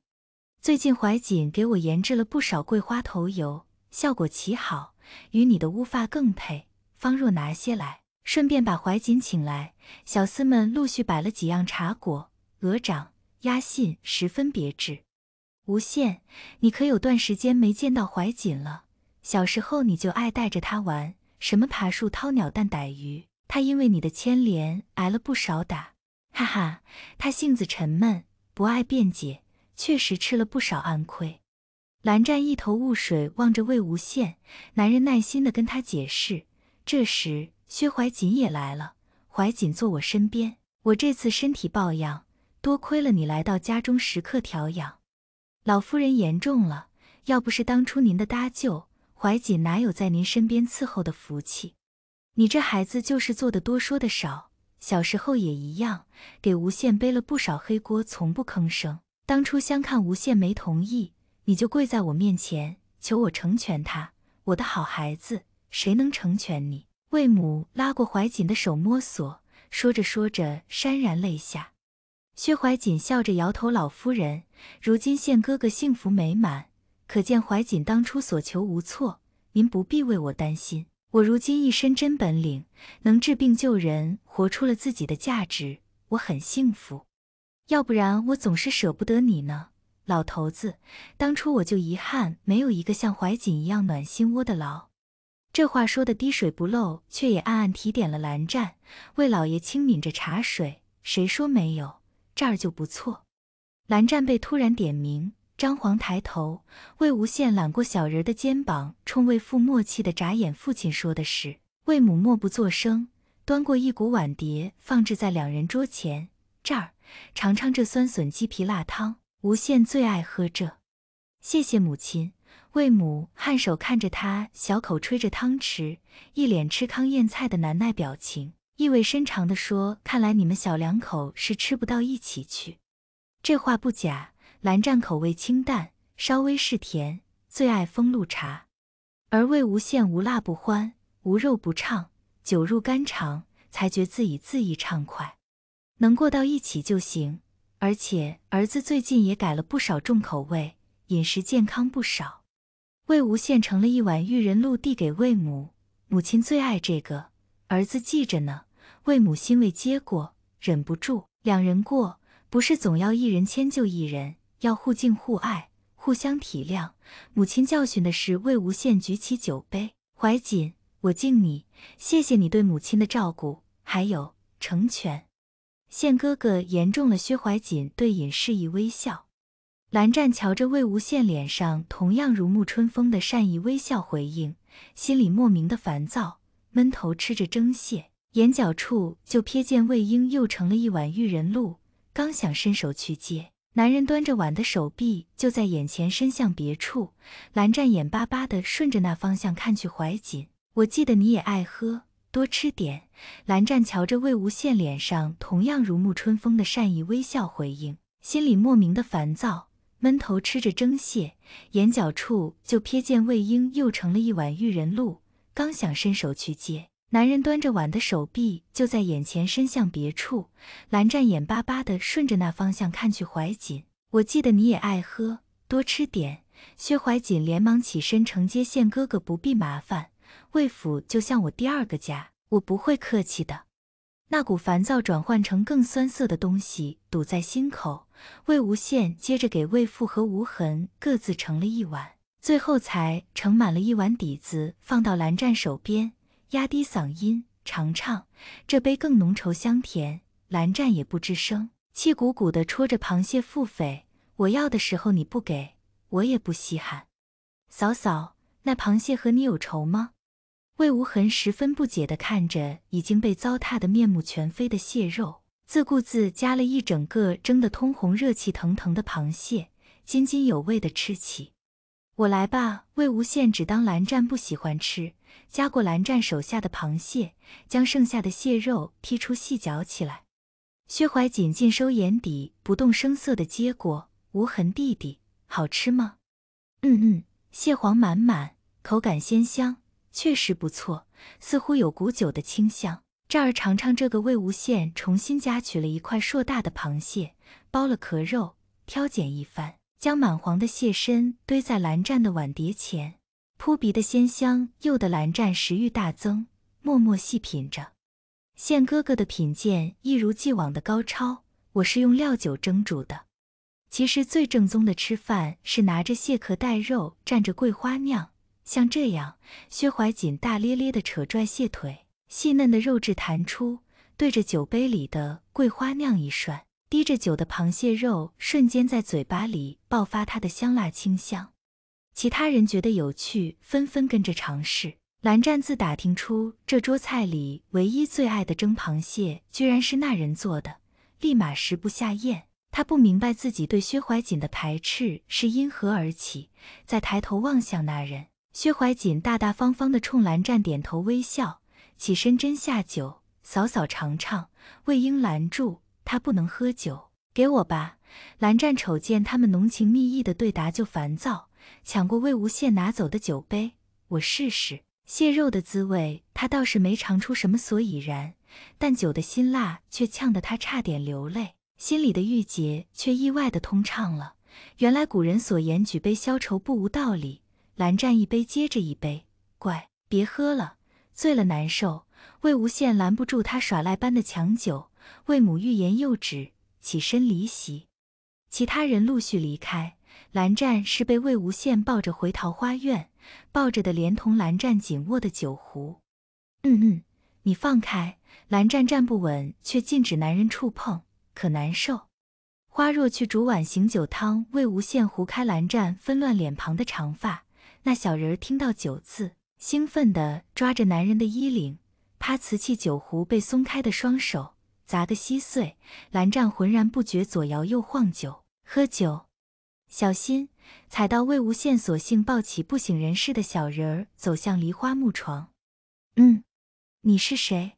最近怀瑾给我研制了不少桂花头油，效果奇好，与你的乌发更配。方若拿些来，顺便把怀瑾请来。小厮们陆续摆了几样茶果、鹅掌、鸭信，十分别致。无羡，你可有段时间没见到怀瑾了？小时候你就爱带着他玩，什么爬树、掏鸟蛋、逮鱼。他因为你的牵连挨了不少打，哈哈，他性子沉闷，不爱辩解，确实吃了不少暗亏。蓝湛一头雾水，望着魏无羡，男人耐心的跟他解释。这时，薛怀瑾也来了，怀瑾坐我身边，我这次身体抱恙，多亏了你来到家中，时刻调养。老夫人言重了，要不是当初您的搭救，怀瑾哪有在您身边伺候的福气。你这孩子就是做的多，说的少。小时候也一样，给吴羡背了不少黑锅，从不吭声。当初相看吴羡没同意，你就跪在我面前求我成全他，我的好孩子，谁能成全你？魏母拉过怀瑾的手摸索，说着说着潸然泪下。薛怀瑾笑着摇头：“老夫人，如今宪哥哥幸福美满，可见怀瑾当初所求无错，您不必为我担心。”我如今一身真本领，能治病救人，活出了自己的价值，我很幸福。要不然我总是舍不得你呢，老头子。当初我就遗憾没有一个像怀瑾一样暖心窝的牢。这话说的滴水不漏，却也暗暗提点了蓝湛。魏老爷轻抿着茶水，谁说没有？这儿就不错。蓝湛被突然点名。张皇抬头，魏无羡揽过小人的肩膀，冲魏父默契的眨眼。父亲说的是，魏母默不作声，端过一股碗碟放置在两人桌前，这儿尝尝这酸笋鸡皮辣汤，无羡最爱喝这。谢谢母亲。魏母颔首看着他小口吹着汤吃，一脸吃糠咽菜的难耐表情，意味深长的说：“看来你们小两口是吃不到一起去。”这话不假。蓝湛口味清淡，稍微是甜，最爱风露茶。而魏无羡无辣不欢，无肉不畅，酒入肝肠才觉自己恣意畅快，能过到一起就行。而且儿子最近也改了不少重口味，饮食健康不少。魏无羡盛了一碗玉人露递给魏母，母亲最爱这个，儿子记着呢。魏母欣慰接过，忍不住，两人过不是总要一人迁就一人。要互敬互爱，互相体谅。母亲教训的是魏无羡。举起酒杯，怀瑾，我敬你，谢谢你对母亲的照顾，还有成全。羡哥哥言重了。薛怀瑾对尹示一微笑。蓝湛瞧着魏无羡脸上同样如沐春风的善意微笑回应，心里莫名的烦躁，闷头吃着蒸蟹，眼角处就瞥见魏婴又盛了一碗玉人露，刚想伸手去接。男人端着碗的手臂就在眼前伸向别处，蓝湛眼巴巴的顺着那方向看去。怀瑾，我记得你也爱喝，多吃点。蓝湛瞧着魏无羡脸上同样如沐春风的善意微笑回应，心里莫名的烦躁，闷头吃着蒸蟹，眼角处就瞥见魏婴又盛了一碗玉人露，刚想伸手去接。男人端着碗的手臂就在眼前伸向别处，蓝湛眼巴巴的顺着那方向看去。怀瑾，我记得你也爱喝，多吃点。薛怀瑾连忙起身承接，现哥哥不必麻烦，魏府就像我第二个家，我不会客气的。那股烦躁转换成更酸涩的东西堵在心口。魏无羡接着给魏父和无痕各自盛了一碗，最后才盛满了一碗底子放到蓝湛手边。压低嗓音，尝尝这杯更浓稠香甜。蓝湛也不吱声，气鼓鼓地戳着螃蟹腹诽：“我要的时候你不给我，也不稀罕。”嫂嫂，那螃蟹和你有仇吗？魏无痕十分不解地看着已经被糟蹋得面目全非的蟹肉，自顾自夹了一整个蒸得通红、热气腾腾的螃蟹，津津有味地吃起。我来吧。魏无羡只当蓝湛不喜欢吃。夹过蓝湛手下的螃蟹，将剩下的蟹肉剔出细嚼起来。薛怀瑾尽收眼底，不动声色的接过，无痕弟弟，好吃吗？嗯嗯，蟹黄满满，口感鲜香，确实不错，似乎有古酒的清香。这儿尝尝这个。魏无羡重新夹取了一块硕大的螃蟹，剥了壳肉，挑拣一番，将满黄的蟹身堆在蓝湛的碗碟前。扑鼻的鲜香诱得蓝湛食欲大增，默默细品着。现哥哥的品鉴一如既往的高超。我是用料酒蒸煮的，其实最正宗的吃饭是拿着蟹壳带肉蘸着桂花酿，像这样。薛怀瑾大咧咧地扯拽蟹腿，细嫩的肉质弹出，对着酒杯里的桂花酿一涮，滴着酒的螃蟹肉瞬间在嘴巴里爆发它的香辣清香。其他人觉得有趣，纷纷跟着尝试。蓝湛自打听出这桌菜里唯一最爱的蒸螃蟹，居然是那人做的，立马食不下咽。他不明白自己对薛怀瑾的排斥是因何而起。再抬头望向那人，薛怀瑾大大方方地冲蓝湛点头微笑，起身斟下酒，扫扫尝尝。魏婴拦住他，不能喝酒，给我吧。蓝湛瞅见他们浓情蜜意的对答就烦躁。抢过魏无羡拿走的酒杯，我试试蟹肉的滋味，他倒是没尝出什么所以然，但酒的辛辣却呛得他差点流泪，心里的郁结却意外的通畅了。原来古人所言“举杯消愁”不无道理。蓝湛一杯接着一杯，乖，别喝了，醉了难受。魏无羡拦不住他耍赖般的抢酒，魏母欲言又止，起身离席，其他人陆续离开。蓝湛是被魏无羡抱着回桃花院，抱着的连同蓝湛紧握的酒壶。嗯嗯，你放开，蓝湛站不稳，却禁止男人触碰，可难受。花若去煮碗醒酒汤，魏无羡胡开蓝湛纷乱脸庞的长发。那小人儿听到酒字，兴奋地抓着男人的衣领，啪瓷器酒壶被松开的双手砸得稀碎。蓝湛浑然不觉，左摇右晃酒喝酒。小心踩到！魏无羡索性抱起不省人事的小人儿，走向梨花木床。嗯，你是谁？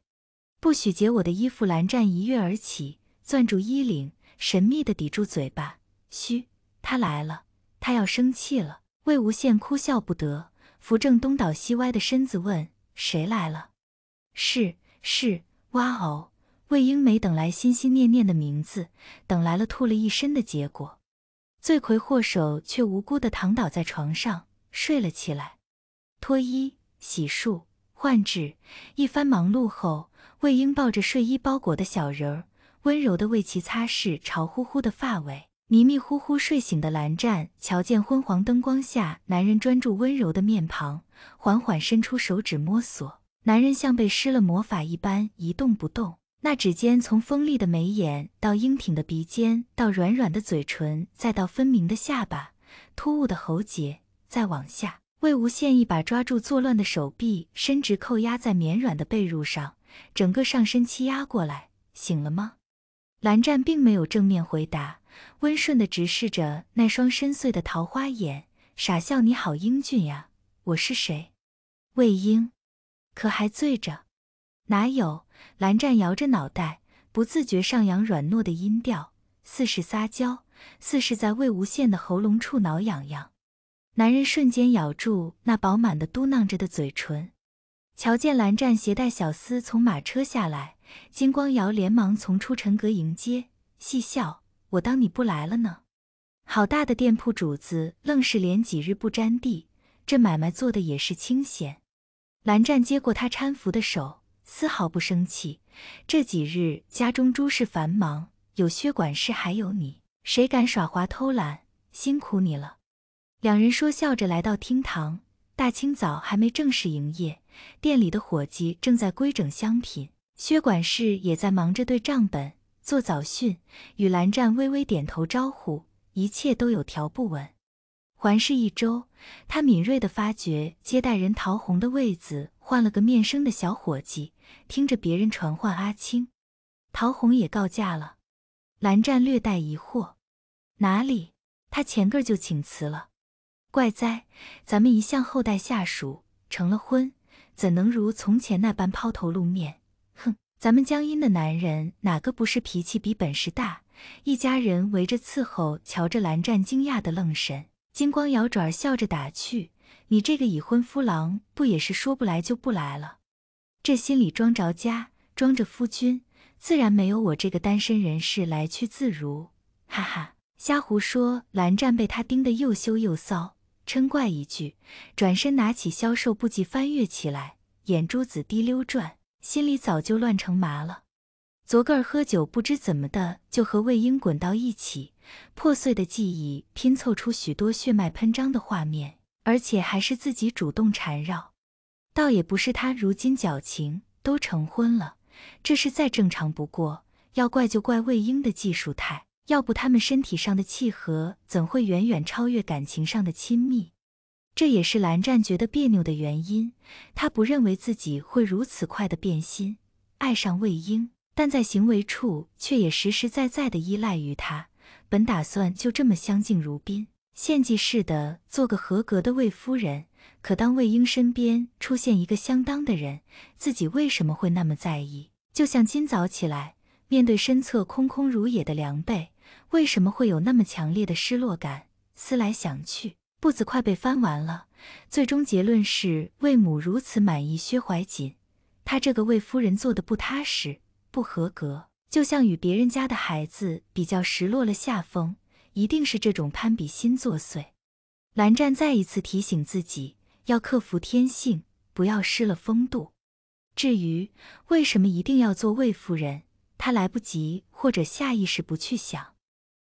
不许解我的衣服！蓝湛一跃而起，攥住衣领，神秘的抵住嘴巴：“嘘，他来了，他要生气了。”魏无羡哭笑不得，扶正东倒西歪的身子，问：“谁来了？”“是，是。”哇哦！魏婴没等来心心念念的名字，等来了吐了一身的结果。罪魁祸首却无辜地躺倒在床上睡了起来，脱衣、洗漱、换纸，一番忙碌后，魏婴抱着睡衣包裹的小人儿，温柔地为其擦拭潮乎乎的发尾。迷迷糊糊睡醒的蓝湛瞧见昏黄灯光下男人专注温柔的面庞，缓缓伸出手指摸索，男人像被施了魔法一般一动不动。那指尖从锋利的眉眼到英挺的鼻尖，到软软的嘴唇，再到分明的下巴、突兀的喉结，再往下，魏无羡一把抓住作乱的手臂，伸直扣压在绵软的被褥上，整个上身欺压过来。醒了吗？蓝湛并没有正面回答，温顺地直视着那双深邃的桃花眼，傻笑：“你好英俊呀，我是谁？魏婴，可还醉着？哪有？”蓝湛摇着脑袋，不自觉上扬软糯的音调，似是撒娇，似是在魏无羡的喉咙处挠痒痒。男人瞬间咬住那饱满的嘟囔着的嘴唇。瞧见蓝湛携带小厮从马车下来，金光瑶连忙从出尘阁迎接，细笑：“我当你不来了呢？好大的店铺，主子愣是连几日不沾地，这买卖做的也是清闲。”蓝湛接过他搀扶的手。丝毫不生气。这几日家中诸事繁忙，有薛管事，还有你，谁敢耍滑偷懒？辛苦你了。两人说笑着来到厅堂，大清早还没正式营业，店里的伙计正在规整香品，薛管事也在忙着对账本做早训，与蓝湛微微点头招呼，一切都有条不紊。环视一周，他敏锐地发觉接待人陶红的位子换了个面生的小伙计。听着别人传唤阿青，陶虹也告假了。蓝湛略带疑惑：“哪里？他前个就请辞了。怪哉，咱们一向厚待下属，成了婚，怎能如从前那般抛头露面？哼，咱们江阴的男人，哪个不是脾气比本事大？一家人围着伺候，瞧着蓝湛惊讶的愣神，金光摇爪笑着打趣：‘你这个已婚夫郎，不也是说不来就不来了？’”这心里装着家，装着夫君，自然没有我这个单身人士来去自如。哈哈，瞎胡说！蓝湛被他盯得又羞又臊，嗔怪一句，转身拿起消瘦簿记翻阅起来，眼珠子滴溜转，心里早就乱成麻了。昨个儿喝酒，不知怎么的就和魏婴滚到一起，破碎的记忆拼凑出许多血脉喷张的画面，而且还是自己主动缠绕。倒也不是他如今矫情，都成婚了，这是再正常不过。要怪就怪魏婴的技术太，要不他们身体上的契合怎会远远超越感情上的亲密？这也是蓝湛觉得别扭的原因。他不认为自己会如此快的变心，爱上魏婴，但在行为处却也实实在在的依赖于他。本打算就这么相敬如宾，献祭似的做个合格的魏夫人。可当魏婴身边出现一个相当的人，自己为什么会那么在意？就像今早起来面对身侧空空如也的凉被，为什么会有那么强烈的失落感？思来想去，步子快被翻完了。最终结论是，魏母如此满意薛怀瑾，他这个魏夫人做的不踏实、不合格。就像与别人家的孩子比较，时落了下风，一定是这种攀比心作祟。蓝湛再一次提醒自己。要克服天性，不要失了风度。至于为什么一定要做魏夫人，他来不及或者下意识不去想。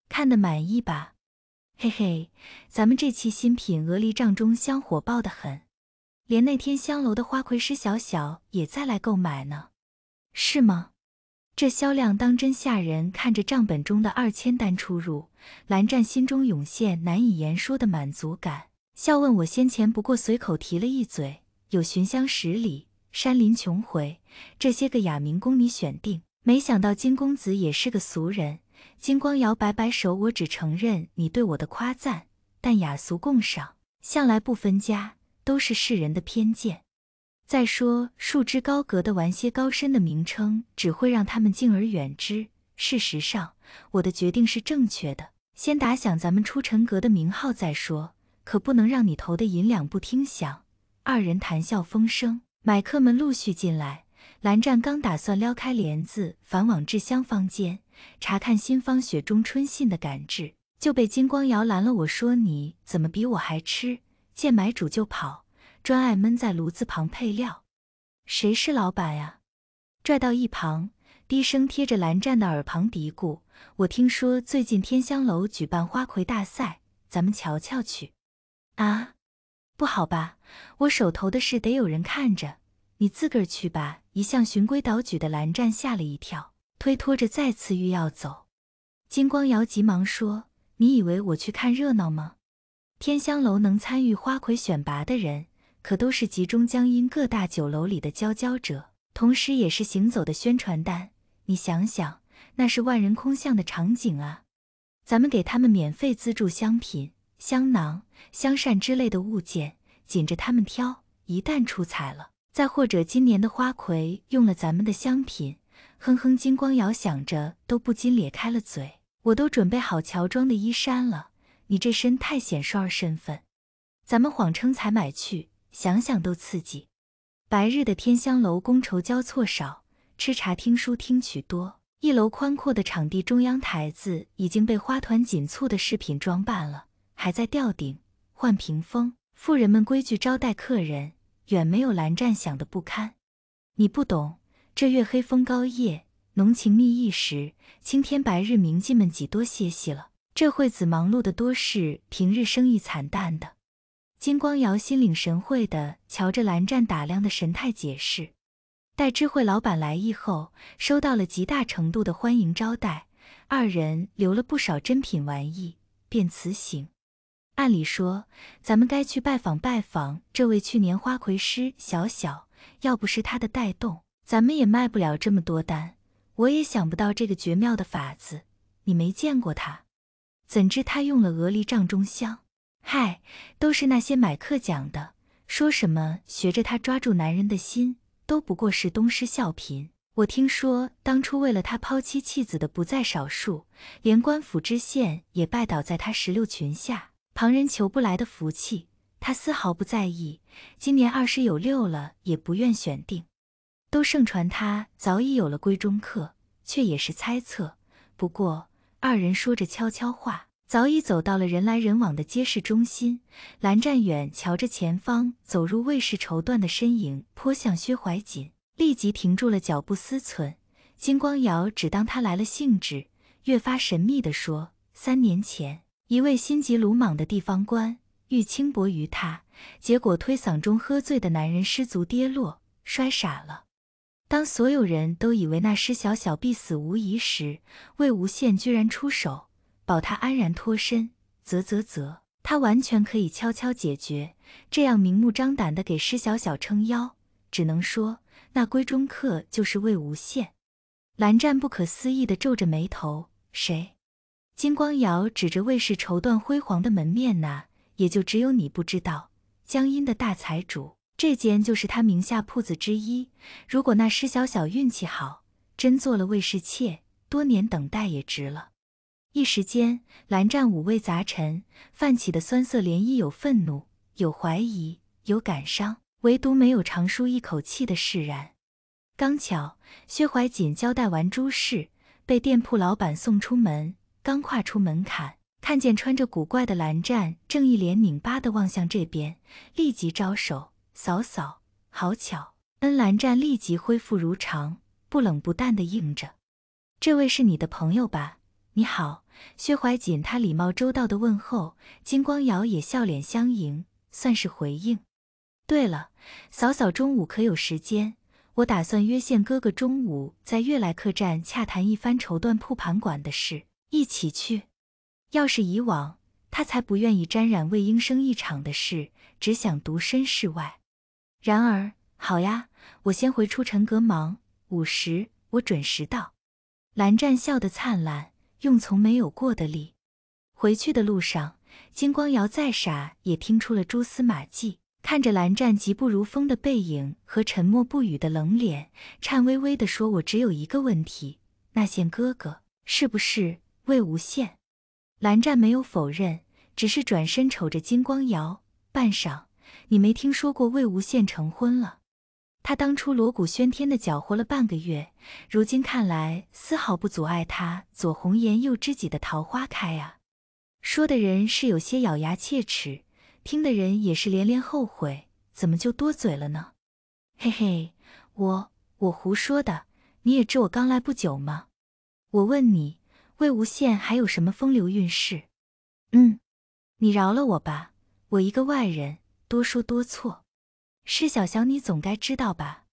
看得满意吧？嘿嘿，咱们这期新品鹅梨帐中香火爆的很，连那天香楼的花魁师小小也在来购买呢，是吗？这销量当真吓人！看着账本中的二千单出入，蓝湛心中涌现难以言说的满足感。笑问我先前不过随口提了一嘴，有寻香十里、山林穷回这些个雅名供你选定。没想到金公子也是个俗人。金光瑶摆摆手，我只承认你对我的夸赞，但雅俗共赏，向来不分家，都是世人的偏见。再说，束之高阁的玩些高深的名称，只会让他们敬而远之。事实上，我的决定是正确的，先打响咱们出尘阁的名号再说。可不能让你投的银两不听响。二人谈笑风生，买客们陆续进来。蓝湛刚打算撩开帘子，返往制香坊间查看新方雪中春信的赶知，就被金光瑶拦了。我说你怎么比我还痴，见买主就跑，专爱闷在炉子旁配料。谁是老板呀？拽到一旁，低声贴着蓝湛的耳旁嘀咕：“我听说最近天香楼举办花魁大赛，咱们瞧瞧去。”啊，不好吧！我手头的事得有人看着，你自个儿去吧。一向循规蹈矩的蓝湛吓了一跳，推脱着再次欲要走。金光瑶急忙说：“你以为我去看热闹吗？天香楼能参与花魁选拔的人，可都是集中江阴各大酒楼里的佼佼者，同时也是行走的宣传单。你想想，那是万人空巷的场景啊！咱们给他们免费资助香品。”香囊、香扇之类的物件，紧着他们挑。一旦出彩了，再或者今年的花魁用了咱们的香品，哼哼，金光瑶想着都不禁咧开了嘴。我都准备好乔装的衣衫了，你这身太显儿身份，咱们谎称才买去，想想都刺激。白日的天香楼觥筹交错少，吃茶听书听曲多。一楼宽阔的场地中央台子已经被花团锦簇的饰品装扮了。还在吊顶换屏风，富人们规矩招待客人，远没有蓝湛想的不堪。你不懂，这月黑风高夜，浓情蜜意时，青天白日明净们几多歇息了。这惠子忙碌的多是平日生意惨淡的。金光瑶心领神会的瞧着蓝湛打量的神态，解释：待知会老板来意后，收到了极大程度的欢迎招待，二人留了不少珍品玩意，便辞行。按理说，咱们该去拜访拜访这位去年花魁师小小。要不是她的带动，咱们也卖不了这么多单。我也想不到这个绝妙的法子。你没见过她，怎知她用了鹅梨帐中香？嗨，都是那些买客讲的，说什么学着她抓住男人的心，都不过是东施效颦。我听说当初为了她抛妻弃子的不在少数，连官府知县也拜倒在她石榴裙下。旁人求不来的福气，他丝毫不在意。今年二十有六了，也不愿选定。都盛传他早已有了闺中客，却也是猜测。不过二人说着悄悄话，早已走到了人来人往的街市中心。蓝湛远瞧着前方走入卫氏绸缎的身影，颇像薛怀瑾，立即停住了脚步思忖。金光瑶只当他来了兴致，越发神秘地说：“三年前。”一位心急鲁莽的地方官欲轻薄于他，结果推搡中喝醉的男人失足跌落，摔傻了。当所有人都以为那施小小必死无疑时，魏无羡居然出手保他安然脱身。啧啧啧，他完全可以悄悄解决，这样明目张胆的给施小小撑腰，只能说那闺中客就是魏无羡。蓝湛不可思议的皱着眉头，谁？金光瑶指着卫氏绸缎辉煌的门面，呐，也就只有你不知道，江阴的大财主，这间就是他名下铺子之一。如果那施小小运气好，真做了卫氏妾，多年等待也值了。一时间，蓝湛五味杂陈，泛起的酸涩涟漪有愤怒，有怀疑，有感伤，唯独没有长舒一口气的释然。刚巧，薛怀瑾交代完诸事，被店铺老板送出门。刚跨出门槛，看见穿着古怪的蓝湛正一脸拧巴的望向这边，立即招手：“嫂嫂，好巧。”恩蓝湛立即恢复如常，不冷不淡的应着：“这位是你的朋友吧？你好，薛怀瑾。”他礼貌周到的问候。金光瑶也笑脸相迎，算是回应。对了，嫂嫂中午可有时间？我打算约宪哥哥，中午在悦来客栈洽谈一番绸缎铺盘馆的事。一起去，要是以往，他才不愿意沾染魏英生一场的事，只想独身世外。然而，好呀，我先回出尘阁忙。午时，我准时到。蓝湛笑得灿烂，用从没有过的力。回去的路上，金光瑶再傻也听出了蛛丝马迹。看着蓝湛疾步如风的背影和沉默不语的冷脸，颤巍巍地说：“我只有一个问题，那宪哥哥是不是？”魏无羡，蓝湛没有否认，只是转身瞅着金光瑶，半晌：“你没听说过魏无羡成婚了？他当初锣鼓喧天的搅和了半个月，如今看来丝毫不阻碍他左红颜右知己的桃花开啊！”说的人是有些咬牙切齿，听的人也是连连后悔，怎么就多嘴了呢？嘿嘿，我我胡说的，你也知我刚来不久吗？我问你。魏无羡还有什么风流韵事？嗯，你饶了我吧，我一个外人，多说多错。施小小，你总该知道吧？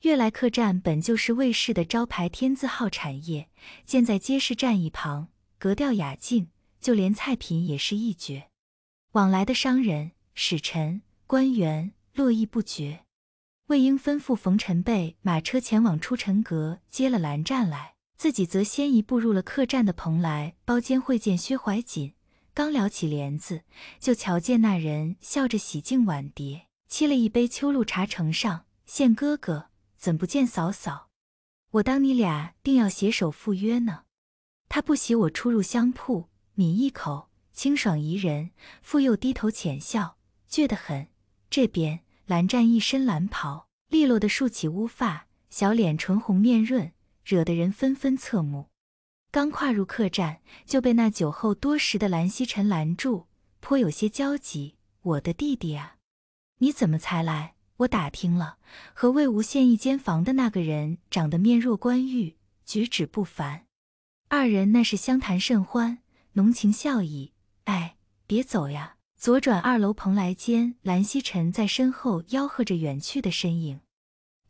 悦来客栈本就是魏氏的招牌天字号产业，建在街市站一旁，格调雅静，就连菜品也是一绝。往来的商人、使臣、官员络绎不绝。魏婴吩咐冯尘备马车前往出尘阁接了蓝湛来。自己则先一步入了客栈的蓬莱包间会见薛怀瑾，刚撩起帘子，就瞧见那人笑着洗净碗碟，沏了一杯秋露茶呈上，现哥哥怎不见嫂嫂？我当你俩定要携手赴约呢。他不喜我出入香铺，抿一口，清爽宜人，复又低头浅笑，倔得很。这边蓝湛一身蓝袍，利落的束起乌发，小脸唇红面润。惹得人纷纷侧目。刚跨入客栈，就被那酒后多时的蓝曦臣拦住，颇有些焦急：“我的弟弟啊，你怎么才来？我打听了，和魏无羡一间房的那个人，长得面若冠玉，举止不凡。二人那是相谈甚欢，浓情笑意。哎，别走呀！左转二楼蓬莱间，蓝曦臣在身后吆喝着远去的身影。”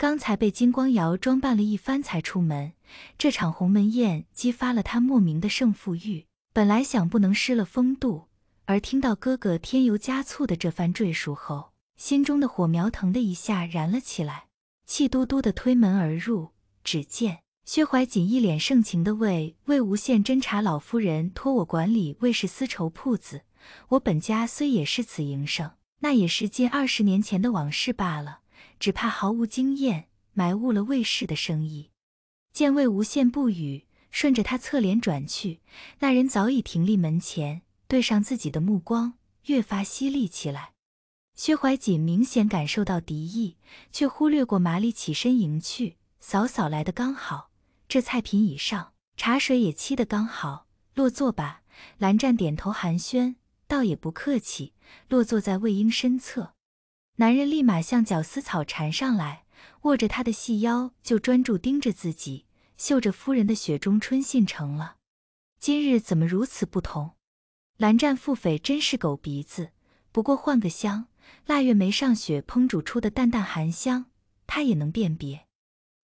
刚才被金光瑶装扮了一番才出门，这场鸿门宴激发了他莫名的胜负欲。本来想不能失了风度，而听到哥哥添油加醋的这番赘述后，心中的火苗腾的一下燃了起来，气嘟嘟的推门而入。只见薛怀瑾一脸盛情的为魏无羡斟茶，老夫人托我管理魏氏丝绸铺子，我本家虽也是此营生，那也是近二十年前的往事罢了。只怕毫无经验，埋误了魏氏的生意。见魏无羡不语，顺着他侧脸转去，那人早已停立门前，对上自己的目光，越发犀利起来。薛怀瑾明显感受到敌意，却忽略过麻利起身迎去。嫂嫂来的刚好，这菜品已上，茶水也沏的刚好。落座吧。蓝湛点头寒暄，倒也不客气，落座在魏婴身侧。男人立马像绞丝草缠上来，握着他的细腰就专注盯着自己，嗅着夫人的雪中春信成了。今日怎么如此不同？蓝湛腹诽，真是狗鼻子。不过换个香，腊月没上雪烹煮出的淡淡寒香，他也能辨别。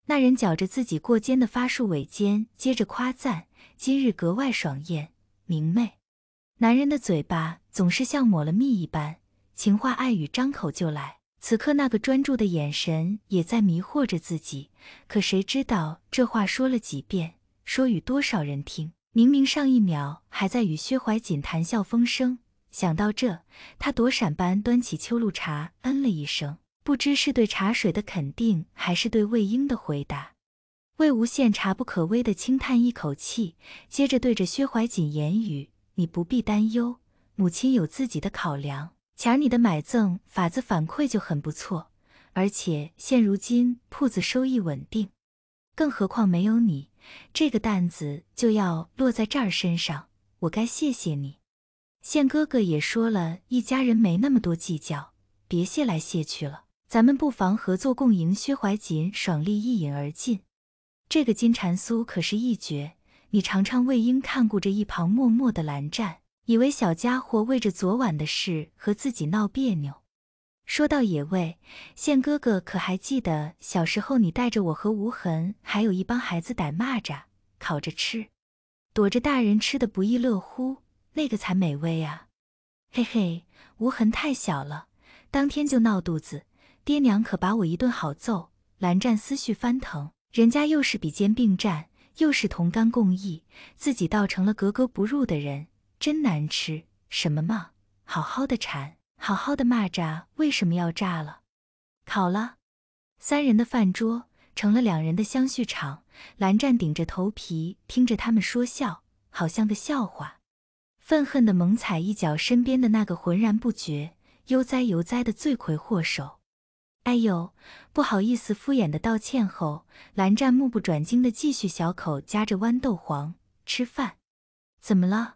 那人搅着自己过肩的发束尾尖，接着夸赞今日格外爽艳明媚。男人的嘴巴总是像抹了蜜一般。情话爱语张口就来，此刻那个专注的眼神也在迷惑着自己。可谁知道这话说了几遍，说与多少人听？明明上一秒还在与薛怀瑾谈笑风生，想到这，他躲闪般端起秋露茶，嗯了一声，不知是对茶水的肯定，还是对魏婴的回答。魏无羡茶不可微的轻叹一口气，接着对着薛怀瑾言语：“你不必担忧，母亲有自己的考量。”前儿你的买赠法子反馈就很不错，而且现如今铺子收益稳定，更何况没有你，这个担子就要落在这儿身上，我该谢谢你。现哥哥也说了一家人没那么多计较，别谢来谢去了，咱们不妨合作共赢。薛怀瑾爽利一饮而尽，这个金蝉酥可是一绝，你尝尝。魏婴看顾着一旁默默的蓝湛。以为小家伙为着昨晚的事和自己闹别扭，说到野味，宪哥哥可还记得小时候你带着我和无痕，还有一帮孩子逮蚂蚱烤着吃，躲着大人吃的不亦乐乎？那个才美味啊！嘿嘿，无痕太小了，当天就闹肚子，爹娘可把我一顿好揍。蓝湛思绪翻腾，人家又是比肩并战，又是同甘共义，自己倒成了格格不入的人。真难吃，什么嘛！好好的蝉，好好的蚂蚱，为什么要炸了？好了，三人的饭桌成了两人的相续场。蓝湛顶着头皮听着他们说笑，好像个笑话，愤恨的猛踩一脚身边的那个浑然不觉、悠哉悠哉的罪魁祸首。哎呦，不好意思，敷衍的道歉后，蓝湛目不转睛的继续小口夹着豌豆黄吃饭。怎么了？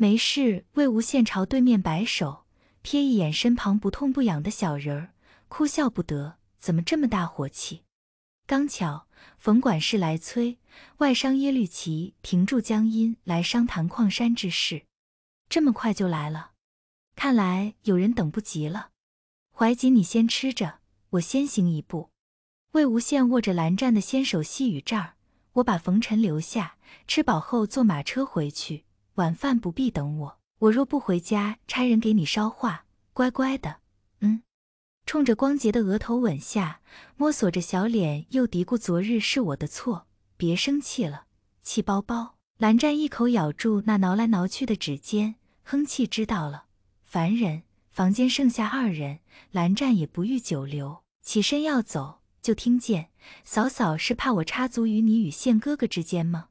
没事，魏无羡朝对面摆手，瞥一眼身旁不痛不痒的小人儿，哭笑不得，怎么这么大火气？刚巧冯管事来催外商耶律齐停驻江阴来商谈矿山之事，这么快就来了，看来有人等不及了。怀瑾，你先吃着，我先行一步。魏无羡握着蓝湛的纤手，细语这儿：“我把冯尘留下，吃饱后坐马车回去。”晚饭不必等我，我若不回家，差人给你捎话。乖乖的，嗯，冲着光洁的额头吻下，摸索着小脸，又嘀咕：“昨日是我的错，别生气了，气包包。”蓝湛一口咬住那挠来挠去的指尖，哼气，知道了，烦人。房间剩下二人，蓝湛也不欲久留，起身要走，就听见：“嫂嫂是怕我插足于你与现哥哥之间吗？”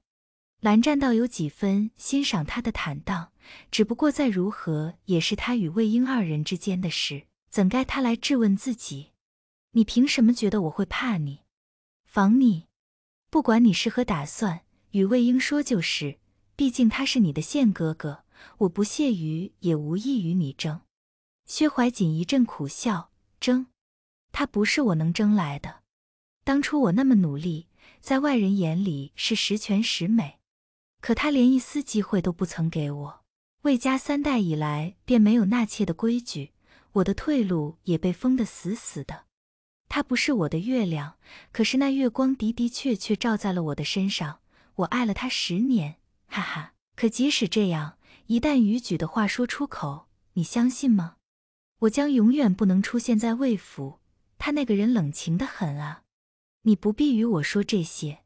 蓝湛倒有几分欣赏他的坦荡，只不过再如何也是他与魏婴二人之间的事，怎该他来质问自己？你凭什么觉得我会怕你、防你？不管你是何打算，与魏婴说就是。毕竟他是你的现哥哥，我不屑于也无意与你争。薛怀瑾一阵苦笑，争？他不是我能争来的。当初我那么努力，在外人眼里是十全十美。可他连一丝机会都不曾给我。魏家三代以来便没有纳妾的规矩，我的退路也被封得死死的。他不是我的月亮，可是那月光的的确确照在了我的身上。我爱了他十年，哈哈。可即使这样，一旦逾矩的话说出口，你相信吗？我将永远不能出现在魏府。他那个人冷情的很啊。你不必与我说这些。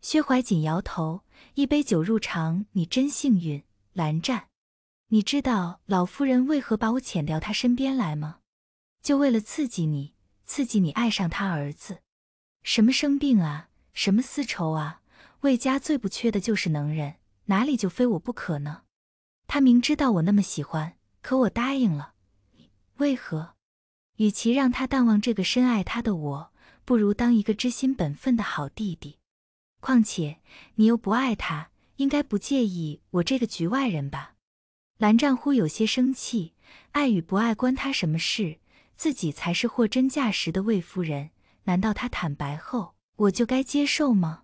薛怀瑾摇头。一杯酒入肠，你真幸运，蓝湛。你知道老夫人为何把我遣掉他身边来吗？就为了刺激你，刺激你爱上他儿子。什么生病啊，什么私仇啊，魏家最不缺的就是能人，哪里就非我不可呢？他明知道我那么喜欢，可我答应了，为何？与其让他淡忘这个深爱他的我，不如当一个知心本分的好弟弟。况且你又不爱他，应该不介意我这个局外人吧？蓝湛忽有些生气，爱与不爱关他什么事？自己才是货真价实的魏夫人，难道他坦白后我就该接受吗？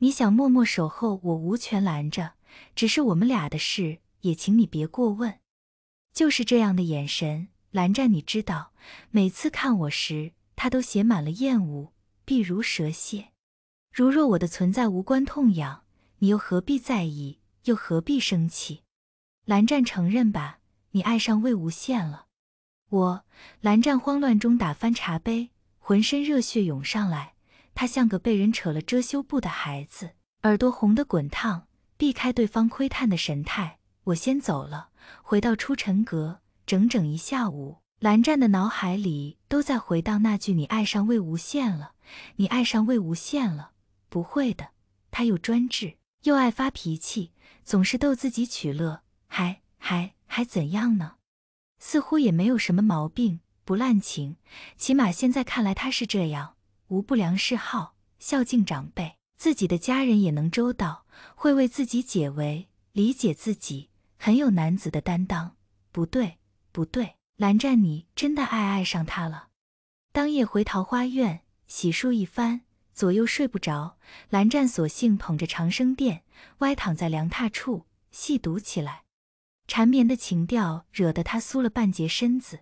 你想默默守候，我无权拦着，只是我们俩的事，也请你别过问。就是这样的眼神，蓝湛，你知道，每次看我时，他都写满了厌恶，譬如蛇蝎。如若我的存在无关痛痒，你又何必在意？又何必生气？蓝湛承认吧，你爱上魏无羡了。我，蓝湛慌乱中打翻茶杯，浑身热血涌上来。他像个被人扯了遮羞布的孩子，耳朵红得滚烫，避开对方窥探的神态。我先走了。回到初尘阁，整整一下午，蓝湛的脑海里都在回荡那句：你爱上魏无羡了。你爱上魏无羡了。不会的，他又专制，又爱发脾气，总是逗自己取乐，还还还怎样呢？似乎也没有什么毛病，不滥情，起码现在看来他是这样，无不良嗜好，孝敬长辈，自己的家人也能周到，会为自己解围，理解自己，很有男子的担当。不对，不对，蓝湛，你真的爱爱上他了。当夜回桃花院，洗漱一番。左右睡不着，蓝湛索性捧着《长生殿》，歪躺在凉榻处细读起来。缠绵的情调惹得他酥了半截身子。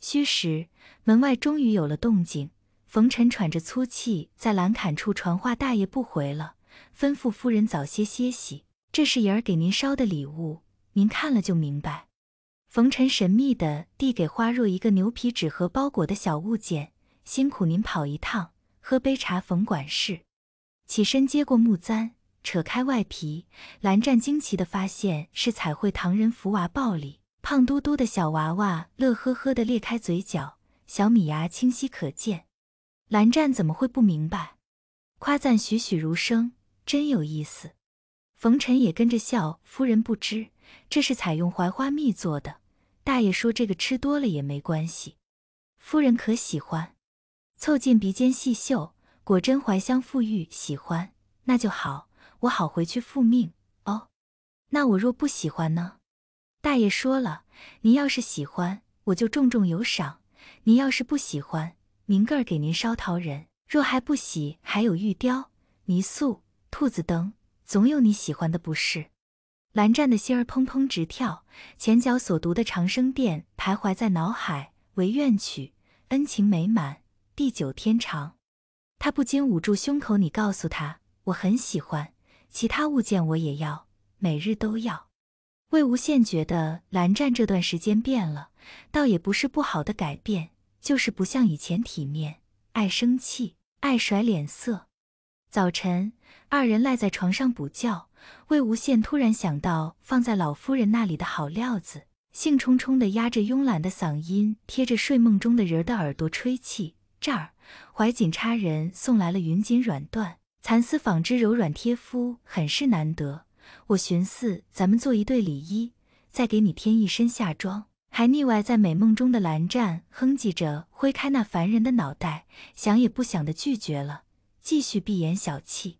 虚时，门外终于有了动静。冯晨喘着粗气，在栏杆处传话：“大爷不回了，吩咐夫人早些歇息。这是爷儿给您捎的礼物，您看了就明白。”冯晨神秘地递给花若一个牛皮纸盒包裹的小物件：“辛苦您跑一趟。”喝杯茶，冯管事起身接过木簪，扯开外皮，蓝湛惊奇的发现是彩绘唐人福娃抱里，胖嘟嘟的小娃娃乐呵呵的裂开嘴角，小米牙清晰可见。蓝湛怎么会不明白？夸赞栩栩如生，真有意思。冯晨也跟着笑，夫人不知这是采用槐花蜜做的，大爷说这个吃多了也没关系，夫人可喜欢。凑近鼻尖细嗅，果真怀香馥郁，喜欢，那就好，我好回去复命。哦，那我若不喜欢呢？大爷说了，您要是喜欢，我就重重有赏；您要是不喜欢，明个儿给您烧桃人。若还不喜，还有玉雕、泥塑、兔子灯，总有你喜欢的，不是？蓝湛的心儿砰砰直跳，前脚所读的《长生殿》徘徊在脑海，唯愿取，恩情美满。地久天长，他不禁捂住胸口。你告诉他，我很喜欢其他物件，我也要每日都要。魏无羡觉得蓝湛这段时间变了，倒也不是不好的改变，就是不像以前体面，爱生气，爱甩脸色。早晨，二人赖在床上补觉。魏无羡突然想到放在老夫人那里的好料子，兴冲冲的压着慵懒的嗓音，贴着睡梦中的人的耳朵吹气。这儿，怀瑾差人送来了云锦软缎，蚕丝纺织，柔软贴肤，很是难得。我寻思，咱们做一对里衣，再给你添一身夏装。还腻歪在美梦中的蓝湛哼唧着，挥开那烦人的脑袋，想也不想的拒绝了，继续闭眼小憩。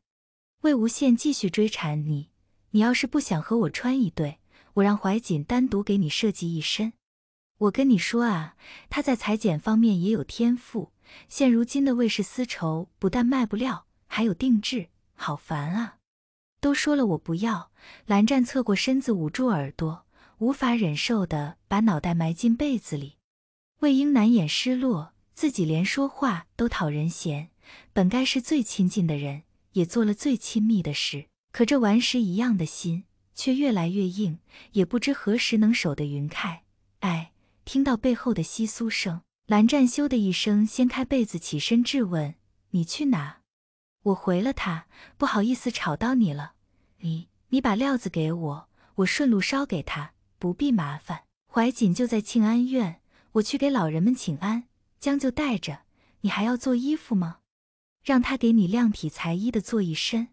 魏无羡继续追缠你，你要是不想和我穿一对，我让怀瑾单独给你设计一身。我跟你说啊，他在裁剪方面也有天赋。现如今的卫氏丝绸不但卖不掉，还有定制，好烦啊！都说了我不要。蓝湛侧过身子，捂住耳朵，无法忍受的把脑袋埋进被子里。魏婴难掩失落，自己连说话都讨人嫌，本该是最亲近的人，也做了最亲密的事，可这顽石一样的心却越来越硬，也不知何时能守得云开。哎。听到背后的窸窣声，蓝湛咻的一声掀开被子，起身质问：“你去哪？”我回了他：“不好意思，吵到你了。”“你你把料子给我，我顺路捎给他，不必麻烦。”怀瑾就在庆安院，我去给老人们请安，将就带着。你还要做衣服吗？让他给你量体裁衣的做一身，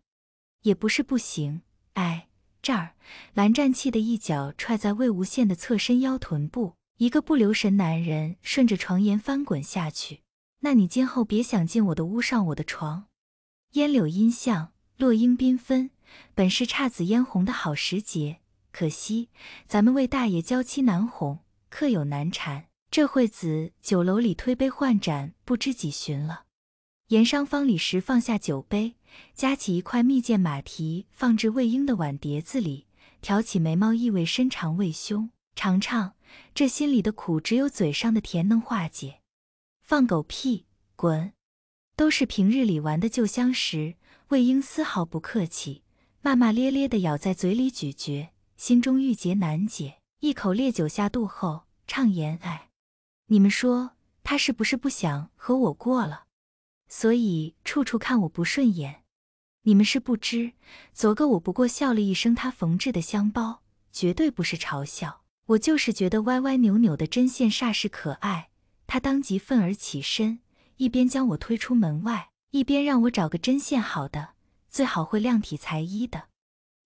也不是不行。哎，这儿，蓝湛气的一脚踹在魏无羡的侧身腰臀部。一个不留神，男人顺着床沿翻滚下去。那你今后别想进我的屋上我的床。烟柳荫巷，落英缤纷，本是姹紫嫣红的好时节，可惜咱们魏大爷娇妻难哄，客友难缠。这会子酒楼里推杯换盏，不知几巡了。盐商方礼石放下酒杯，夹起一块蜜饯马蹄，放置魏婴的碗碟子里，挑起眉毛，意味深长：“魏兄，尝尝。”这心里的苦，只有嘴上的甜能化解。放狗屁，滚！都是平日里玩的旧相识，魏婴丝毫不客气，骂骂咧咧的咬在嘴里咀嚼，心中郁结难解。一口烈酒下肚后，畅言：“哎，你们说他是不是不想和我过了？所以处处看我不顺眼？你们是不知，昨个我不过笑了一声，他缝制的香包绝对不是嘲笑。”我就是觉得歪歪扭扭的针线煞是可爱。他当即愤而起身，一边将我推出门外，一边让我找个针线好的，最好会量体裁衣的。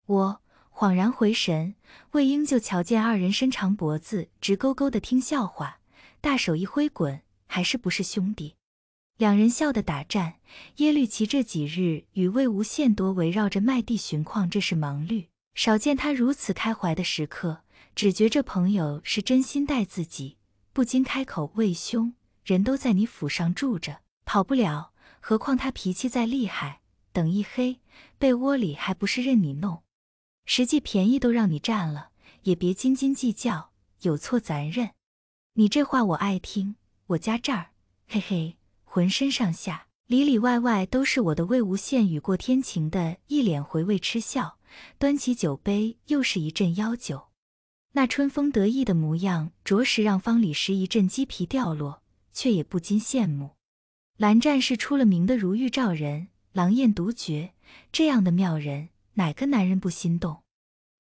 我恍然回神，魏婴就瞧见二人伸长脖子，直勾勾的听笑话，大手一挥滚，还是不是兄弟？两人笑得打颤。耶律齐这几日与魏无羡多围绕着麦地寻矿，这是忙绿，少见他如此开怀的时刻。只觉这朋友是真心待自己，不禁开口：“魏兄，人都在你府上住着，跑不了。何况他脾气再厉害，等一黑，被窝里还不是任你弄？实际便宜都让你占了，也别斤斤计较。有错咱认。你这话我爱听。我家这儿，嘿嘿，浑身上下，里里外外都是我的魏无羡。雨过天晴的一脸回味，嗤笑，端起酒杯，又是一阵邀酒。”那春风得意的模样，着实让方礼时一阵鸡皮掉落，却也不禁羡慕。蓝湛是出了名的如玉照人，郎艳独绝，这样的妙人，哪个男人不心动？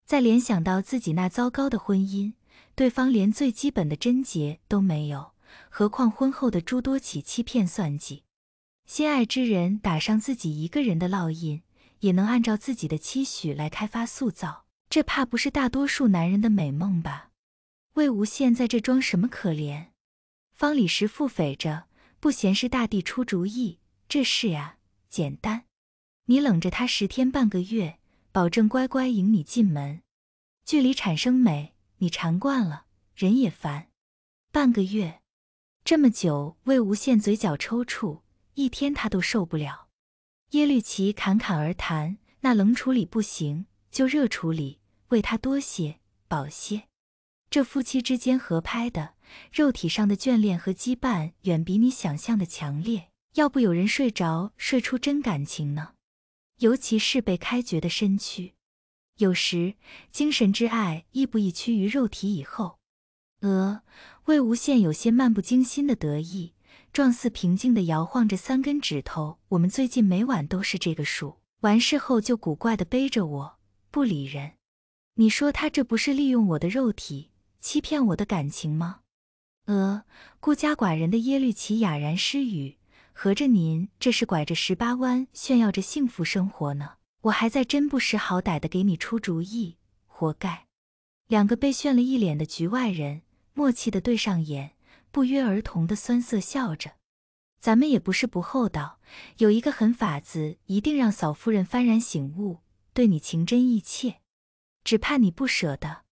再联想到自己那糟糕的婚姻，对方连最基本的贞洁都没有，何况婚后的诸多起欺骗算计，心爱之人打上自己一个人的烙印，也能按照自己的期许来开发塑造。这怕不是大多数男人的美梦吧？魏无羡在这装什么可怜？方里时腹诽着，不嫌是大帝出主意，这事呀简单，你冷着他十天半个月，保证乖乖迎你进门。距离产生美，你馋惯了，人也烦。半个月，这么久，魏无羡嘴角抽搐，一天他都受不了。耶律齐侃侃而谈，那冷处理不行，就热处理。为他多些饱些，这夫妻之间合拍的肉体上的眷恋和羁绊，远比你想象的强烈。要不有人睡着睡出真感情呢？尤其是被开掘的身躯，有时精神之爱亦不亦趋于肉体。以后，呃，魏无羡有些漫不经心的得意，状似平静的摇晃着三根指头。我们最近每晚都是这个数。完事后就古怪的背着我，不理人。你说他这不是利用我的肉体欺骗我的感情吗？呃，孤家寡人的耶律齐哑然失语。合着您这是拐着十八弯炫耀着幸福生活呢？我还在真不识好歹的给你出主意，活该！两个被炫了一脸的局外人默契的对上眼，不约而同的酸涩笑着。咱们也不是不厚道，有一个狠法子，一定让嫂夫人幡然醒悟，对你情真意切。只怕你不舍得。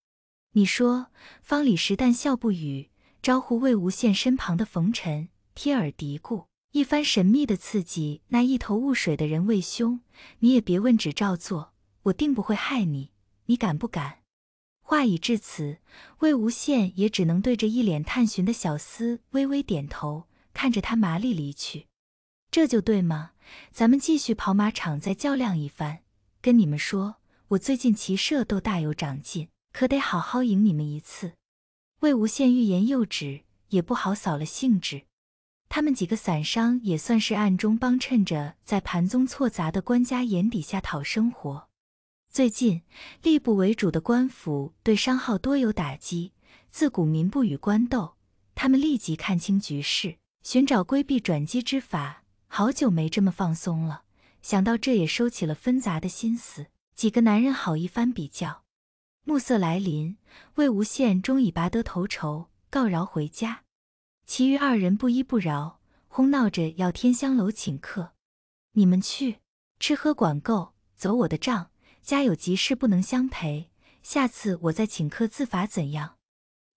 你说，方李石淡笑不语，招呼魏无羡身旁的冯尘，贴耳嘀咕一番神秘的刺激。那一头雾水的人魏兄，你也别问，只照做，我定不会害你。你敢不敢？话已至此，魏无羡也只能对着一脸探寻的小厮微微点头，看着他麻利离去。这就对嘛，咱们继续跑马场再较量一番。跟你们说。我最近骑射都大有长进，可得好好赢你们一次。魏无羡欲言又止，也不好扫了兴致。他们几个散商也算是暗中帮衬着，在盘宗错杂的官家眼底下讨生活。最近吏部为主的官府对商号多有打击，自古民不与官斗，他们立即看清局势，寻找规避转机之法。好久没这么放松了，想到这也收起了纷杂的心思。几个男人好一番比较，暮色来临，魏无羡终以拔得头筹，告饶回家。其余二人不依不饶，哄闹着要天香楼请客。你们去吃喝管够，走我的账。家有急事不能相陪，下次我再请客自罚怎样？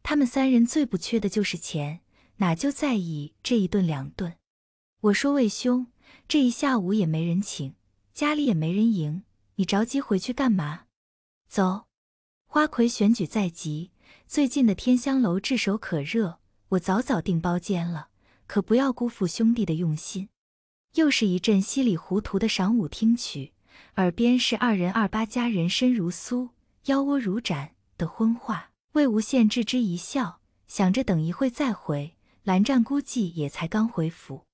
他们三人最不缺的就是钱，哪就在意这一顿两顿？我说魏兄，这一下午也没人请，家里也没人迎，你着急回去干嘛？走，花魁选举在即，最近的天香楼炙手可热，我早早订包间了，可不要辜负兄弟的用心。又是一阵稀里糊涂的晌午听曲，耳边是二人二八佳人身如酥，腰窝如盏的荤话。魏无羡置之一笑，想着等一会再回。蓝湛估计也才刚回府，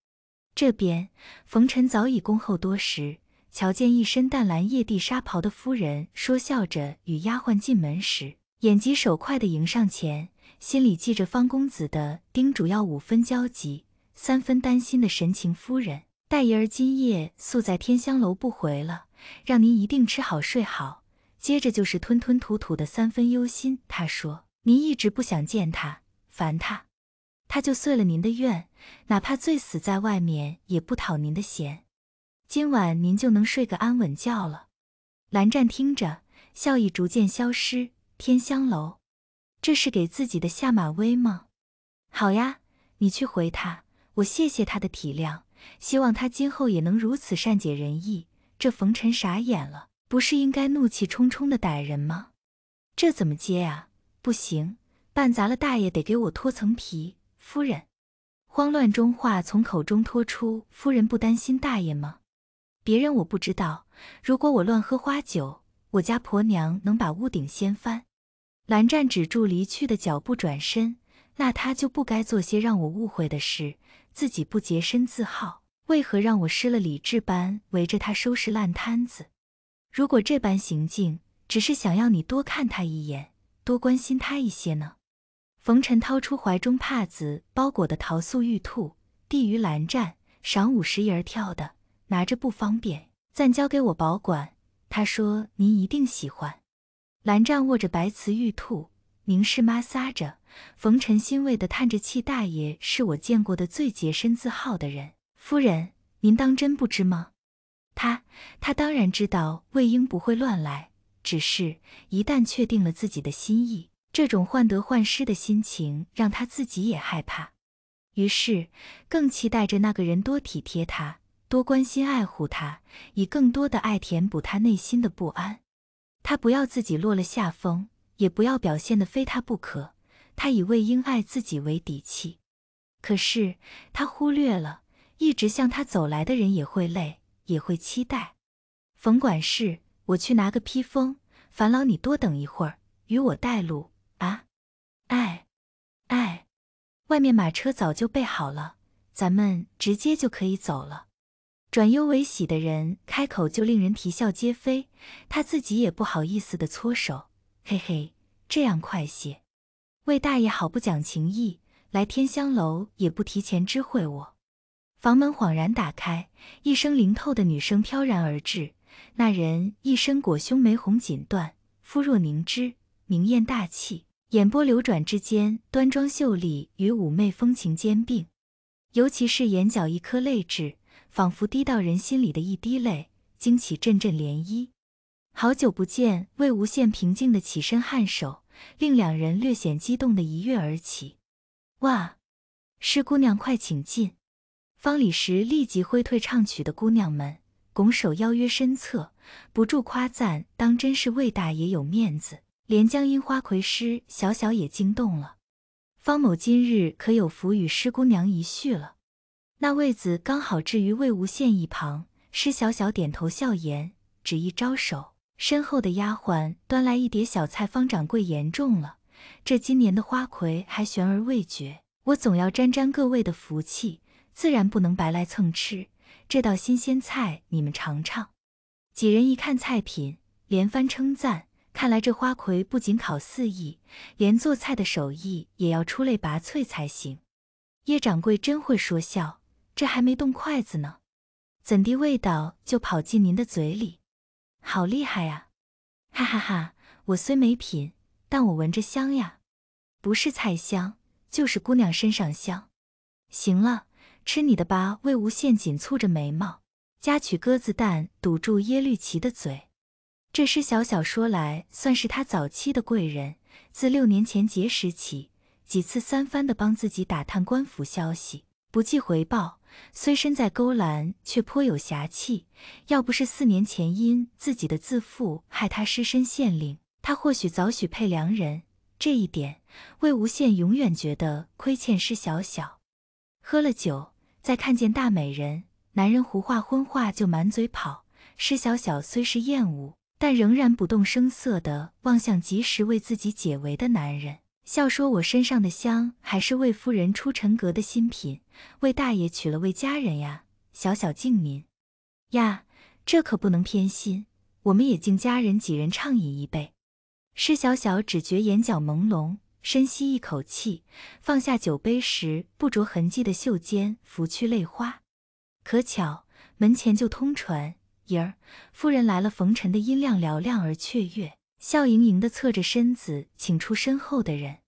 这边冯尘早已恭候多时。瞧见一身淡蓝曳地纱袍的夫人，说笑着与丫鬟进门时，眼疾手快地迎上前，心里记着方公子的叮嘱，要五分焦急，三分担心的神情。夫人，戴爷儿今夜宿在天香楼不回了，让您一定吃好睡好。接着就是吞吞吐吐的三分忧心。他说：“您一直不想见他，烦他，他就遂了您的愿，哪怕醉死在外面，也不讨您的嫌。”今晚您就能睡个安稳觉了。蓝湛听着，笑意逐渐消失。天香楼，这是给自己的下马威吗？好呀，你去回他，我谢谢他的体谅，希望他今后也能如此善解人意。这冯尘傻眼了，不是应该怒气冲冲的逮人吗？这怎么接啊？不行，办砸了，大爷得给我脱层皮。夫人，慌乱中话从口中脱出。夫人不担心大爷吗？别人我不知道，如果我乱喝花酒，我家婆娘能把屋顶掀翻。蓝湛止住离去的脚步，转身，那他就不该做些让我误会的事。自己不洁身自好，为何让我失了理智般围着他收拾烂摊子？如果这般行径只是想要你多看他一眼，多关心他一些呢？冯尘掏出怀中帕子包裹的桃酥玉兔，递于蓝湛，晌午时人儿跳的。拿着不方便，暂交给我保管。他说：“您一定喜欢。”蓝湛握着白瓷玉兔，凝视妈撒着。冯尘欣慰地叹着气：“大爷是我见过的最洁身自好的人。”夫人，您当真不知吗？他他当然知道魏婴不会乱来，只是一旦确定了自己的心意，这种患得患失的心情让他自己也害怕，于是更期待着那个人多体贴他。多关心爱护他，以更多的爱填补他内心的不安。他不要自己落了下风，也不要表现的非他不可。他以魏婴爱自己为底气。可是他忽略了一直向他走来的人也会累，也会期待。冯管事，我去拿个披风，烦劳你多等一会儿，与我带路啊！哎，哎，外面马车早就备好了，咱们直接就可以走了。转忧为喜的人，开口就令人啼笑皆非。他自己也不好意思的搓手，嘿嘿，这样快些。魏大爷好不讲情义，来天香楼也不提前知会我。房门恍然打开，一声灵透的女声飘然而至。那人一身裹胸玫红锦缎，肤若凝脂，明艳大气，眼波流转之间，端庄秀丽与妩媚风情兼并。尤其是眼角一颗泪痣。仿佛滴到人心里的一滴泪，惊起阵阵涟漪。好久不见，魏无羡平静的起身颔首，令两人略显激动的一跃而起。哇，师姑娘快请进！方礼时立即挥退唱曲的姑娘们，拱手邀约身侧，不住夸赞：“当真是魏大爷有面子，连江阴花魁师小小也惊动了。方某今日可有福与师姑娘一叙了。”那位子刚好置于魏无羡一旁，施小小点头笑言，只一招手，身后的丫鬟端来一碟小菜。方掌柜，言重了，这今年的花魁还悬而未决，我总要沾沾各位的福气，自然不能白来蹭吃。这道新鲜菜，你们尝尝。几人一看菜品，连番称赞。看来这花魁不仅考四艺，连做菜的手艺也要出类拔萃才行。叶掌柜真会说笑。这还没动筷子呢，怎地味道就跑进您的嘴里？好厉害呀！哈哈哈！我虽没品，但我闻着香呀，不是菜香，就是姑娘身上香。行了，吃你的吧。魏无羡紧蹙着眉毛，夹取鸽子蛋堵住耶律齐的嘴。这施小小说来算是他早期的贵人，自六年前结识起，几次三番的帮自己打探官府消息，不计回报。虽身在勾栏，却颇有侠气。要不是四年前因自己的自负害他失身县令，他或许早许配良人。这一点，魏无羡永远觉得亏欠施小小。喝了酒，再看见大美人，男人胡话昏话就满嘴跑。施小小虽是厌恶，但仍然不动声色地望向及时为自己解围的男人。笑说：“我身上的香还是魏夫人出尘阁的新品，魏大爷娶了魏家人呀，小小敬您，呀，这可不能偏心，我们也敬家人几人畅饮一杯。”施小小只觉眼角朦胧，深吸一口气，放下酒杯时，不着痕迹的袖间拂去泪花。可巧门前就通传，爷儿夫人来了。冯尘的音量嘹亮而雀跃。笑盈盈地侧着身子，请出身后的人，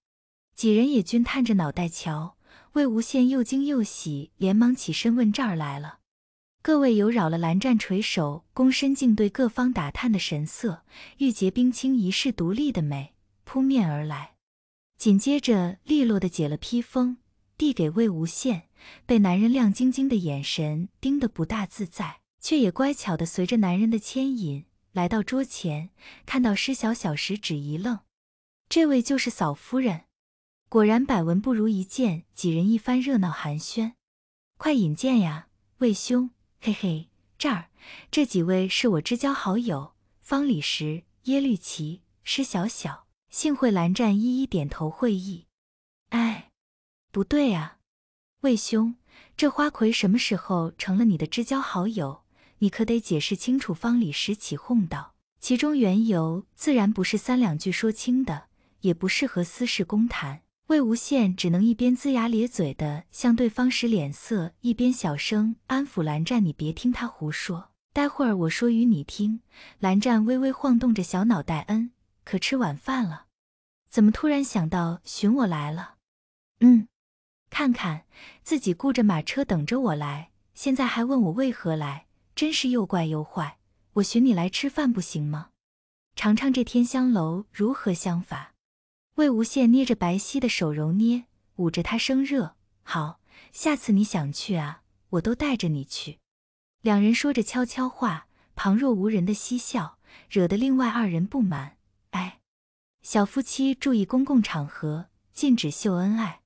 几人也均探着脑袋瞧。魏无羡又惊又喜，连忙起身问：“这儿来了，各位有扰了。”蓝湛垂首躬身，敬对各方打探的神色，玉洁冰清、一世独立的美扑面而来。紧接着，利落地解了披风，递给魏无羡，被男人亮晶晶的眼神盯得不大自在，却也乖巧地随着男人的牵引。来到桌前，看到施小小食指一愣：“这位就是嫂夫人。”果然百闻不如一见。几人一番热闹寒暄，快引荐呀，魏兄，嘿嘿，这儿这几位是我之交好友：方礼石、耶律齐、施小小。幸会，蓝湛一一点头会意。哎，不对啊，魏兄，这花魁什么时候成了你的知交好友？你可得解释清楚。”方里时起哄道，“其中缘由自然不是三两句说清的，也不适合私事公谈。”魏无羡只能一边龇牙咧嘴的向对方使脸色，一边小声安抚蓝湛：“你别听他胡说，待会儿我说与你听。”蓝湛微微晃动着小脑袋：“嗯，可吃晚饭了？怎么突然想到寻我来了？”“嗯，看看自己雇着马车等着我来，现在还问我为何来。”真是又怪又坏，我寻你来吃饭不行吗？尝尝这天香楼如何香法？魏无羡捏着白皙的手揉捏，捂着他生热。好，下次你想去啊，我都带着你去。两人说着悄悄话，旁若无人的嬉笑，惹得另外二人不满。哎，小夫妻注意公共场合，禁止秀恩爱。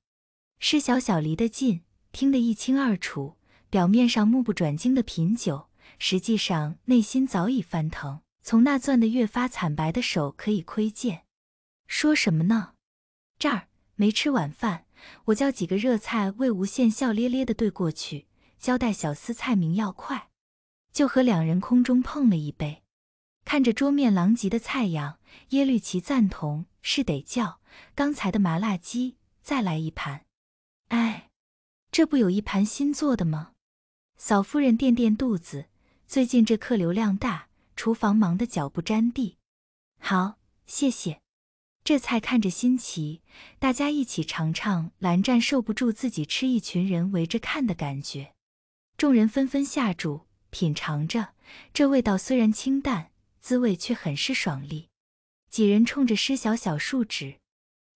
施小小离得近，听得一清二楚，表面上目不转睛的品酒。实际上，内心早已翻腾。从那攥得越发惨白的手可以窥见。说什么呢？这儿没吃晚饭，我叫几个热菜。魏无羡笑咧咧地对过去，交代小厮菜名要快。就和两人空中碰了一杯，看着桌面狼藉的菜样，耶律齐赞同是得叫刚才的麻辣鸡再来一盘。哎，这不有一盘新做的吗？嫂夫人垫垫肚子。最近这客流量大，厨房忙得脚不沾地。好，谢谢。这菜看着新奇，大家一起尝尝。蓝湛受不住自己吃，一群人围着看的感觉。众人纷纷下注，品尝着，这味道虽然清淡，滋味却很是爽利。几人冲着施小小竖指，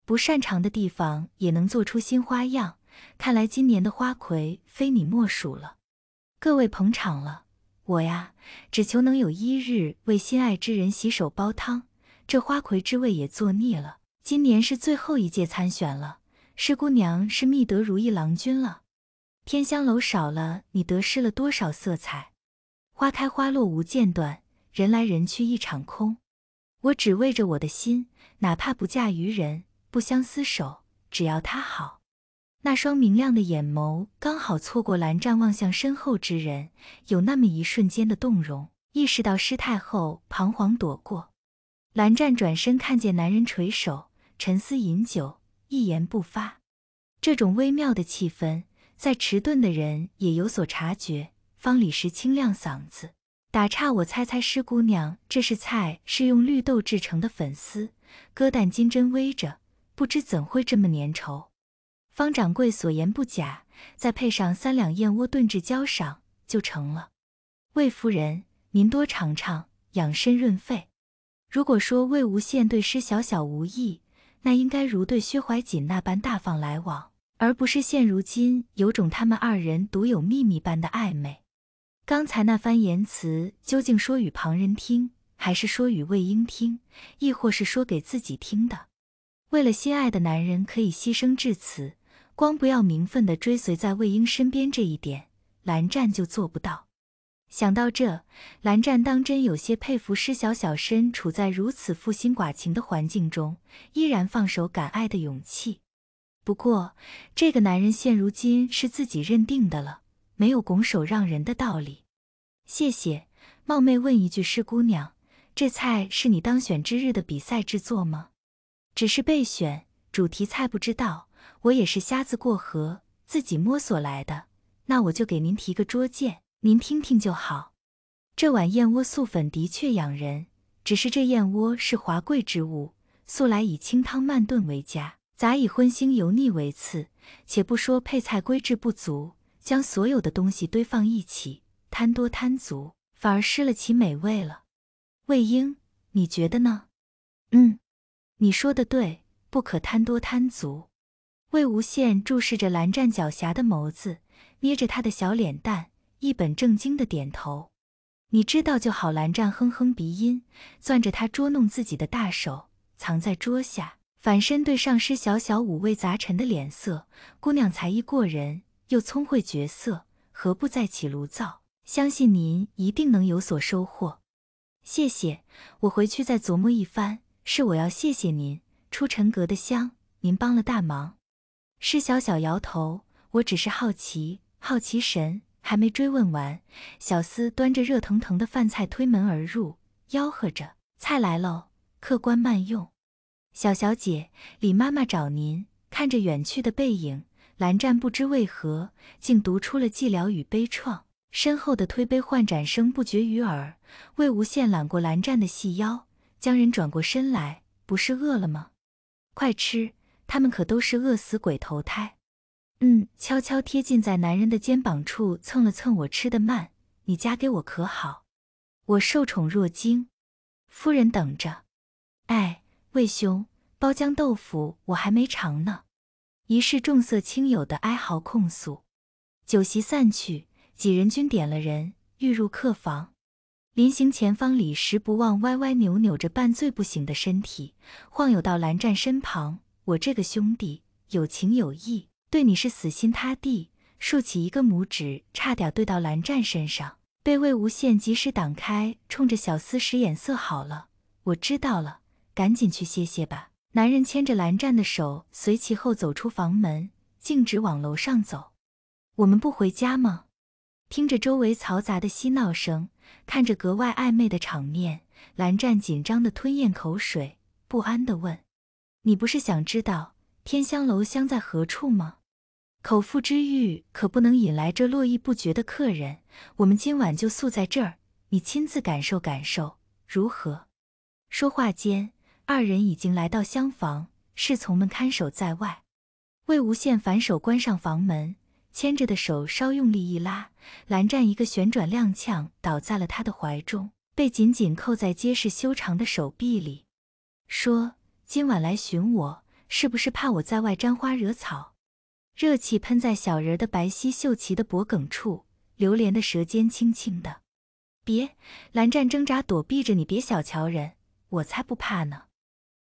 不擅长的地方也能做出新花样，看来今年的花魁非你莫属了。各位捧场了。我呀，只求能有一日为心爱之人洗手煲汤，这花魁之位也坐腻了。今年是最后一届参选了，师姑娘是觅得如意郎君了。天香楼少了你，得失了多少色彩？花开花落无间断，人来人去一场空。我只为着我的心，哪怕不嫁于人，不相厮守，只要他好。那双明亮的眼眸刚好错过蓝湛望向身后之人，有那么一瞬间的动容，意识到失态后，彷徨躲过。蓝湛转身看见男人垂首沉思饮酒，一言不发。这种微妙的气氛，在迟钝的人也有所察觉。方李时清亮嗓子打岔：“我猜猜，施姑娘，这是菜是用绿豆制成的粉丝？鸽蛋金针微着，不知怎会这么粘稠？”方掌柜所言不假，再配上三两燕窝炖制焦上就成了。魏夫人，您多尝尝，养身润肺。如果说魏无羡对施小小无意，那应该如对薛怀瑾那般大方来往，而不是现如今有种他们二人独有秘密般的暧昧。刚才那番言辞，究竟说与旁人听，还是说与魏婴听，亦或是说给自己听的？为了心爱的男人，可以牺牲至此。光不要名分的追随在魏婴身边这一点，蓝湛就做不到。想到这，蓝湛当真有些佩服施小小身处在如此负心寡情的环境中，依然放手敢爱的勇气。不过，这个男人现如今是自己认定的了，没有拱手让人的道理。谢谢，冒昧问一句，施姑娘，这菜是你当选之日的比赛制作吗？只是备选主题菜，不知道。我也是瞎子过河，自己摸索来的。那我就给您提个拙见，您听听就好。这碗燕窝素粉的确养人，只是这燕窝是华贵之物，素来以清汤慢炖为佳，杂以荤腥油腻为次。且不说配菜规制不足，将所有的东西堆放一起，贪多贪足，反而失了其美味了。魏婴，你觉得呢？嗯，你说的对，不可贪多贪足。魏无羡注视着蓝湛狡黠的眸子，捏着他的小脸蛋，一本正经的点头。你知道就好。蓝湛哼哼鼻音，攥着他捉弄自己的大手藏在桌下，反身对上师小小五味杂陈的脸色。姑娘才艺过人，又聪慧绝色，何不再起炉灶？相信您一定能有所收获。谢谢，我回去再琢磨一番。是我要谢谢您，出尘阁的香，您帮了大忙。施小小摇头，我只是好奇，好奇神还没追问完，小厮端着热腾腾的饭菜推门而入，吆喝着：“菜来喽，客官慢用。”小小姐李妈妈找您。看着远去的背影，蓝湛不知为何竟读出了寂寥与悲怆。身后的推杯换盏声不绝于耳。魏无羡揽过蓝湛的细腰，将人转过身来：“不是饿了吗？快吃。”他们可都是饿死鬼投胎，嗯，悄悄贴近在男人的肩膀处蹭了蹭。我吃的慢，你夹给我可好？我受宠若惊，夫人等着。哎，魏兄，包浆豆腐我还没尝呢。一世重色轻友的哀嚎控诉。酒席散去，几人均点了人，欲入客房。临行前，方李时不忘歪歪扭扭着半醉不醒的身体，晃悠到蓝湛身旁。我这个兄弟有情有义，对你是死心塌地。竖起一个拇指，差点对到蓝湛身上，被魏无羡及时挡开，冲着小厮使眼色。好了，我知道了，赶紧去歇歇吧。男人牵着蓝湛的手，随其后走出房门，径直往楼上走。我们不回家吗？听着周围嘈杂的嬉闹声，看着格外暧昧的场面，蓝湛紧张地吞咽口水，不安地问。你不是想知道天香楼香在何处吗？口腹之欲可不能引来这络绎不绝的客人。我们今晚就宿在这儿，你亲自感受感受，如何？说话间，二人已经来到厢房，侍从们看守在外。魏无羡反手关上房门，牵着的手稍用力一拉，蓝湛一个旋转踉跄，倒在了他的怀中，被紧紧扣在结实修长的手臂里，说。今晚来寻我，是不是怕我在外沾花惹草？热气喷在小人的白皙秀气的脖颈处，流连的舌尖轻轻的。别，蓝湛挣扎躲避着你，别小瞧人，我才不怕呢。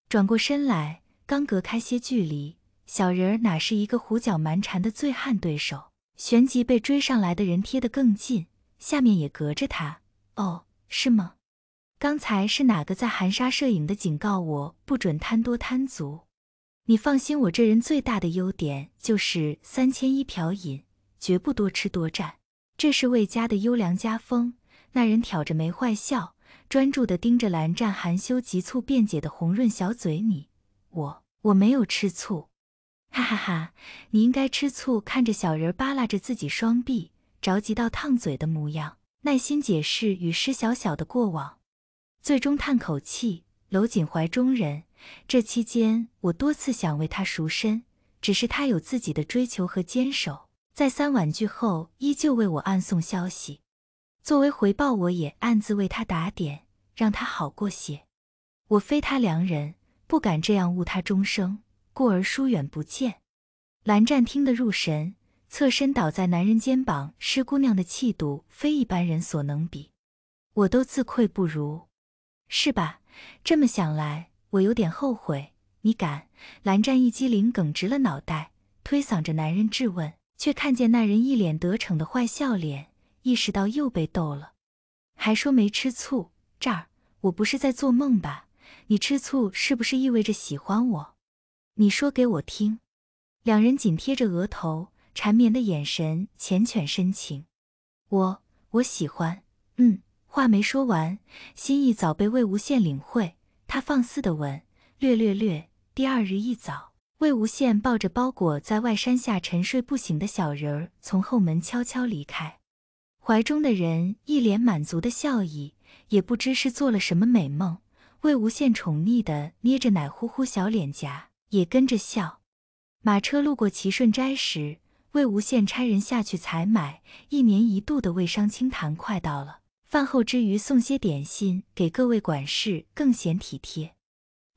转过身来，刚隔开些距离，小人儿哪是一个胡搅蛮缠的醉汉对手？旋即被追上来的人贴得更近，下面也隔着他。哦，是吗？刚才是哪个在含沙射影的警告我不准贪多贪足？你放心，我这人最大的优点就是三千一瓢饮，绝不多吃多占，这是魏家的优良家风。那人挑着眉坏笑，专注的盯着蓝湛含羞急促辩解的红润小嘴，你我我没有吃醋，哈哈哈！你应该吃醋，看着小人扒拉着自己双臂，着急到烫嘴的模样，耐心解释与施小小的过往。最终叹口气，搂紧怀中人。这期间，我多次想为他赎身，只是他有自己的追求和坚守。再三婉拒后，依旧为我暗送消息。作为回报，我也暗自为他打点，让他好过些。我非他良人，不敢这样误他终生，故而疏远不见。蓝湛听得入神，侧身倒在男人肩膀。施姑娘的气度非一般人所能比，我都自愧不如。是吧？这么想来，我有点后悔。你敢？蓝湛一激灵，梗直了脑袋，推搡着男人质问，却看见那人一脸得逞的坏笑脸，意识到又被逗了，还说没吃醋。这儿，我不是在做梦吧？你吃醋是不是意味着喜欢我？你说给我听。两人紧贴着额头，缠绵的眼神，缱绻深情。我，我喜欢。嗯。话没说完，心意早被魏无羡领会。他放肆的吻，略略略。第二日一早，魏无羡抱着包裹在外山下沉睡不醒的小人儿，从后门悄悄离开。怀中的人一脸满足的笑意，也不知是做了什么美梦。魏无羡宠溺的捏着奶呼呼小脸颊，也跟着笑。马车路过齐顺斋时，魏无羡差人下去采买。一年一度的魏商清谈快到了。饭后之余送些点心给各位管事，更显体贴。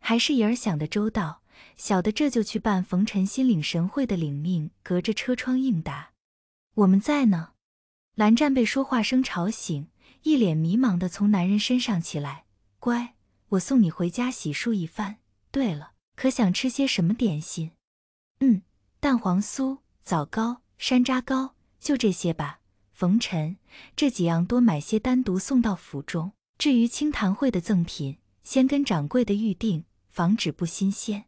还是爷儿想的周到，小的这就去办。冯尘心领神会的领命，隔着车窗应答：“我们在呢。”蓝湛被说话声吵醒，一脸迷茫的从男人身上起来：“乖，我送你回家洗漱一番。对了，可想吃些什么点心？嗯，蛋黄酥、枣糕、山楂糕，就这些吧。”冯尘，这几样多买些，单独送到府中。至于清谈会的赠品，先跟掌柜的预定，防止不新鲜。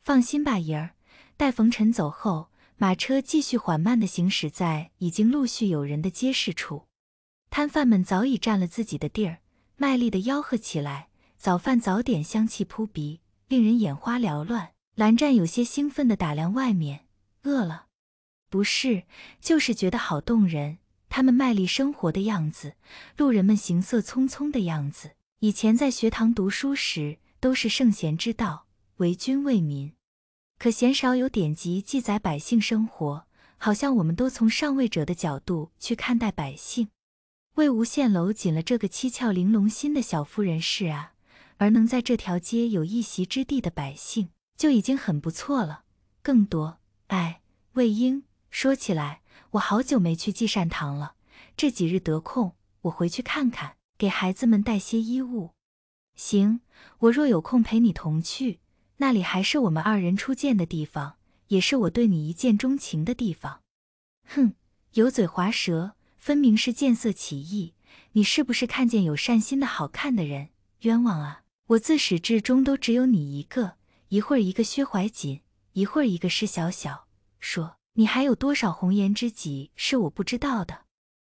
放心吧，爷儿。待冯尘走后，马车继续缓慢的行驶在已经陆续有人的街市处，摊贩们早已占了自己的地儿，卖力的吆喝起来。早饭早点，香气扑鼻，令人眼花缭乱。蓝湛有些兴奋的打量外面，饿了？不是，就是觉得好动人。他们卖力生活的样子，路人们行色匆匆的样子。以前在学堂读书时，都是圣贤之道，为君为民，可鲜少有典籍记载百姓生活。好像我们都从上位者的角度去看待百姓。魏无羡搂紧了这个七窍玲珑心的小妇人氏啊，而能在这条街有一席之地的百姓，就已经很不错了。更多，哎，魏婴，说起来。我好久没去济善堂了，这几日得空，我回去看看，给孩子们带些衣物。行，我若有空陪你同去，那里还是我们二人初见的地方，也是我对你一见钟情的地方。哼，油嘴滑舌，分明是见色起意。你是不是看见有善心的好看的人，冤枉啊！我自始至终都只有你一个，一会儿一个薛怀瑾，一会儿一个施小小，说。你还有多少红颜知己是我不知道的？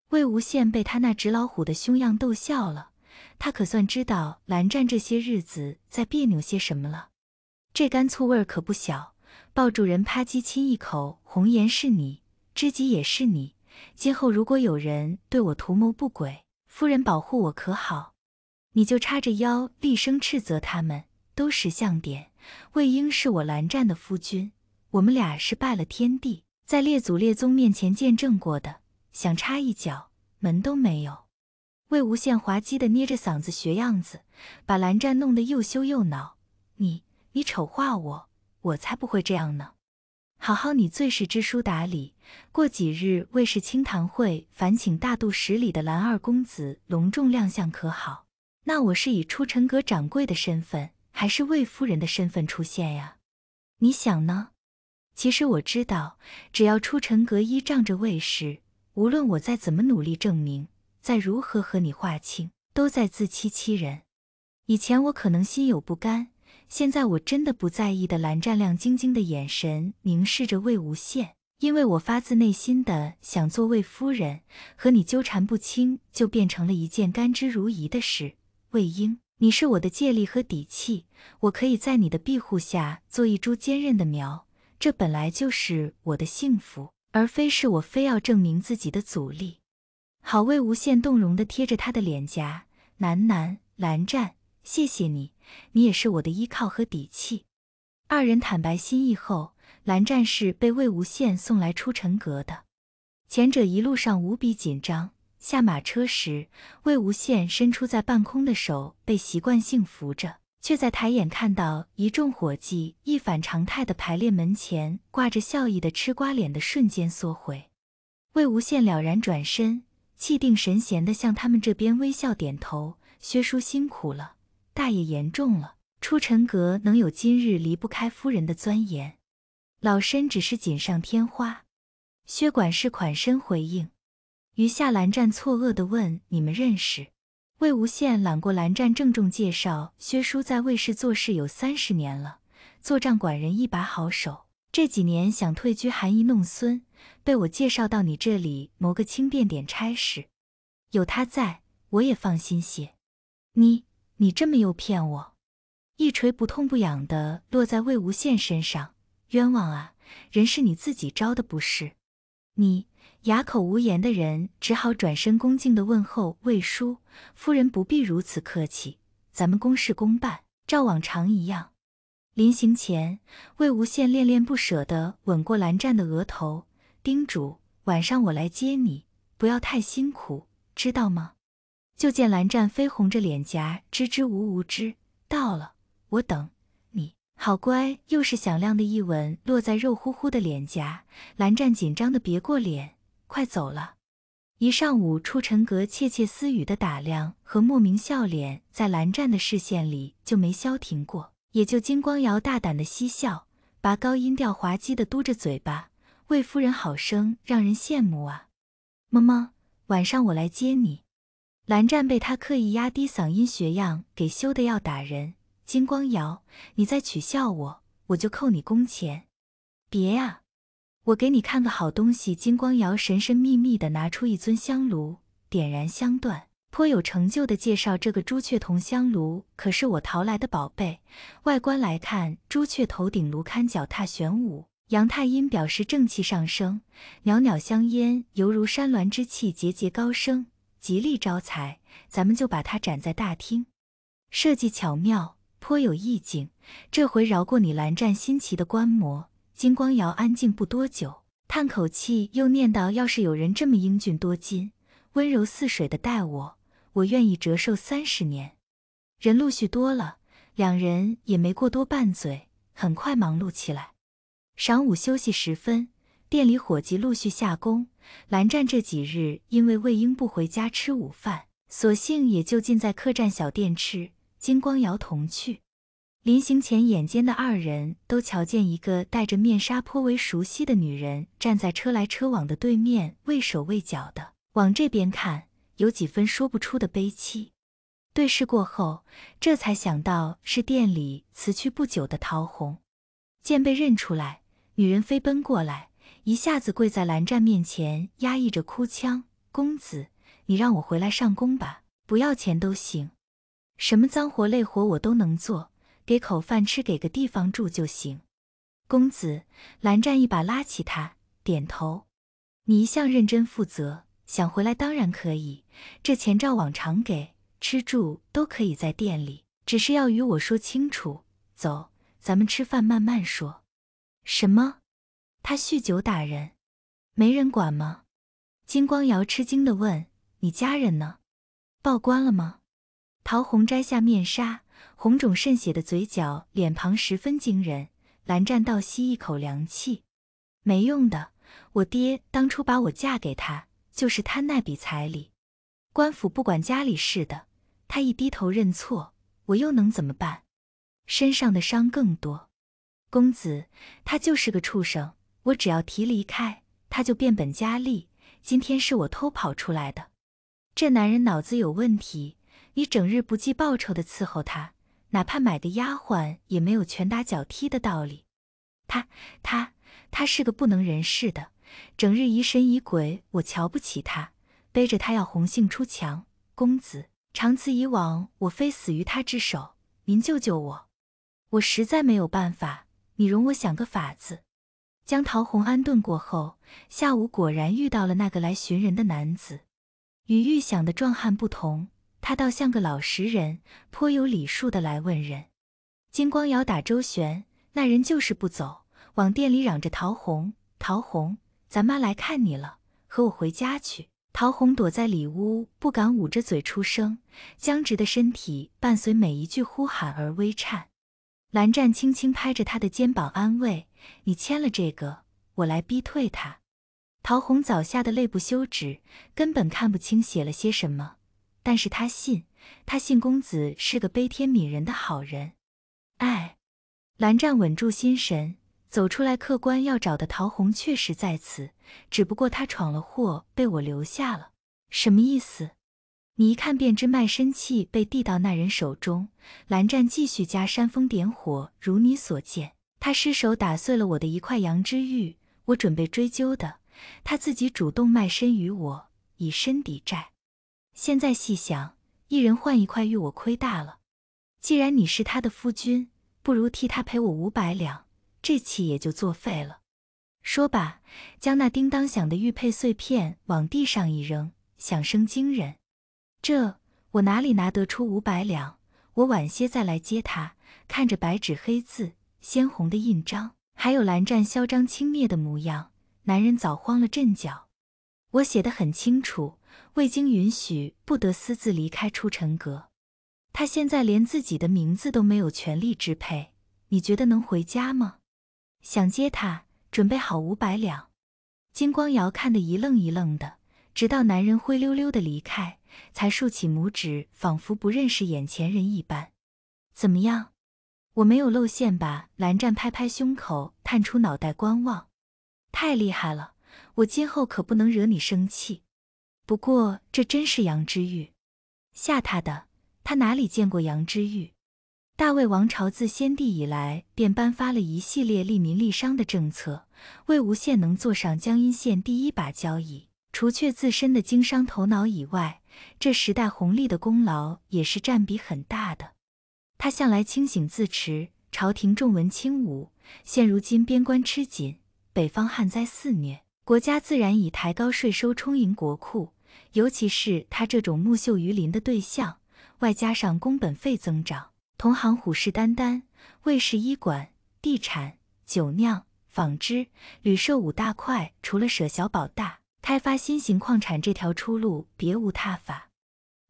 魏无羡被他那纸老虎的凶样逗笑了，他可算知道蓝湛这些日子在别扭些什么了。这干醋味儿可不小，抱住人啪叽亲一口，红颜是你，知己也是你。今后如果有人对我图谋不轨，夫人保护我可好？你就叉着腰厉声斥责他们，都识相点。魏婴是我蓝湛的夫君。我们俩是拜了天地，在列祖列宗面前见证过的，想插一脚门都没有。魏无羡滑稽的捏着嗓子学样子，把蓝湛弄得又羞又恼。你你丑化我，我才不会这样呢。好好，你最是知书达理。过几日魏氏清谈会，烦请大度十里的蓝二公子隆重亮相，可好？那我是以出尘阁掌柜的身份，还是魏夫人的身份出现呀？你想呢？其实我知道，只要出尘阁依仗着魏氏，无论我再怎么努力证明，再如何和你划清，都在自欺欺人。以前我可能心有不甘，现在我真的不在意的。蓝湛亮晶晶的眼神凝视着魏无羡，因为我发自内心的想做魏夫人，和你纠缠不清就变成了一件甘之如饴的事。魏婴，你是我的借力和底气，我可以在你的庇护下做一株坚韧的苗。这本来就是我的幸福，而非是我非要证明自己的阻力。好，魏无羡动容的贴着他的脸颊，喃喃：“蓝湛，谢谢你，你也是我的依靠和底气。”二人坦白心意后，蓝湛是被魏无羡送来出尘阁的。前者一路上无比紧张，下马车时，魏无羡伸出在半空的手被习惯性扶着。却在抬眼看到一众伙计一反常态的排列门前挂着笑意的吃瓜脸的瞬间缩回。魏无羡了然转身，气定神闲地向他们这边微笑点头：“薛叔辛苦了，大爷言重了。出尘阁能有今日，离不开夫人的钻研，老身只是锦上添花。”薛管事款身回应，余夏蓝湛错愕地问：“你们认识？”魏无羡揽过蓝湛，郑重介绍：“薛叔在魏氏做事有三十年了，做账管人一把好手。这几年想退居寒衣弄孙，被我介绍到你这里谋个轻便点差事。有他在，我也放心些。你，你这么诱骗我，一锤不痛不痒的落在魏无羡身上，冤枉啊！人是你自己招的，不是你。”哑口无言的人只好转身，恭敬地问候魏叔夫人：“不必如此客气，咱们公事公办，照往常一样。”临行前，魏无羡恋恋不舍地吻过蓝湛的额头，叮嘱：“晚上我来接你，不要太辛苦，知道吗？”就见蓝湛绯红着脸颊，支支吾吾：“知道了，我等。”好乖，又是响亮的一吻落在肉乎乎的脸颊。蓝湛紧张的别过脸，快走了。一上午，初晨阁窃窃私语的打量和莫名笑脸，在蓝湛的视线里就没消停过。也就金光瑶大胆的嬉笑，拔高音调滑稽的嘟着嘴巴。魏夫人好生让人羡慕啊！么么，晚上我来接你。蓝湛被他刻意压低嗓音学样给羞的要打人。金光瑶，你再取笑我，我就扣你工钱。别呀，我给你看个好东西。金光瑶神神秘秘地拿出一尊香炉，点燃香段，颇有成就地介绍：“这个朱雀铜香炉可是我淘来的宝贝。外观来看，朱雀头顶炉龛，脚踏玄武，阳太阴表示正气上升。袅袅香烟犹如山峦之气节节高升，极力招财。咱们就把它展在大厅，设计巧妙。”颇有意境，这回饶过你。蓝湛新奇的观摩金光瑶安静不多久，叹口气，又念叨：“要是有人这么英俊多金、温柔似水的待我，我愿意折寿三十年。”人陆续多了，两人也没过多拌嘴，很快忙碌起来。晌午休息时分，店里伙计陆续下工。蓝湛这几日因为魏婴不回家吃午饭，索性也就近在客栈小店吃。金光瑶同去，临行前，眼尖的二人都瞧见一个戴着面纱、颇为熟悉的女人站在车来车往的对面，畏手畏脚的往这边看，有几分说不出的悲戚。对视过后，这才想到是店里辞去不久的桃红。见被认出来，女人飞奔过来，一下子跪在蓝湛面前，压抑着哭腔：“公子，你让我回来上工吧，不要钱都行。”什么脏活累活我都能做，给口饭吃，给个地方住就行。公子，蓝湛一把拉起他，点头。你一向认真负责，想回来当然可以。这钱照往常给，吃住都可以在店里，只是要与我说清楚。走，咱们吃饭慢慢说。什么？他酗酒打人，没人管吗？金光瑶吃惊地问：“你家人呢？报官了吗？”陶红摘下面纱，红肿渗血的嘴角、脸庞十分惊人。蓝湛倒吸一口凉气。没用的，我爹当初把我嫁给他，就是贪那笔彩礼。官府不管家里事的，他一低头认错，我又能怎么办？身上的伤更多。公子，他就是个畜生。我只要提离开，他就变本加厉。今天是我偷跑出来的，这男人脑子有问题。你整日不计报酬的伺候他，哪怕买个丫鬟也没有拳打脚踢的道理。他他他是个不能人事的，整日疑神疑鬼。我瞧不起他，背着他要红杏出墙。公子，长此以往，我非死于他之手。您救救我，我实在没有办法。你容我想个法子，将桃红安顿过后，下午果然遇到了那个来寻人的男子，与预想的壮汉不同。他倒像个老实人，颇有礼数的来问人。金光瑶打周旋，那人就是不走，往店里嚷着：“陶红，陶红，咱妈来看你了，和我回家去。”陶红躲在里屋，不敢捂着嘴出声，僵直的身体伴随每一句呼喊而微颤。蓝湛轻轻拍着他的肩膀安慰：“你签了这个，我来逼退他。”陶红早吓得泪不休止，根本看不清写了些什么。但是他信，他信公子是个悲天悯人的好人。哎，蓝湛稳住心神，走出来。客官要找的桃红确实在此，只不过他闯了祸，被我留下了。什么意思？你一看便知。卖身契被递到那人手中。蓝湛继续加煽风点火。如你所见，他失手打碎了我的一块羊脂玉，我准备追究的。他自己主动卖身于我，以身抵债。现在细想，一人换一块玉，我亏大了。既然你是他的夫君，不如替他赔我五百两，这契也就作废了。说罢，将那叮当响的玉佩碎片往地上一扔，响声惊人。这我哪里拿得出五百两？我晚些再来接他。看着白纸黑字、鲜红的印章，还有蓝湛嚣张轻蔑的模样，男人早慌了阵脚。我写得很清楚。未经允许，不得私自离开出尘阁。他现在连自己的名字都没有权利支配，你觉得能回家吗？想接他，准备好五百两。金光瑶看得一愣一愣的，直到男人灰溜溜的离开，才竖起拇指，仿佛不认识眼前人一般。怎么样？我没有露馅吧？蓝湛拍拍胸口，探出脑袋观望。太厉害了，我今后可不能惹你生气。不过这真是羊脂玉，吓他的，他哪里见过羊脂玉？大魏王朝自先帝以来便颁发了一系列利民利商的政策，魏无羡能坐上江阴县第一把交椅，除却自身的经商头脑以外，这时代红利的功劳也是占比很大的。他向来清醒自持，朝廷重文轻武，现如今边关吃紧，北方旱灾肆虐，国家自然以抬高税收充盈国库。尤其是他这种木秀于林的对象，外加上工本费增长，同行虎视眈眈，魏氏医馆、地产、酒酿、纺织、旅社五大块，除了舍小保大，开发新型矿产这条出路，别无他法。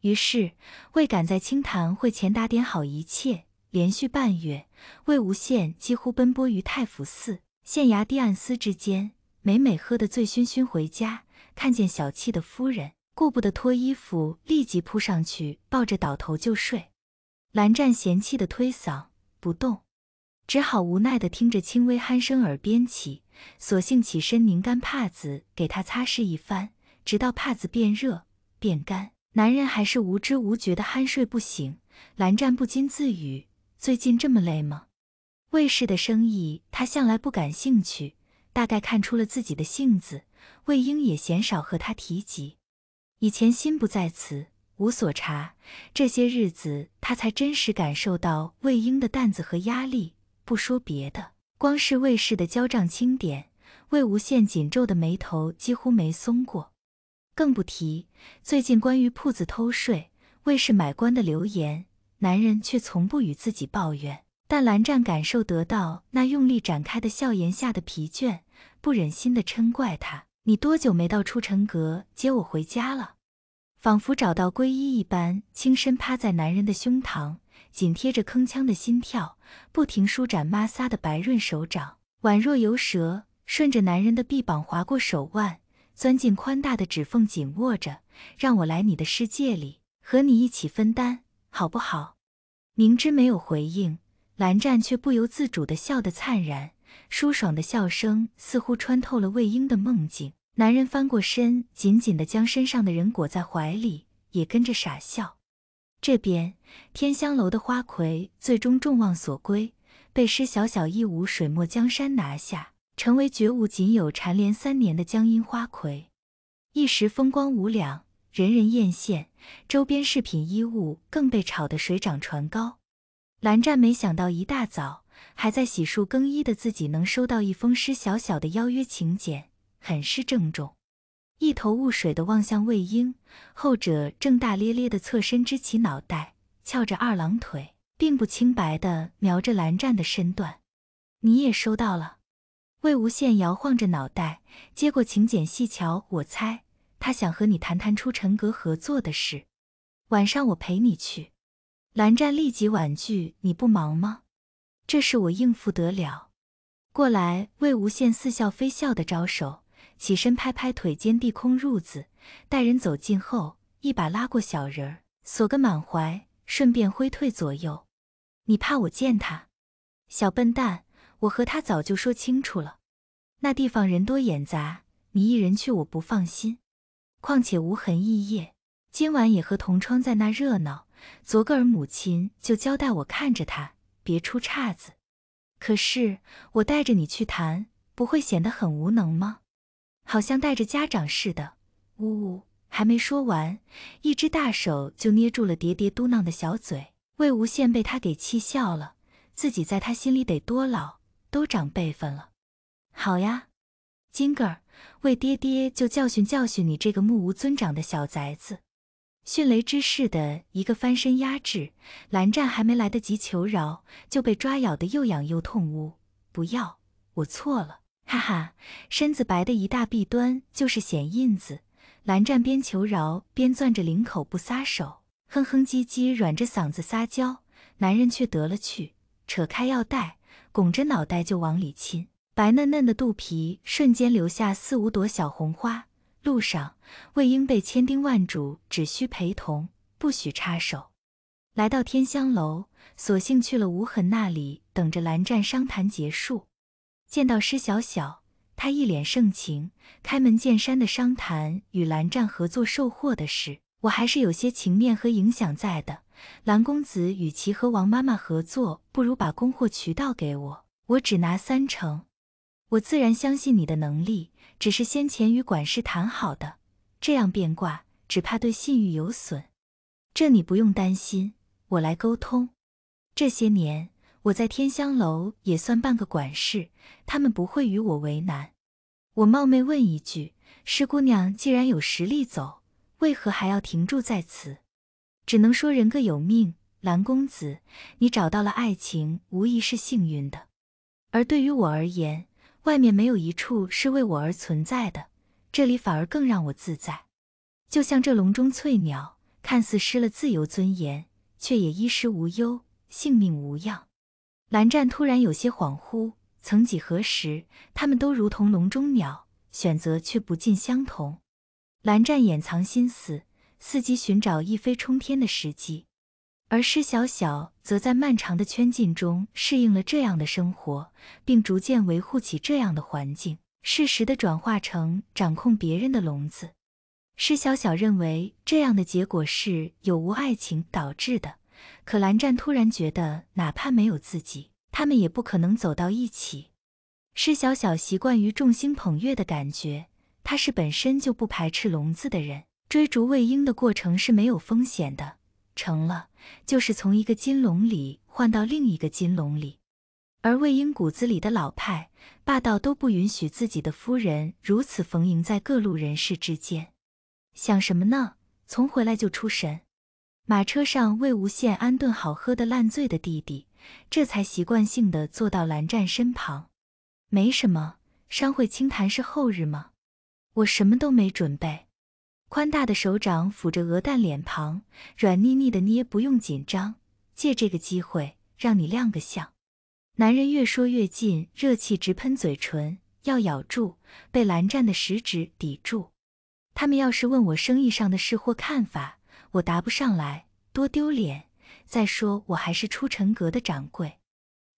于是，为赶在清谈会前打点好一切，连续半月，魏无羡几乎奔波于太府寺、县衙、地案司之间，每每喝得醉醺醺回家。看见小气的夫人，顾不得脱衣服，立即扑上去抱着倒头就睡。蓝湛嫌弃的推搡不动，只好无奈的听着轻微鼾声耳边起，索性起身拧干帕子给他擦拭一番，直到帕子变热变干，男人还是无知无觉的酣睡不醒。蓝湛不禁自语：最近这么累吗？卫氏的生意他向来不感兴趣，大概看出了自己的性子。魏婴也鲜少和他提及，以前心不在此，无所察。这些日子，他才真实感受到魏婴的担子和压力。不说别的，光是魏氏的交账清点，魏无羡紧皱的眉头几乎没松过。更不提最近关于铺子偷税、魏氏买官的流言。男人却从不与自己抱怨，但蓝湛感受得到那用力展开的笑颜下的疲倦，不忍心的嗔怪他。你多久没到出尘阁接我回家了？仿佛找到皈依一般，轻身趴在男人的胸膛，紧贴着铿锵的心跳，不停舒展摩挲的白润手掌，宛若游蛇，顺着男人的臂膀划过手腕，钻进宽大的指缝，紧握着，让我来你的世界里，和你一起分担，好不好？明知没有回应，蓝湛却不由自主的笑得灿然。舒爽的笑声似乎穿透了魏婴的梦境。男人翻过身，紧紧地将身上的人裹在怀里，也跟着傻笑。这边天香楼的花魁最终众望所归，被施小小一舞水墨江山拿下，成为绝无仅有蝉联三年的江阴花魁，一时风光无两，人人艳羡。周边饰品衣物更被炒得水涨船高。蓝湛没想到一大早。还在洗漱更衣的自己，能收到一封施小小的邀约请柬，很是郑重。一头雾水的望向魏婴，后者正大咧咧的侧身支起脑袋，翘着二郎腿，并不清白的瞄着蓝湛的身段。你也收到了？魏无羡摇晃着脑袋，接过请柬细瞧。我猜他想和你谈谈出尘阁合作的事。晚上我陪你去。蓝湛立即婉拒。你不忙吗？这事我应付得了。过来，魏无羡似笑非笑地招手，起身拍拍腿间地空褥子，待人走近后，一把拉过小人儿，锁个满怀，顺便挥退左右。你怕我见他？小笨蛋，我和他早就说清楚了，那地方人多眼杂，你一人去我不放心。况且无痕异业，今晚也和同窗在那热闹。昨个儿母亲就交代我看着他。别出岔子，可是我带着你去谈，不会显得很无能吗？好像带着家长似的。呜呜，还没说完，一只大手就捏住了叠叠嘟囔的小嘴。魏无羡被他给气笑了，自己在他心里得多老，都长辈分了。好呀，金个儿，魏爹爹就教训教训你这个目无尊长的小崽子。迅雷之势的一个翻身压制，蓝湛还没来得及求饶，就被抓咬的又痒又痛。呜，不要！我错了。哈哈，身子白的一大弊端就是显印子。蓝湛边求饶边攥着领口不撒手，哼哼唧唧，软着嗓子撒娇。男人却得了去，扯开腰带，拱着脑袋就往里亲。白嫩嫩的肚皮瞬间留下四五朵小红花。路上，魏婴被千叮万嘱，只需陪同，不许插手。来到天香楼，索性去了无痕那里，等着蓝湛商谈结束。见到施小小，他一脸盛情，开门见山的商谈与蓝湛合作售货的事。我还是有些情面和影响在的，蓝公子与其和王妈妈合作，不如把供货渠道给我，我只拿三成。我自然相信你的能力，只是先前与管事谈好的，这样变卦只怕对信誉有损。这你不用担心，我来沟通。这些年我在天香楼也算半个管事，他们不会与我为难。我冒昧问一句，施姑娘既然有实力走，为何还要停住在此？只能说人各有命。蓝公子，你找到了爱情，无疑是幸运的。而对于我而言，外面没有一处是为我而存在的，这里反而更让我自在。就像这笼中翠鸟，看似失了自由尊严，却也衣食无忧，性命无恙。蓝湛突然有些恍惚，曾几何时，他们都如同笼中鸟，选择却不尽相同。蓝湛掩藏心思，伺机寻找一飞冲天的时机。而施小小则在漫长的圈禁中适应了这样的生活，并逐渐维护起这样的环境，适时的转化成掌控别人的笼子。施小小认为这样的结果是有无爱情导致的，可蓝湛突然觉得，哪怕没有自己，他们也不可能走到一起。施小小习惯于众星捧月的感觉，他是本身就不排斥笼子的人。追逐魏婴的过程是没有风险的，成了。就是从一个金笼里换到另一个金笼里，而魏婴骨子里的老派霸道都不允许自己的夫人如此逢迎在各路人士之间。想什么呢？从回来就出神。马车上，魏无羡安顿好喝的烂醉的弟弟，这才习惯性的坐到蓝湛身旁。没什么，商会清谈是后日吗？我什么都没准备。宽大的手掌抚着鹅蛋脸庞，软腻腻的捏，不用紧张。借这个机会让你亮个相。男人越说越近，热气直喷嘴唇，要咬住，被蓝湛的食指抵住。他们要是问我生意上的事或看法，我答不上来，多丢脸。再说我还是出尘阁的掌柜，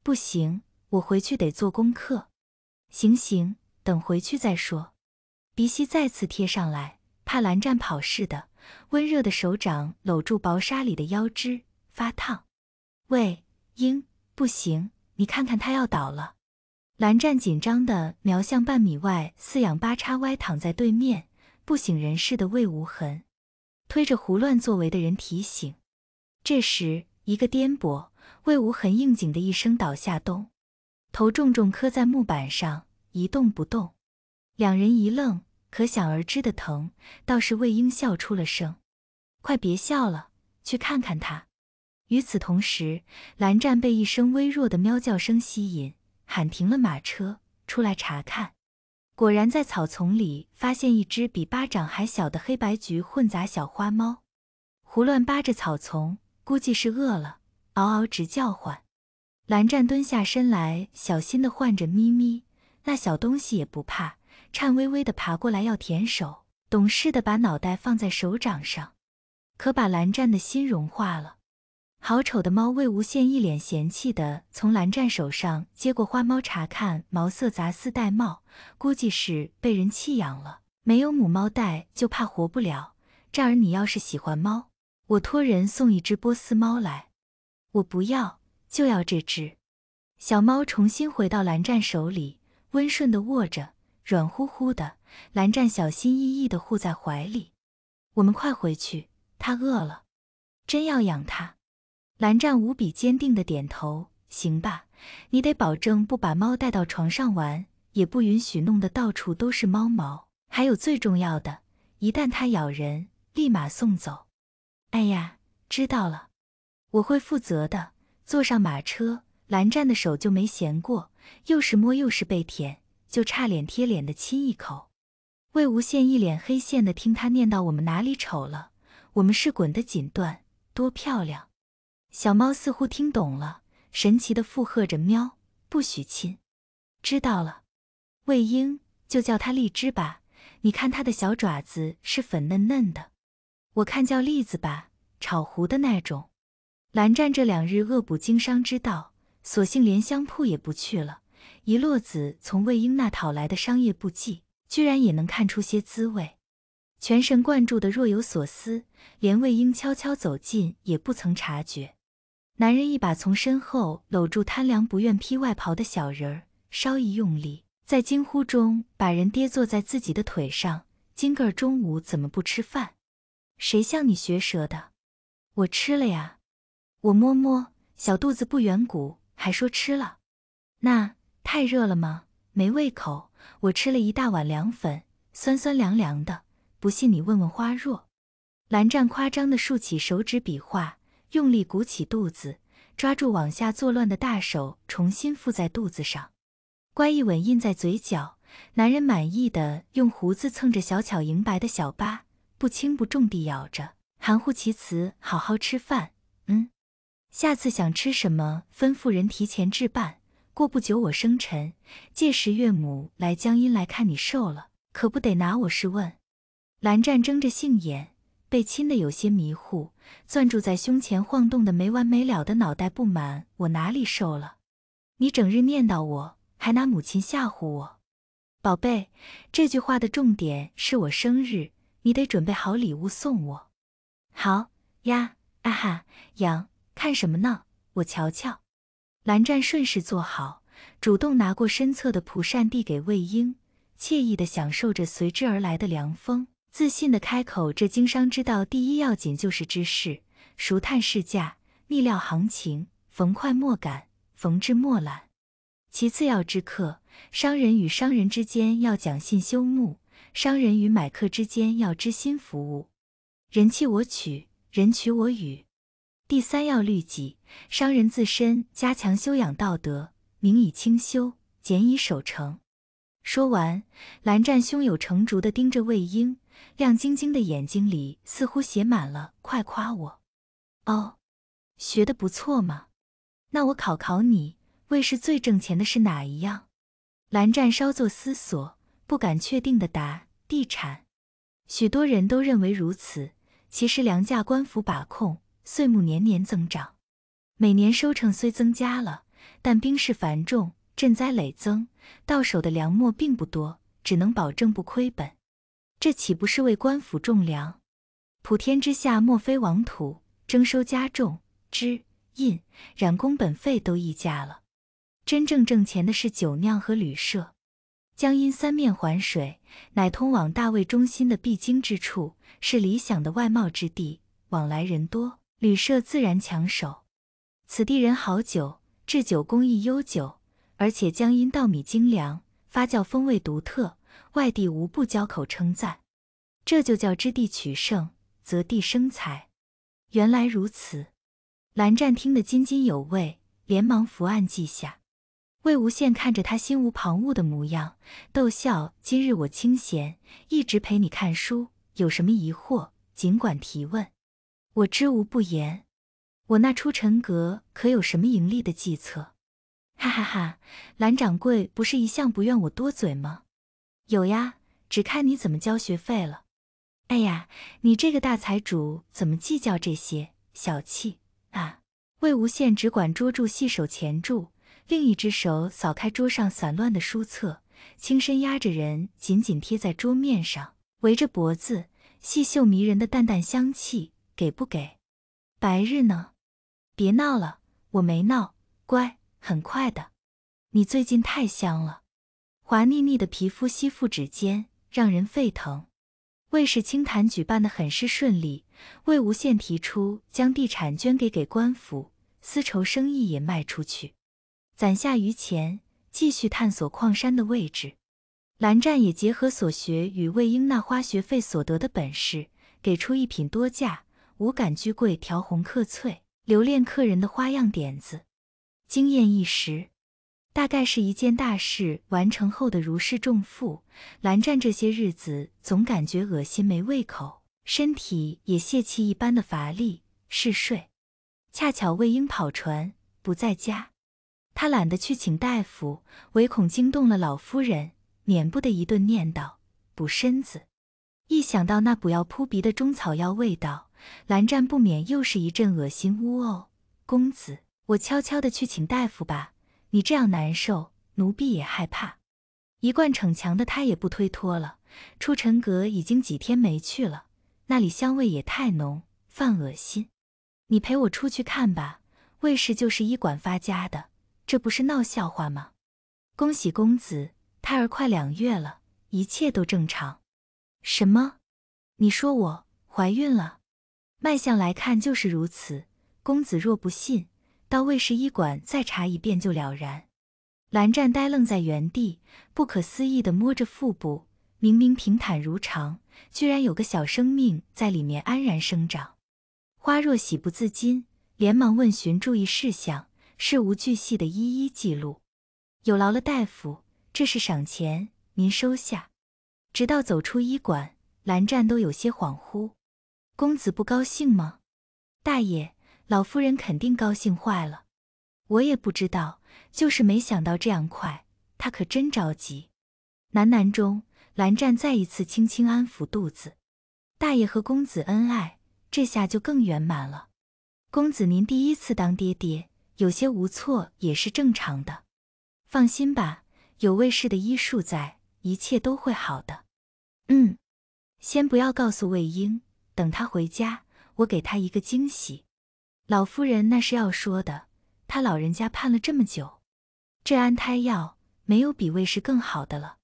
不行，我回去得做功课。行行，等回去再说。鼻息再次贴上来。怕蓝湛跑似的，温热的手掌搂住薄纱里的腰肢，发烫。喂，鹰，不行，你看看他要倒了。蓝湛紧张地瞄向半米外四仰八叉歪躺在对面不省人事的魏无痕，推着胡乱作为的人提醒。这时，一个颠簸，魏无痕应景的一声倒下，东，头重重磕在木板上，一动不动。两人一愣。可想而知的疼，倒是魏婴笑出了声。快别笑了，去看看他。与此同时，蓝湛被一声微弱的喵叫声吸引，喊停了马车，出来查看。果然，在草丛里发现一只比巴掌还小的黑白橘混杂小花猫，胡乱扒着草丛，估计是饿了，嗷嗷直叫唤。蓝湛蹲下身来，小心的唤着咪咪，那小东西也不怕。颤巍巍的爬过来要舔手，懂事的把脑袋放在手掌上，可把蓝湛的心融化了。好丑的猫！魏无羡一脸嫌弃的从蓝湛手上接过花猫，查看毛色杂丝玳瑁，估计是被人弃养了，没有母猫带就怕活不了。湛儿你要是喜欢猫，我托人送一只波斯猫来。我不要，就要这只。小猫重新回到蓝湛手里，温顺的握着。软乎乎的，蓝湛小心翼翼地护在怀里。我们快回去，它饿了。真要养它，蓝湛无比坚定地点头。行吧，你得保证不把猫带到床上玩，也不允许弄得到处都是猫毛。还有最重要的，一旦它咬人，立马送走。哎呀，知道了，我会负责的。坐上马车，蓝湛的手就没闲过，又是摸又是被舔。就差脸贴脸的亲一口，魏无羡一脸黑线的听他念叨我们哪里丑了，我们是滚的锦缎，多漂亮！小猫似乎听懂了，神奇的附和着喵，不许亲，知道了。魏婴就叫它荔枝吧，你看它的小爪子是粉嫩嫩的，我看叫栗子吧，炒糊的那种。蓝湛这两日恶补经商之道，索性连香铺也不去了。一落子从魏婴那讨来的商业簿记，居然也能看出些滋味。全神贯注的，若有所思，连魏婴悄悄走近也不曾察觉。男人一把从身后搂住贪凉不愿披外袍的小人儿，稍一用力，在惊呼中把人跌坐在自己的腿上。今个儿中午怎么不吃饭？谁向你学舌的？我吃了呀。我摸摸小肚子不圆鼓，还说吃了。那？太热了吗？没胃口。我吃了一大碗凉粉，酸酸凉凉的。不信你问问花若。蓝湛夸张的竖起手指比划，用力鼓起肚子，抓住往下作乱的大手，重新附在肚子上。乖，一吻印在嘴角。男人满意的用胡子蹭着小巧莹白的小疤，不轻不重地咬着，含糊其辞：“好好吃饭。嗯，下次想吃什么，吩咐人提前置办。”过不久我生辰，届时岳母来江阴来看你，瘦了可不得拿我是问。蓝湛睁着杏眼，被亲的有些迷糊，攥住在胸前晃动的没完没了的脑袋不满：“我哪里瘦了？你整日念叨我，还拿母亲吓唬我，宝贝。”这句话的重点是我生日，你得准备好礼物送我。好呀，啊哈，杨，看什么呢？我瞧瞧。蓝湛顺势坐好，主动拿过身侧的蒲扇递给魏婴，惬意地享受着随之而来的凉风，自信地开口：“这经商之道，第一要紧就是知事，熟探市价，密料行情，逢快莫赶，逢至莫懒。其次要知客，商人与商人之间要讲信修睦，商人与买客之间要知心服务。人弃我取，人取我与。”第三要律己，商人自身加强修养，道德明以清修，俭以守诚。说完，蓝湛胸有成竹的盯着魏婴，亮晶晶的眼睛里似乎写满了快夸我。哦，学得不错嘛。那我考考你，魏氏最挣钱的是哪一样？蓝湛稍作思索，不敢确定的答：地产。许多人都认为如此，其实粮价官府把控。岁木年年增长，每年收成虽增加了，但兵事繁重，赈灾累增，到手的粮末并不多，只能保证不亏本。这岂不是为官府种粮？普天之下莫非王土，征收加重，织印染工本费都溢价了。真正挣钱的是酒酿和旅社。江阴三面环水，乃通往大魏中心的必经之处，是理想的外贸之地，往来人多。旅社自然抢手，此地人好酒，制酒工艺悠久，而且江阴稻米精良，发酵风味独特，外地无不交口称赞。这就叫知地取胜，择地生财。原来如此，蓝湛听得津津有味，连忙伏案记下。魏无羡看着他心无旁骛的模样，逗笑。今日我清闲，一直陪你看书，有什么疑惑尽管提问。我知无不言，我那出尘阁可有什么盈利的计策？哈哈哈！蓝掌柜不是一向不愿我多嘴吗？有呀，只看你怎么交学费了。哎呀，你这个大财主怎么计较这些？小气啊！魏无羡只管捉住细手钳住，另一只手扫开桌上散乱的书册，轻身压着人，紧紧贴在桌面上，围着脖子，细嗅迷人的淡淡香气。给不给？白日呢？别闹了，我没闹，乖，很快的。你最近太香了，滑腻腻的皮肤吸附指尖，让人沸腾。魏氏清谈举办的很是顺利，魏无羡提出将地产捐给给官府，丝绸生意也卖出去，攒下余钱，继续探索矿山的位置。蓝湛也结合所学与魏婴那花学费所得的本事，给出一品多价。五感居贵调红客翠，留恋客人的花样点子，惊艳一时。大概是一件大事完成后的如释重负。蓝湛这些日子总感觉恶心、没胃口，身体也泄气一般的乏力嗜睡。恰巧魏婴跑船不在家，他懒得去请大夫，唯恐惊动了老夫人，免不得一顿念叨补身子。一想到那补药扑鼻的中草药味道，蓝湛不免又是一阵恶心，呜哦，公子，我悄悄的去请大夫吧。你这样难受，奴婢也害怕。一贯逞强的他也不推脱了。出尘阁已经几天没去了，那里香味也太浓，犯恶心。你陪我出去看吧。卫氏就是医馆发家的，这不是闹笑话吗？恭喜公子，胎儿快两月了，一切都正常。什么？你说我怀孕了？脉象来看就是如此。公子若不信，到卫氏医馆再查一遍就了然。蓝湛呆愣在原地，不可思议地摸着腹部，明明平坦如常，居然有个小生命在里面安然生长。花若喜不自禁，连忙问询注意事项，事无巨细的一一记录。有劳了大夫，这是赏钱，您收下。直到走出医馆，蓝湛都有些恍惚。公子不高兴吗？大爷，老夫人肯定高兴坏了。我也不知道，就是没想到这样快，他可真着急。喃喃中，蓝湛再一次轻轻安抚肚子。大爷和公子恩爱，这下就更圆满了。公子，您第一次当爹爹，有些无措也是正常的。放心吧，有卫氏的医术在，一切都会好的。嗯，先不要告诉魏婴。等他回家，我给他一个惊喜。老夫人那是要说的，他老人家盼了这么久，这安胎药没有比喂食更好的了。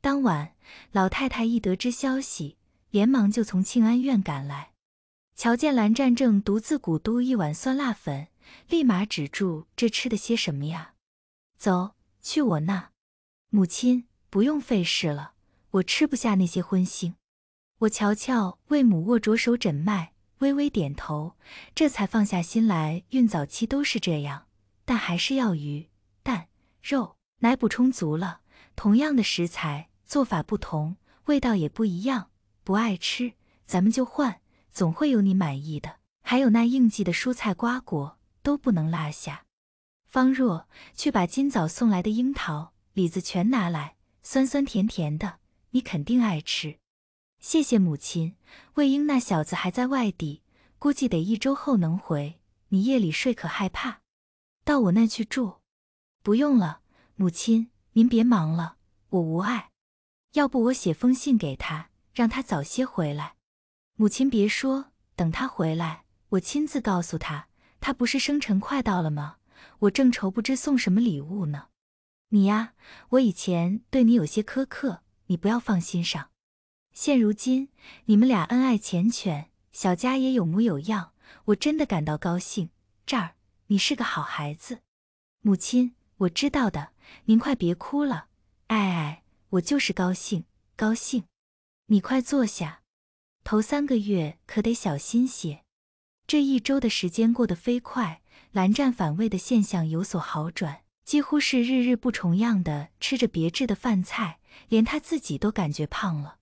当晚，老太太一得知消息，连忙就从庆安院赶来，瞧见蓝湛正独自古都一碗酸辣粉，立马止住：“这吃的些什么呀？走去我那。”母亲不用费事了，我吃不下那些荤腥。我瞧瞧，魏母握着手诊脉，微微点头，这才放下心来。孕早期都是这样，但还是要鱼、蛋、肉、奶补充足了。同样的食材，做法不同，味道也不一样。不爱吃，咱们就换，总会有你满意的。还有那应季的蔬菜瓜果都不能落下。方若，去把今早送来的樱桃、李子全拿来，酸酸甜甜的，你肯定爱吃。谢谢母亲。魏婴那小子还在外地，估计得一周后能回。你夜里睡可害怕？到我那去住？不用了，母亲，您别忙了，我无碍。要不我写封信给他，让他早些回来。母亲别说，等他回来，我亲自告诉他。他不是生辰快到了吗？我正愁不知送什么礼物呢。你呀，我以前对你有些苛刻，你不要放心上。现如今，你们俩恩爱缱绻，小家也有模有样，我真的感到高兴。这儿，你是个好孩子，母亲，我知道的。您快别哭了，爱爱，我就是高兴，高兴。你快坐下，头三个月可得小心些。这一周的时间过得飞快，蓝湛反胃的现象有所好转，几乎是日日不重样的吃着别致的饭菜，连他自己都感觉胖了。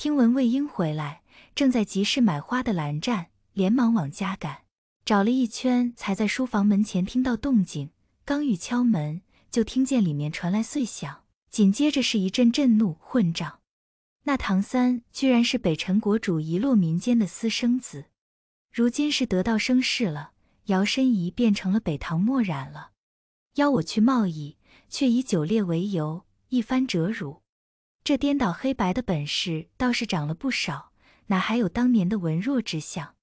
听闻魏婴回来，正在集市买花的蓝湛连忙往家赶，找了一圈才在书房门前听到动静。刚欲敲门，就听见里面传来碎响，紧接着是一阵震怒：“混账！”那唐三居然是北辰国主遗落民间的私生子，如今是得到生世了，摇身一变成了北唐墨染了。邀我去贸易，却以酒猎为由，一番折辱。这颠倒黑白的本事倒是长了不少，哪还有当年的文弱之相？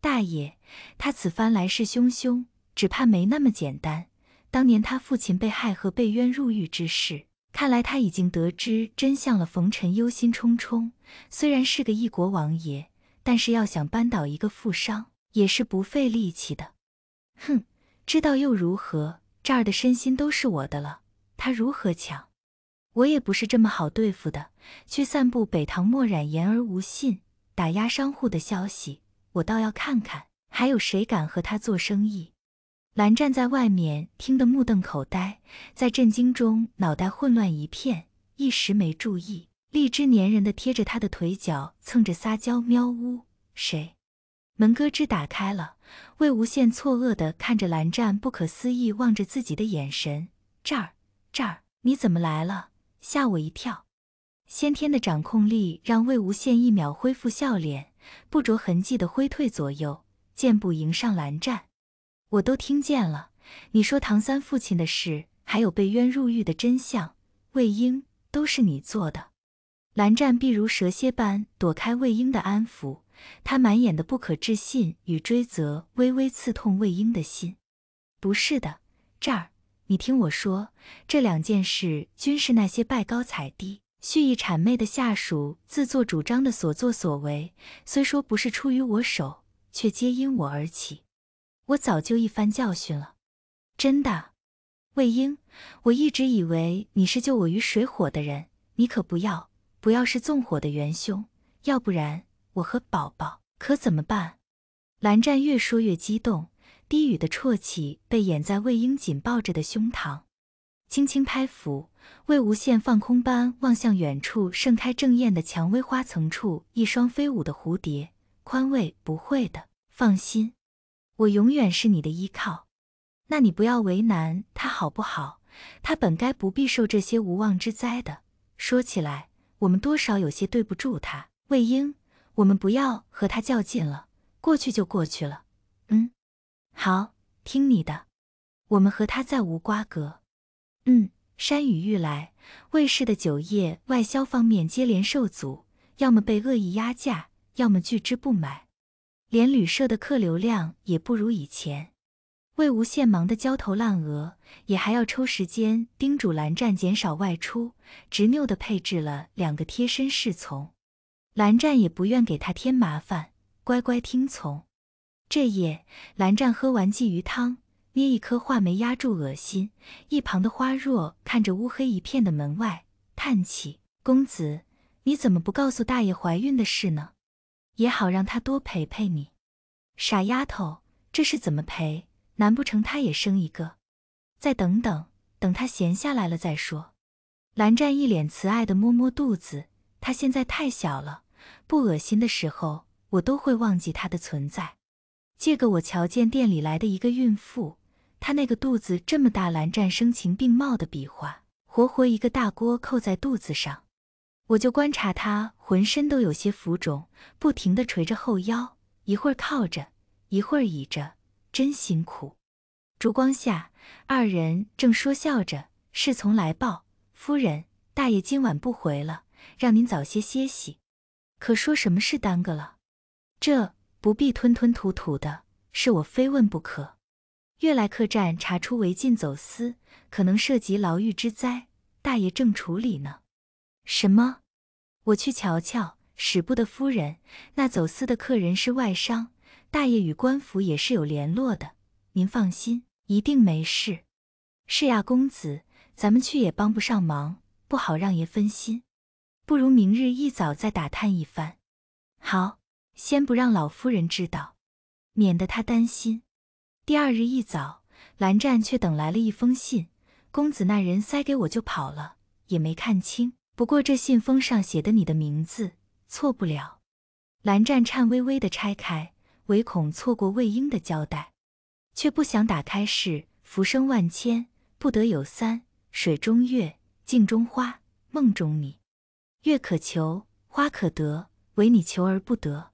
大爷，他此番来势汹汹，只怕没那么简单。当年他父亲被害和被冤入狱之事，看来他已经得知真相了。冯尘忧心忡忡，虽然是个一国王爷，但是要想扳倒一个富商，也是不费力气的。哼，知道又如何？这儿的身心都是我的了，他如何抢？我也不是这么好对付的，去散布北唐墨染言而无信、打压商户的消息，我倒要看看还有谁敢和他做生意。蓝湛在外面听得目瞪口呆，在震惊中脑袋混乱一片，一时没注意，荔枝粘人的贴着他的腿脚蹭着撒娇，喵呜，谁？门咯吱打开了，魏无羡错愕的看着蓝湛不可思议望着自己的眼神，这儿，这儿，你怎么来了？吓我一跳！先天的掌控力让魏无羡一秒恢复笑脸，不着痕迹的挥退左右，箭步迎上蓝湛。我都听见了，你说唐三父亲的事，还有被冤入狱的真相，魏婴都是你做的？蓝湛必如蛇蝎般躲开魏婴的安抚，他满眼的不可置信与追责，微微刺痛魏婴的心。不是的，这儿。你听我说，这两件事均是那些拜高踩低、蓄意谄媚的下属自作主张的所作所为。虽说不是出于我手，却皆因我而起。我早就一番教训了。真的，魏婴，我一直以为你是救我于水火的人，你可不要，不要是纵火的元凶，要不然我和宝宝可怎么办？蓝湛越说越激动。低语的啜泣被掩在魏婴紧抱着的胸膛，轻轻拍抚。魏无羡放空般望向远处盛开正艳的蔷薇花层处，一双飞舞的蝴蝶，宽慰：“不会的，放心，我永远是你的依靠。”那你不要为难他好不好？他本该不必受这些无妄之灾的。说起来，我们多少有些对不住他。魏婴，我们不要和他较劲了，过去就过去了。嗯。好，听你的，我们和他再无瓜葛。嗯，山雨欲来，魏氏的酒业外销方面接连受阻，要么被恶意压价，要么拒之不买，连旅社的客流量也不如以前。魏无羡忙得焦头烂额，也还要抽时间叮嘱蓝湛减少外出，执拗的配置了两个贴身侍从。蓝湛也不愿给他添麻烦，乖乖听从。这夜，蓝湛喝完鲫鱼汤，捏一颗话梅压住恶心。一旁的花若看着乌黑一片的门外，叹气：“公子，你怎么不告诉大爷怀孕的事呢？也好让他多陪陪你。”“傻丫头，这是怎么陪？难不成他也生一个？再等等，等他闲下来了再说。”蓝湛一脸慈爱的摸摸肚子，他现在太小了，不恶心的时候，我都会忘记他的存在。这个我瞧见店里来的一个孕妇，她那个肚子这么大。蓝湛声情并茂的比划，活活一个大锅扣在肚子上。我就观察她浑身都有些浮肿，不停地垂着后腰，一会儿靠着，一会儿倚着，真辛苦。烛光下，二人正说笑着，侍从来报：夫人，大爷今晚不回了，让您早些歇息。可说什么事耽搁了？这。不必吞吞吐吐的，是我非问不可。悦来客栈查出违禁走私，可能涉及牢狱之灾，大爷正处理呢。什么？我去瞧瞧。使不得，夫人，那走私的客人是外商，大爷与官府也是有联络的，您放心，一定没事。是呀，公子，咱们去也帮不上忙，不好让爷分心，不如明日一早再打探一番。好。先不让老夫人知道，免得她担心。第二日一早，蓝湛却等来了一封信，公子那人塞给我就跑了，也没看清。不过这信封上写的你的名字错不了。蓝湛颤巍巍地拆开，唯恐错过魏婴的交代，却不想打开是“浮生万千，不得有三；水中月，镜中花，梦中你。月可求，花可得，唯你求而不得。”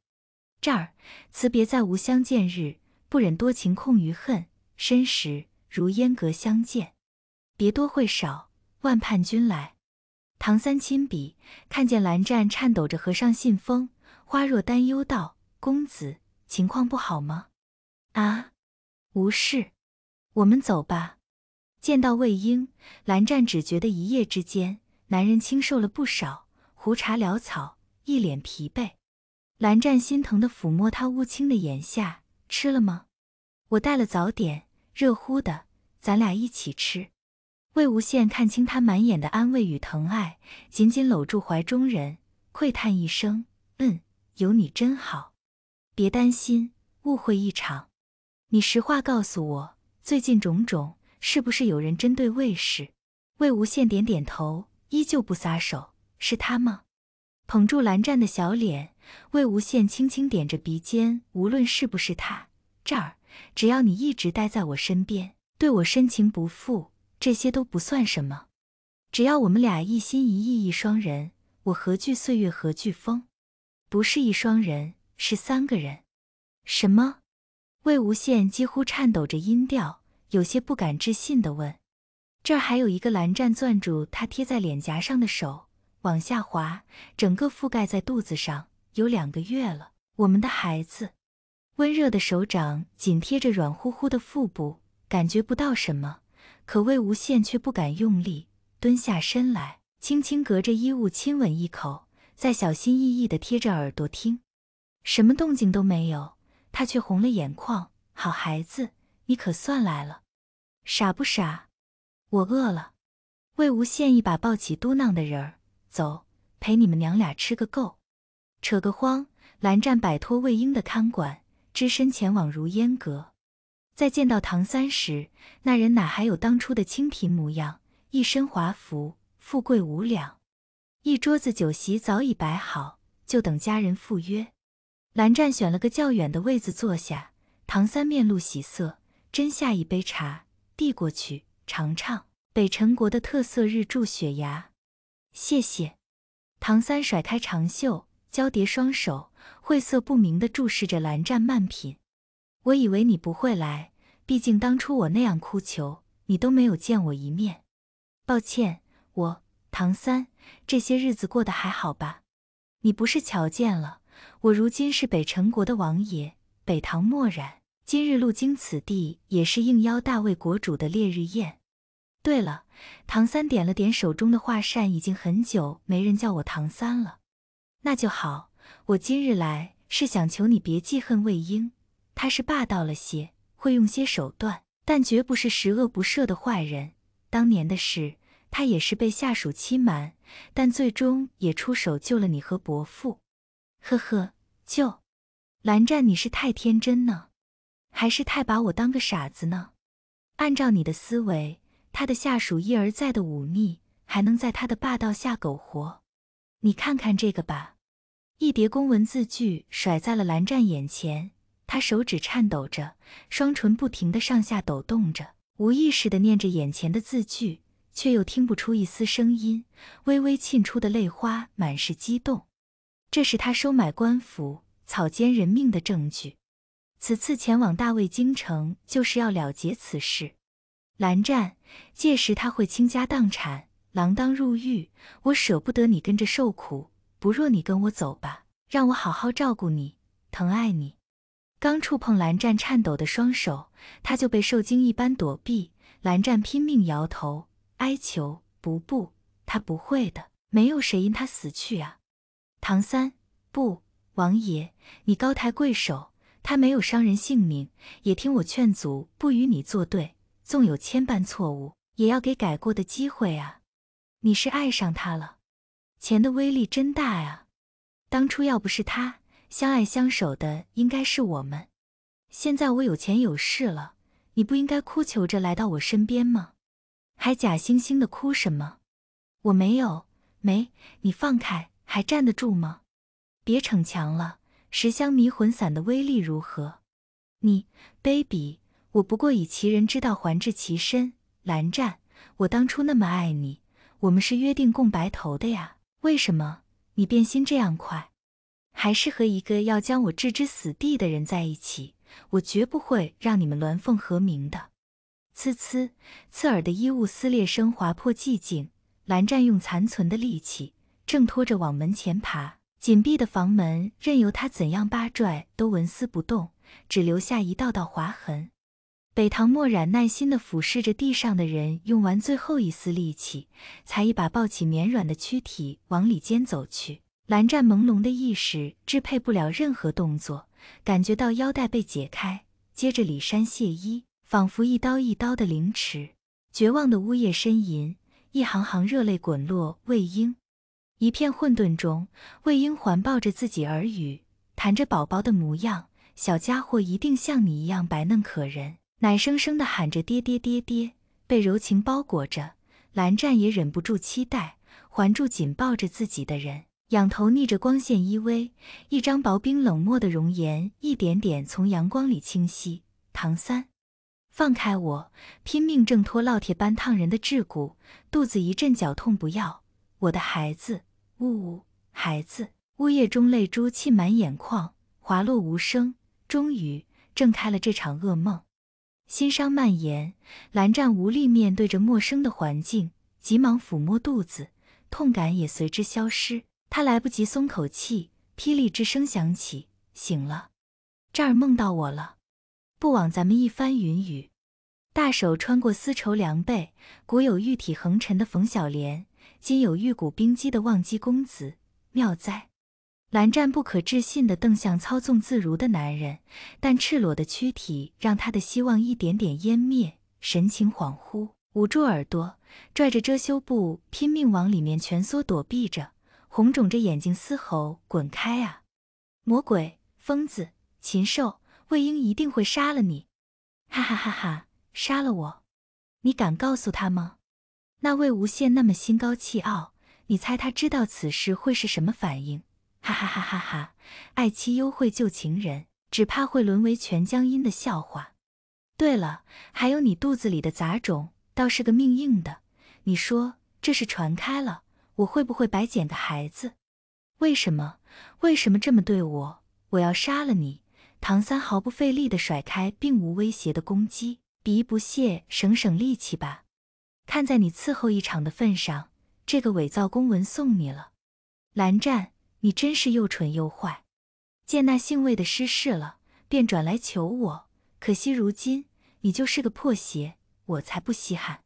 这儿，辞别再无相见日，不忍多情空余恨。身时如烟阁相见，别多会少，万盼君来。唐三亲笔，看见蓝湛颤抖着合上信封，花若担忧道：“公子，情况不好吗？”“啊，无事，我们走吧。”见到魏婴，蓝湛只觉得一夜之间，男人清瘦了不少，胡茬潦草，一脸疲惫。蓝湛心疼的抚摸他乌青的眼下，吃了吗？我带了早点，热乎的，咱俩一起吃。魏无羡看清他满眼的安慰与疼爱，紧紧搂住怀中人，喟叹一声：“嗯，有你真好。别担心，误会一场。你实话告诉我，最近种种，是不是有人针对魏氏？”魏无羡点点头，依旧不撒手：“是他吗？”捧住蓝湛的小脸。魏无羡轻轻点着鼻尖，无论是不是他这儿，只要你一直待在我身边，对我深情不负，这些都不算什么。只要我们俩一心一意，一双人，我何惧岁月，何惧风？不是一双人，是三个人。什么？魏无羡几乎颤抖着音调，有些不敢置信地问。这儿还有一个蓝湛攥住他贴在脸颊上的手，往下滑，整个覆盖在肚子上。有两个月了，我们的孩子，温热的手掌紧贴着软乎乎的腹部，感觉不到什么。可魏无羡却不敢用力，蹲下身来，轻轻隔着衣物亲吻一口，再小心翼翼地贴着耳朵听，什么动静都没有。他却红了眼眶。好孩子，你可算来了，傻不傻？我饿了。魏无羡一把抱起嘟囔的人儿，走，陪你们娘俩吃个够。扯个慌，蓝湛摆脱魏婴的看管，只身前往如烟阁。在见到唐三时，那人哪还有当初的清贫模样，一身华服，富贵无两。一桌子酒席早已摆好，就等家人赴约。蓝湛选了个较远的位子坐下，唐三面露喜色，斟下一杯茶递过去尝尝北辰国的特色日柱雪芽。谢谢。唐三甩开长袖。交叠双手，晦涩不明地注视着蓝湛慢品。我以为你不会来，毕竟当初我那样哭求，你都没有见我一面。抱歉，我唐三，这些日子过得还好吧？你不是瞧见了？我如今是北辰国的王爷，北唐墨染。今日路经此地，也是应邀大魏国主的烈日宴。对了，唐三点了点手中的画扇，已经很久没人叫我唐三了。那就好，我今日来是想求你别记恨魏婴，他是霸道了些，会用些手段，但绝不是十恶不赦的坏人。当年的事，他也是被下属欺瞒，但最终也出手救了你和伯父。呵呵，救？蓝湛，你是太天真呢，还是太把我当个傻子呢？按照你的思维，他的下属一而再的忤逆，还能在他的霸道下苟活？你看看这个吧。一叠公文字句甩在了蓝湛眼前，他手指颤抖着，双唇不停地上下抖动着，无意识地念着眼前的字句，却又听不出一丝声音。微微沁出的泪花满是激动。这是他收买官府、草菅人命的证据。此次前往大魏京城，就是要了结此事。蓝湛，届时他会倾家荡产、锒铛入狱，我舍不得你跟着受苦。不若你跟我走吧，让我好好照顾你，疼爱你。刚触碰蓝湛颤抖的双手，他就被受惊一般躲避。蓝湛拼命摇头哀求：“不不，他不会的，没有谁因他死去啊。”唐三，不，王爷，你高抬贵手，他没有伤人性命，也听我劝阻，不与你作对。纵有千般错误，也要给改过的机会啊。你是爱上他了。钱的威力真大呀！当初要不是他相爱相守的应该是我们。现在我有钱有势了，你不应该哭求着来到我身边吗？还假惺惺的哭什么？我没有，没你放开，还站得住吗？别逞强了。十香迷魂散的威力如何？你，baby，我不过以其人之道还治其身。蓝湛，我当初那么爱你，我们是约定共白头的呀。为什么你变心这样快？还是和一个要将我置之死地的人在一起？我绝不会让你们鸾凤和鸣的！呲呲，刺耳的衣物撕裂声划破寂静。蓝湛用残存的力气挣脱着往门前爬，紧闭的房门任由他怎样扒拽都纹丝不动，只留下一道道划痕。北堂墨染耐心地俯视着地上的人，用完最后一丝力气，才一把抱起绵软的躯体往里间走去。蓝湛朦胧的意识支配不了任何动作，感觉到腰带被解开，接着里衫卸衣，仿佛一刀一刀的凌迟，绝望的呜咽呻吟，一行行热泪滚落。魏婴，一片混沌中，魏婴环抱着自己耳语，谈着宝宝的模样，小家伙一定像你一样白嫩可人。奶声声地喊着“爹爹爹爹”，被柔情包裹着，蓝湛也忍不住期待，环住紧抱着自己的人，仰头逆着光线依偎，一张薄冰冷漠的容颜一点点从阳光里清晰。唐三，放开我！拼命挣脱烙铁般烫人的桎梏，肚子一阵绞痛。不要我的孩子！呜呜，孩子！呜咽中泪珠沁满眼眶，滑落无声。终于挣开了这场噩梦。心伤蔓延，蓝湛无力面对着陌生的环境，急忙抚摸肚子，痛感也随之消失。他来不及松口气，霹雳之声响起，醒了，这儿梦到我了，不枉咱们一番云雨。大手穿过丝绸凉被，古有玉体横陈的冯小莲，今有玉骨冰肌的忘机公子，妙哉。蓝湛不可置信的瞪向操纵自如的男人，但赤裸的躯体让他的希望一点点湮灭，神情恍惚，捂住耳朵，拽着遮羞布拼命往里面蜷缩躲避着，红肿着眼睛嘶吼：“滚开啊，魔鬼、疯子、禽兽！魏婴一定会杀了你！”哈哈哈哈，杀了我？你敢告诉他吗？那魏无羡那么心高气傲，你猜他知道此事会是什么反应？哈哈哈哈哈！爱妻幽会旧情人，只怕会沦为全江阴的笑话。对了，还有你肚子里的杂种，倒是个命硬的。你说，这事传开了，我会不会白捡个孩子？为什么？为什么这么对我？我要杀了你！唐三毫不费力地甩开并无威胁的攻击，鼻不屑：“省省力气吧，看在你伺候一场的份上，这个伪造公文送你了。”蓝湛。你真是又蠢又坏，见那姓魏的失势了，便转来求我。可惜如今你就是个破鞋，我才不稀罕。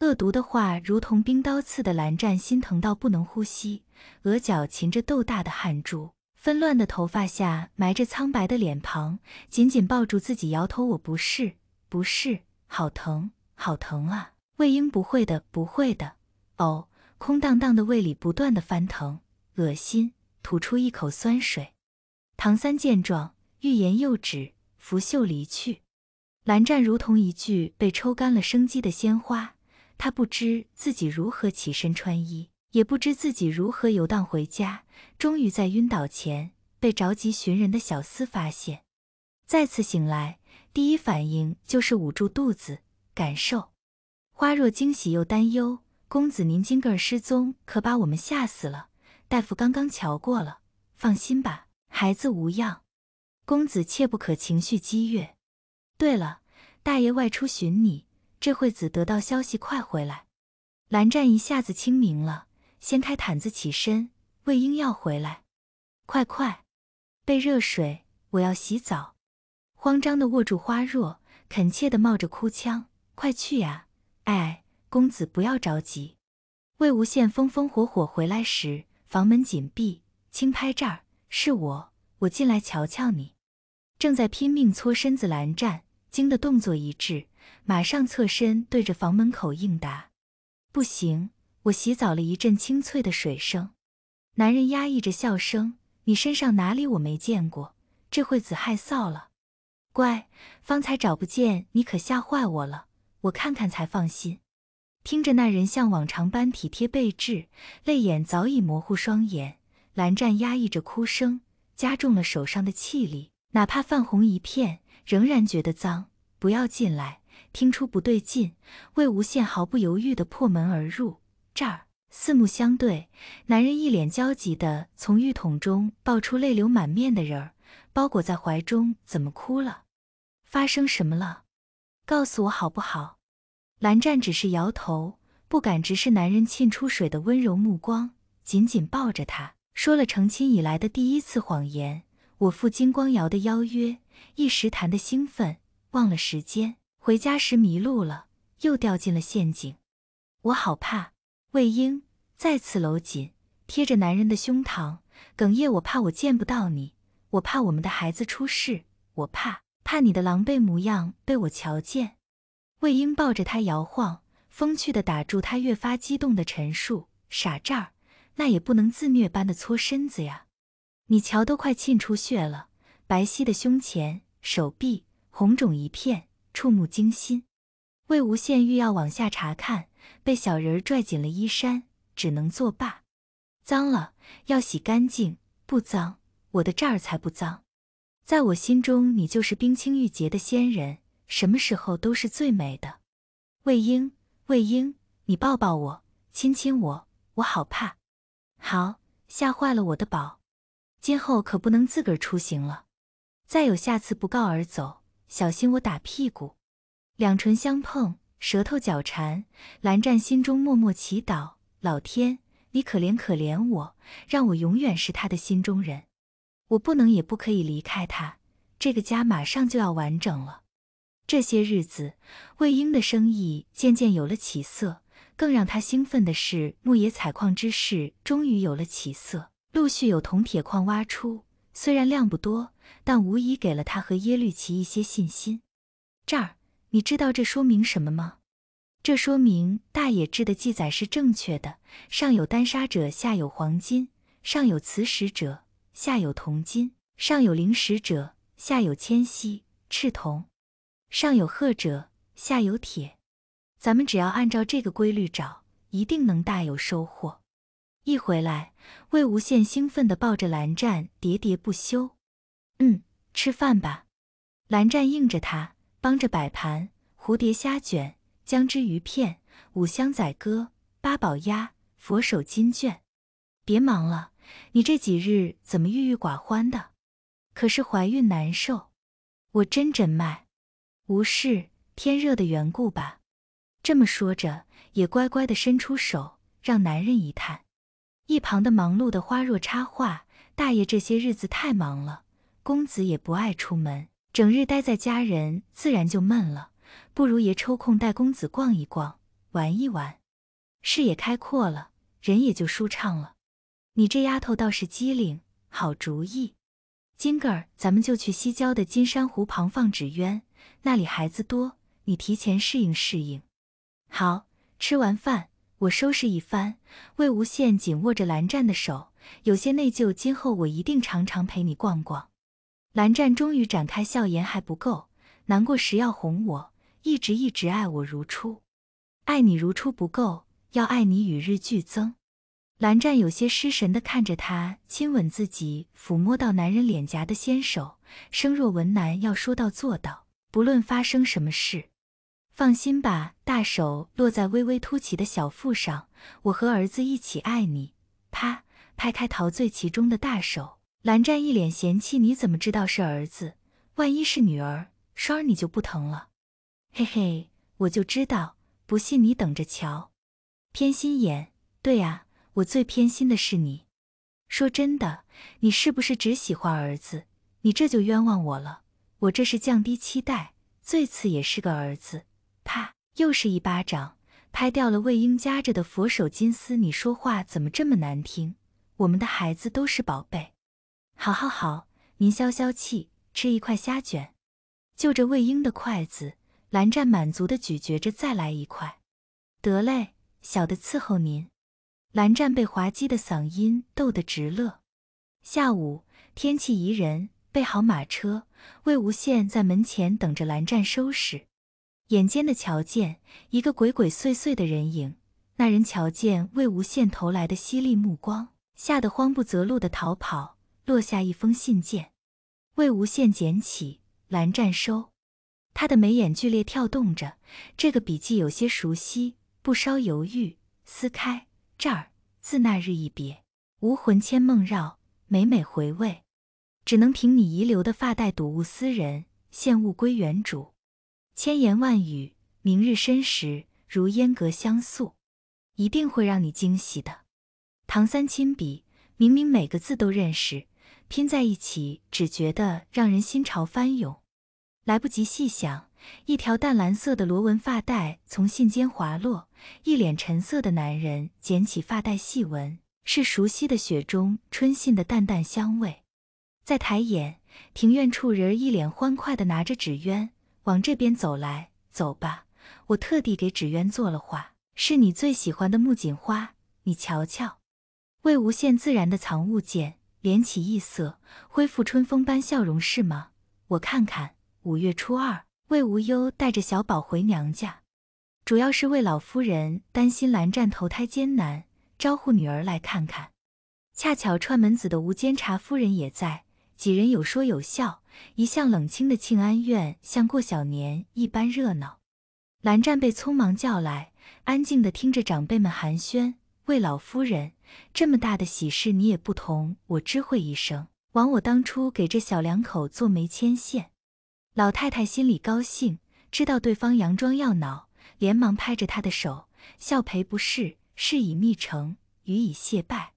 恶毒的话如同冰刀刺的，蓝湛心疼到不能呼吸，额角噙着豆大的汗珠，纷乱的头发下埋着苍白的脸庞，紧紧抱住自己，摇头：“我不是，不是，好疼，好疼啊！”魏婴不会的，不会的。哦，空荡荡的胃里不断的翻腾，恶心。吐出一口酸水，唐三见状欲言又止，拂袖离去。蓝湛如同一具被抽干了生机的鲜花，他不知自己如何起身穿衣，也不知自己如何游荡回家。终于在晕倒前被着急寻人的小厮发现。再次醒来，第一反应就是捂住肚子感受。花若惊喜又担忧：“公子您今个儿失踪，可把我们吓死了。”大夫刚刚瞧过了，放心吧，孩子无恙。公子切不可情绪激越。对了，大爷外出寻你，这惠子得到消息快回来。蓝湛一下子清明了，掀开毯子起身。魏婴要回来，快快，备热水，我要洗澡。慌张的握住花若，恳切的冒着哭腔，快去呀！哎，公子不要着急。魏无羡风风火火回来时。房门紧闭，轻拍这儿，是我，我进来瞧瞧你。正在拼命搓身子，蓝湛惊的动作一滞，马上侧身对着房门口应答：“不行，我洗澡了。”一阵清脆的水声，男人压抑着笑声：“你身上哪里我没见过？”这会子害臊了，乖，方才找不见你可吓坏我了，我看看才放心。听着，那人像往常般体贴备至，泪眼早已模糊双眼。蓝湛压抑着哭声，加重了手上的气力，哪怕泛红一片，仍然觉得脏。不要进来！听出不对劲，魏无羡毫不犹豫地破门而入。这儿，四目相对，男人一脸焦急地从浴桶中抱出泪流满面的人儿，包裹在怀中。怎么哭了？发生什么了？告诉我好不好？蓝湛只是摇头，不敢直视男人沁出水的温柔目光，紧紧抱着他，说了成亲以来的第一次谎言：“我赴金光瑶的邀约，一时谈的兴奋，忘了时间，回家时迷路了，又掉进了陷阱，我好怕。”魏婴再次搂紧，贴着男人的胸膛，哽咽：“我怕我见不到你，我怕我们的孩子出事，我怕怕你的狼狈模样被我瞧见。”魏婴抱着他摇晃，风趣的打住他越发激动的陈述：“傻这儿，那也不能自虐般的搓身子呀，你瞧都快沁出血了，白皙的胸前、手臂红肿一片，触目惊心。”魏无羡欲要往下查看，被小人儿拽紧了衣衫，只能作罢。脏了要洗干净，不脏，我的这儿才不脏，在我心中你就是冰清玉洁的仙人。什么时候都是最美的，魏婴，魏婴，你抱抱我，亲亲我，我好怕，好吓坏了我的宝，今后可不能自个儿出行了，再有下次不告而走，小心我打屁股。两唇相碰，舌头绞缠，蓝湛心中默默祈祷：老天，你可怜可怜我，让我永远是他的心中人，我不能也不可以离开他，这个家马上就要完整了。这些日子，魏婴的生意渐渐有了起色。更让他兴奋的是，牧野采矿之事终于有了起色，陆续有铜铁矿挖出。虽然量不多，但无疑给了他和耶律齐一些信心。这儿，你知道这说明什么吗？这说明大野志的记载是正确的。上有丹砂者，下有黄金；上有磁石者，下有铜金；上有灵石者，下有铅锡赤铜。上有鹤者，下有铁，咱们只要按照这个规律找，一定能大有收获。一回来，魏无羡兴奋地抱着蓝湛，喋喋不休。嗯，吃饭吧。蓝湛应着他，帮着摆盘：蝴蝶虾卷、姜汁鱼片、五香仔鸽、八宝鸭、佛手金卷。别忙了，你这几日怎么郁郁寡欢的？可是怀孕难受？我真诊脉。无事，天热的缘故吧。这么说着，也乖乖的伸出手，让男人一探。一旁的忙碌的花若插话：“大爷，这些日子太忙了，公子也不爱出门，整日待在家人，自然就闷了。不如爷抽空带公子逛一逛，玩一玩，视野开阔了，人也就舒畅了。你这丫头倒是机灵，好主意。今个儿咱们就去西郊的金山湖旁放纸鸢。”那里孩子多，你提前适应适应。好，吃完饭我收拾一番。魏无羡紧握着蓝湛的手，有些内疚。今后我一定常常陪你逛逛。蓝湛终于展开笑颜，还不够，难过时要哄我，一直一直爱我如初，爱你如初不够，要爱你与日俱增。蓝湛有些失神地看着他，亲吻自己，抚摸到男人脸颊的纤手，声若闻男要说到做到。不论发生什么事，放心吧。大手落在微微凸起的小腹上，我和儿子一起爱你。啪！拍开陶醉其中的大手，蓝湛一脸嫌弃：“你怎么知道是儿子？万一是女儿，双儿你就不疼了。”嘿嘿，我就知道，不信你等着瞧。偏心眼。对呀，我最偏心的是你。说真的，你是不是只喜欢儿子？你这就冤枉我了。我这是降低期待，最次也是个儿子。啪！又是一巴掌，拍掉了魏婴夹着的佛手金丝。你说话怎么这么难听？我们的孩子都是宝贝。好，好，好，您消消气，吃一块虾卷。就着魏婴的筷子，蓝湛满足的咀嚼着，再来一块。得嘞，小的伺候您。蓝湛被滑稽的嗓音逗得直乐。下午天气宜人。备好马车，魏无羡在门前等着蓝湛收拾。眼尖的瞧见一个鬼鬼祟祟的人影，那人瞧见魏无羡投来的犀利目光，吓得慌不择路的逃跑，落下一封信件。魏无羡捡起，蓝湛收。他的眉眼剧烈跳动着，这个笔迹有些熟悉，不稍犹豫，撕开。这儿，自那日一别，无魂牵梦绕，每每回味。只能凭你遗留的发带睹物思人，现物归原主。千言万语，明日深时，如烟阁相诉，一定会让你惊喜的。唐三亲笔，明明每个字都认识，拼在一起，只觉得让人心潮翻涌。来不及细想，一条淡蓝色的螺纹发带从信笺滑落，一脸沉色的男人捡起发带细闻，是熟悉的雪中春信的淡淡香味。再抬眼，庭院处人儿一脸欢快的拿着纸鸢往这边走来。走吧，我特地给纸鸢做了画，是你最喜欢的木槿花，你瞧瞧。魏无羡自然的藏物件，敛起异色，恢复春风般笑容，是吗？我看看。五月初二，魏无忧带着小宝回娘家，主要是魏老夫人担心蓝湛投胎艰难，招呼女儿来看看。恰巧串门子的吴监察夫人也在。几人有说有笑，一向冷清的庆安院像过小年一般热闹。蓝湛被匆忙叫来，安静的听着长辈们寒暄。魏老夫人，这么大的喜事你也不同我知会一声，枉我当初给这小两口做媒牵线。老太太心里高兴，知道对方佯装要恼，连忙拍着他的手，笑赔不是，事已密成，予以谢拜。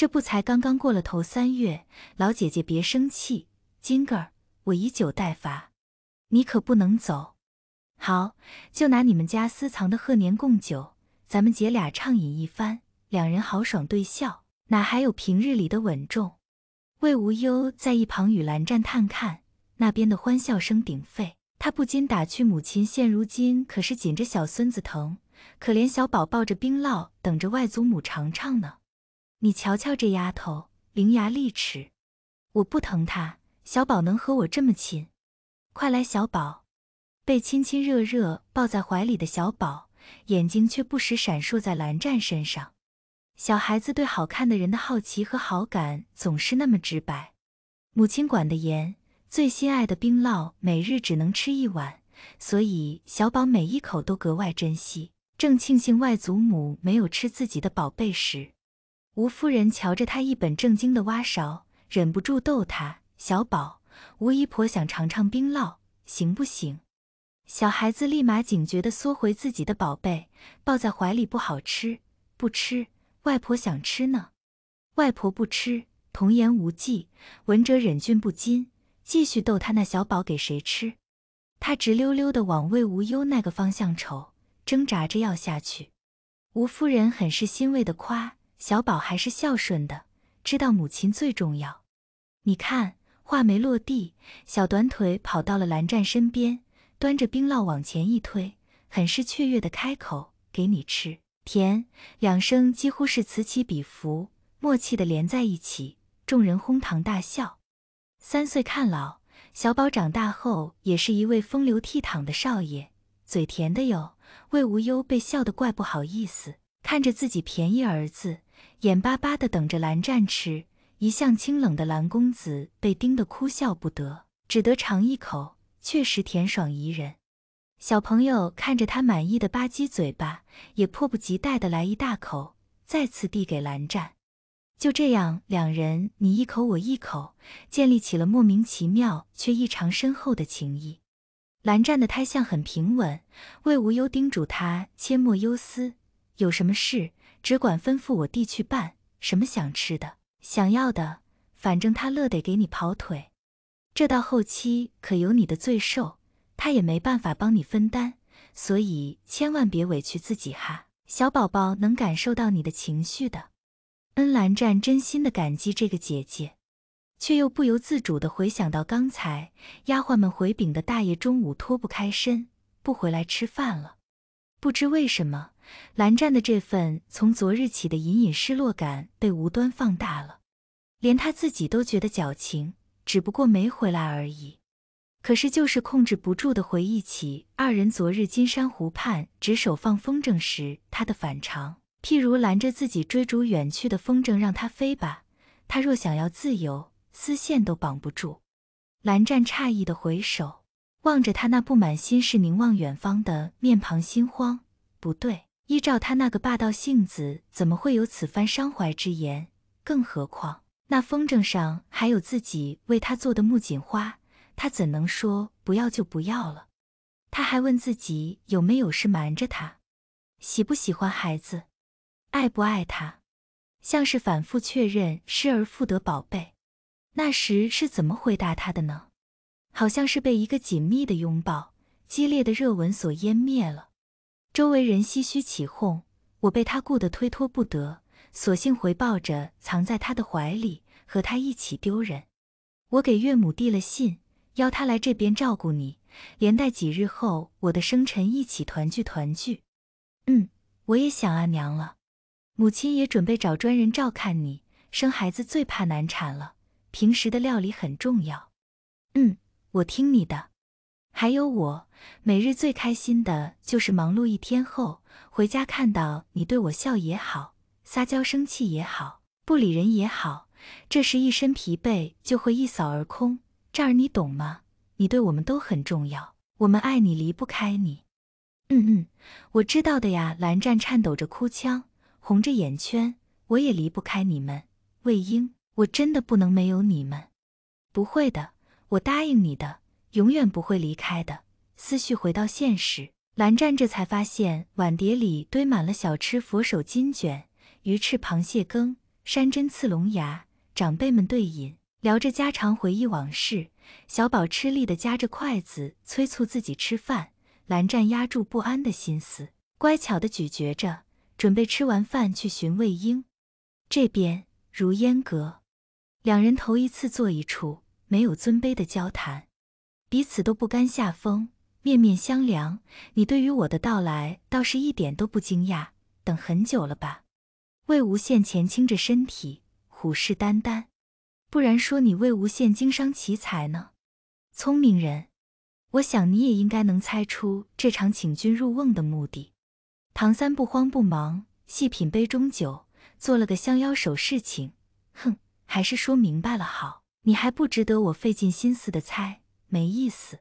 这不才刚刚过了头三月，老姐姐别生气，金哥儿我以酒代罚，你可不能走。好，就拿你们家私藏的贺年贡酒，咱们姐俩畅饮一番。两人豪爽对笑，哪还有平日里的稳重？魏无忧在一旁与蓝湛探看那边的欢笑声鼎沸，他不禁打趣母亲，现如今可是紧着小孙子疼，可怜小宝抱着冰烙等着外祖母尝尝呢。你瞧瞧这丫头伶牙俐齿，我不疼她，小宝能和我这么亲。快来，小宝！被亲亲热热抱在怀里的小宝，眼睛却不时闪烁在蓝湛身上。小孩子对好看的人的好奇和好感总是那么直白。母亲管得严，最心爱的冰酪每日只能吃一碗，所以小宝每一口都格外珍惜。正庆幸外祖母没有吃自己的宝贝时，吴夫人瞧着他一本正经的挖勺，忍不住逗他：“小宝，吴姨婆想尝尝冰酪，行不行？”小孩子立马警觉地缩回自己的宝贝，抱在怀里：“不好吃，不吃！外婆想吃呢，外婆不吃。”童言无忌，闻者忍俊不禁，继续逗他：“那小宝给谁吃？”他直溜溜地往魏无忧那个方向瞅，挣扎着要下去。吴夫人很是欣慰地夸。小宝还是孝顺的，知道母亲最重要。你看，话没落地，小短腿跑到了蓝湛身边，端着冰酪往前一推，很是雀跃的开口：“给你吃，甜。”两声几乎是此起彼伏，默契的连在一起，众人哄堂大笑。三岁看老，小宝长大后也是一位风流倜傥的少爷，嘴甜的哟。魏无忧被笑得怪不好意思，看着自己便宜儿子。眼巴巴地等着蓝湛吃，一向清冷的蓝公子被盯得哭笑不得，只得尝一口，确实甜爽宜人。小朋友看着他满意的吧唧嘴巴，也迫不及待地来一大口，再次递给蓝湛。就这样，两人你一口我一口，建立起了莫名其妙却异常深厚的情谊。蓝湛的胎象很平稳，魏无忧叮嘱他切莫忧思，有什么事？只管吩咐我弟去办什么想吃的、想要的，反正他乐得给你跑腿。这到后期可有你的罪受，他也没办法帮你分担，所以千万别委屈自己哈。小宝宝能感受到你的情绪的。恩兰站真心的感激这个姐姐，却又不由自主的回想到刚才丫鬟们回禀的大爷中午脱不开身，不回来吃饭了，不知为什么。蓝湛的这份从昨日起的隐隐失落感被无端放大了，连他自己都觉得矫情，只不过没回来而已。可是就是控制不住的回忆起二人昨日金山湖畔执手放风筝时他的反常，譬如拦着自己追逐远去的风筝让他飞吧，他若想要自由，丝线都绑不住。蓝湛诧异的回首，望着他那布满心事凝望远方的面庞，心慌。不对。依照他那个霸道性子，怎么会有此番伤怀之言？更何况那风筝上还有自己为他做的木槿花，他怎能说不要就不要了？他还问自己有没有事瞒着他，喜不喜欢孩子，爱不爱他，像是反复确认失而复得宝贝。那时是怎么回答他的呢？好像是被一个紧密的拥抱、激烈的热吻所淹灭了。周围人唏嘘起哄，我被他顾得推脱不得，索性回抱着藏在他的怀里，和他一起丢人。我给岳母递了信，邀她来这边照顾你，连带几日后我的生辰一起团聚团聚。嗯，我也想阿娘了。母亲也准备找专人照看你，生孩子最怕难产了，平时的料理很重要。嗯，我听你的。还有我，每日最开心的就是忙碌一天后回家看到你对我笑也好，撒娇生气也好，不理人也好，这时一身疲惫就会一扫而空。这儿你懂吗？你对我们都很重要，我们爱你，离不开你。嗯嗯，我知道的呀。蓝湛颤抖着哭腔，红着眼圈，我也离不开你们，魏婴，我真的不能没有你们。不会的，我答应你的。永远不会离开的思绪回到现实，蓝湛这才发现碗碟里堆满了小吃：佛手、金卷、鱼翅、螃蟹羹、山珍刺龙牙。长辈们对饮，聊着家常，回忆往事。小宝吃力地夹着筷子，催促自己吃饭。蓝湛压住不安的心思，乖巧地咀嚼着，准备吃完饭去寻魏婴。这边如烟阁，两人头一次坐一处，没有尊卑的交谈。彼此都不甘下风，面面相凉。你对于我的到来，倒是一点都不惊讶，等很久了吧？魏无羡前倾着身体，虎视眈眈。不然说你魏无羡经商奇才呢？聪明人，我想你也应该能猜出这场请君入瓮的目的。唐三不慌不忙，细品杯中酒，做了个香妖手事情。哼，还是说明白了好，你还不值得我费尽心思的猜。没意思，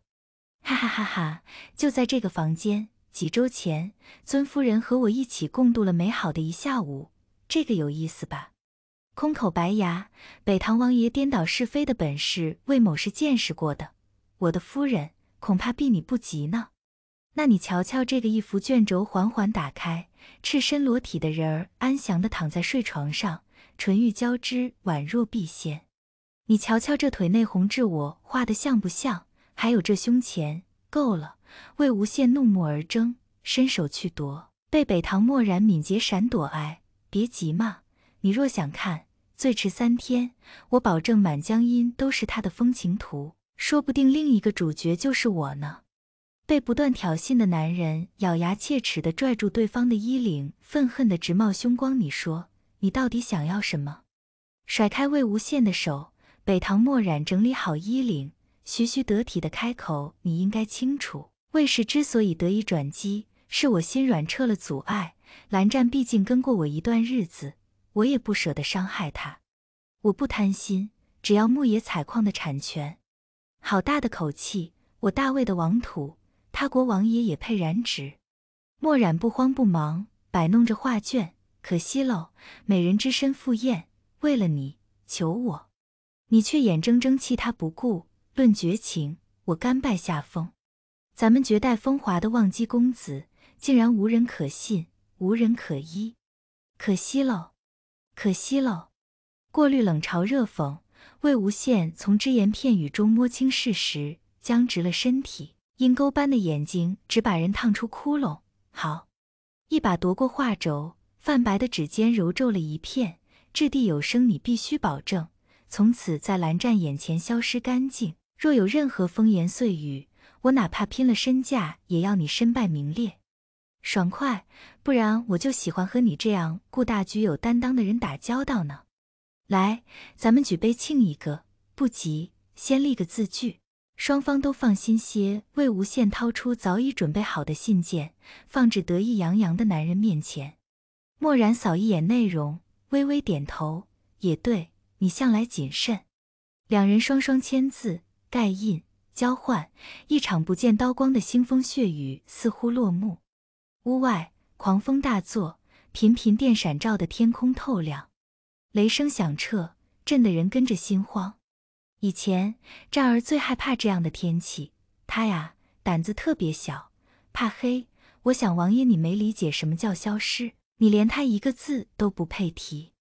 哈哈哈哈！就在这个房间，几周前，尊夫人和我一起共度了美好的一下午，这个有意思吧？空口白牙，北唐王爷颠倒是非的本事，魏某是见识过的，我的夫人恐怕避你不及呢。那你瞧瞧这个，一幅卷轴缓缓打开，赤身裸体的人儿安详的躺在睡床上，唇欲交织，宛若碧仙。你瞧瞧这腿内红痣，我画的像不像？还有这胸前，够了！魏无羡怒目而争，伸手去夺，被北堂墨然敏捷闪躲。哎，别急嘛，你若想看，最迟三天，我保证满江阴都是他的风情图，说不定另一个主角就是我呢。被不断挑衅的男人咬牙切齿地拽住对方的衣领，愤恨地直冒凶光。你说，你到底想要什么？甩开魏无羡的手。北唐墨染整理好衣领，徐徐得体的开口：“你应该清楚，魏氏之所以得以转机，是我心软撤了阻碍。蓝湛毕竟跟过我一段日子，我也不舍得伤害他。我不贪心，只要牧野采矿的产权。好大的口气！我大魏的王土，他国王爷也配染指？”墨染不慌不忙，摆弄着画卷：“可惜喽，美人之身赴宴，为了你，求我。”你却眼睁睁弃他不顾，论绝情，我甘拜下风。咱们绝代风华的忘机公子，竟然无人可信，无人可依，可惜喽，可惜喽。过滤冷嘲热讽，魏无羡从只言片语中摸清事实，僵直了身体，阴沟般的眼睛只把人烫出窟窿。好，一把夺过画轴，泛白的指尖揉皱了一片，掷地有声：“你必须保证。”从此在蓝湛眼前消失干净。若有任何风言碎语，我哪怕拼了身价，也要你身败名裂。爽快，不然我就喜欢和你这样顾大局、有担当的人打交道呢。来，咱们举杯庆一个。不急，先立个字据，双方都放心些。魏无羡掏出早已准备好的信件，放置得意洋洋的男人面前，漠然扫一眼内容，微微点头。也对。你向来谨慎，两人双双签字盖印，交换。一场不见刀光的腥风血雨似乎落幕。屋外狂风大作，频频电闪照的天空透亮，雷声响彻，震得人跟着心慌。以前战儿最害怕这样的天气，他呀胆子特别小，怕黑。我想王爷你没理解什么叫消失，你连他一个字都不配提。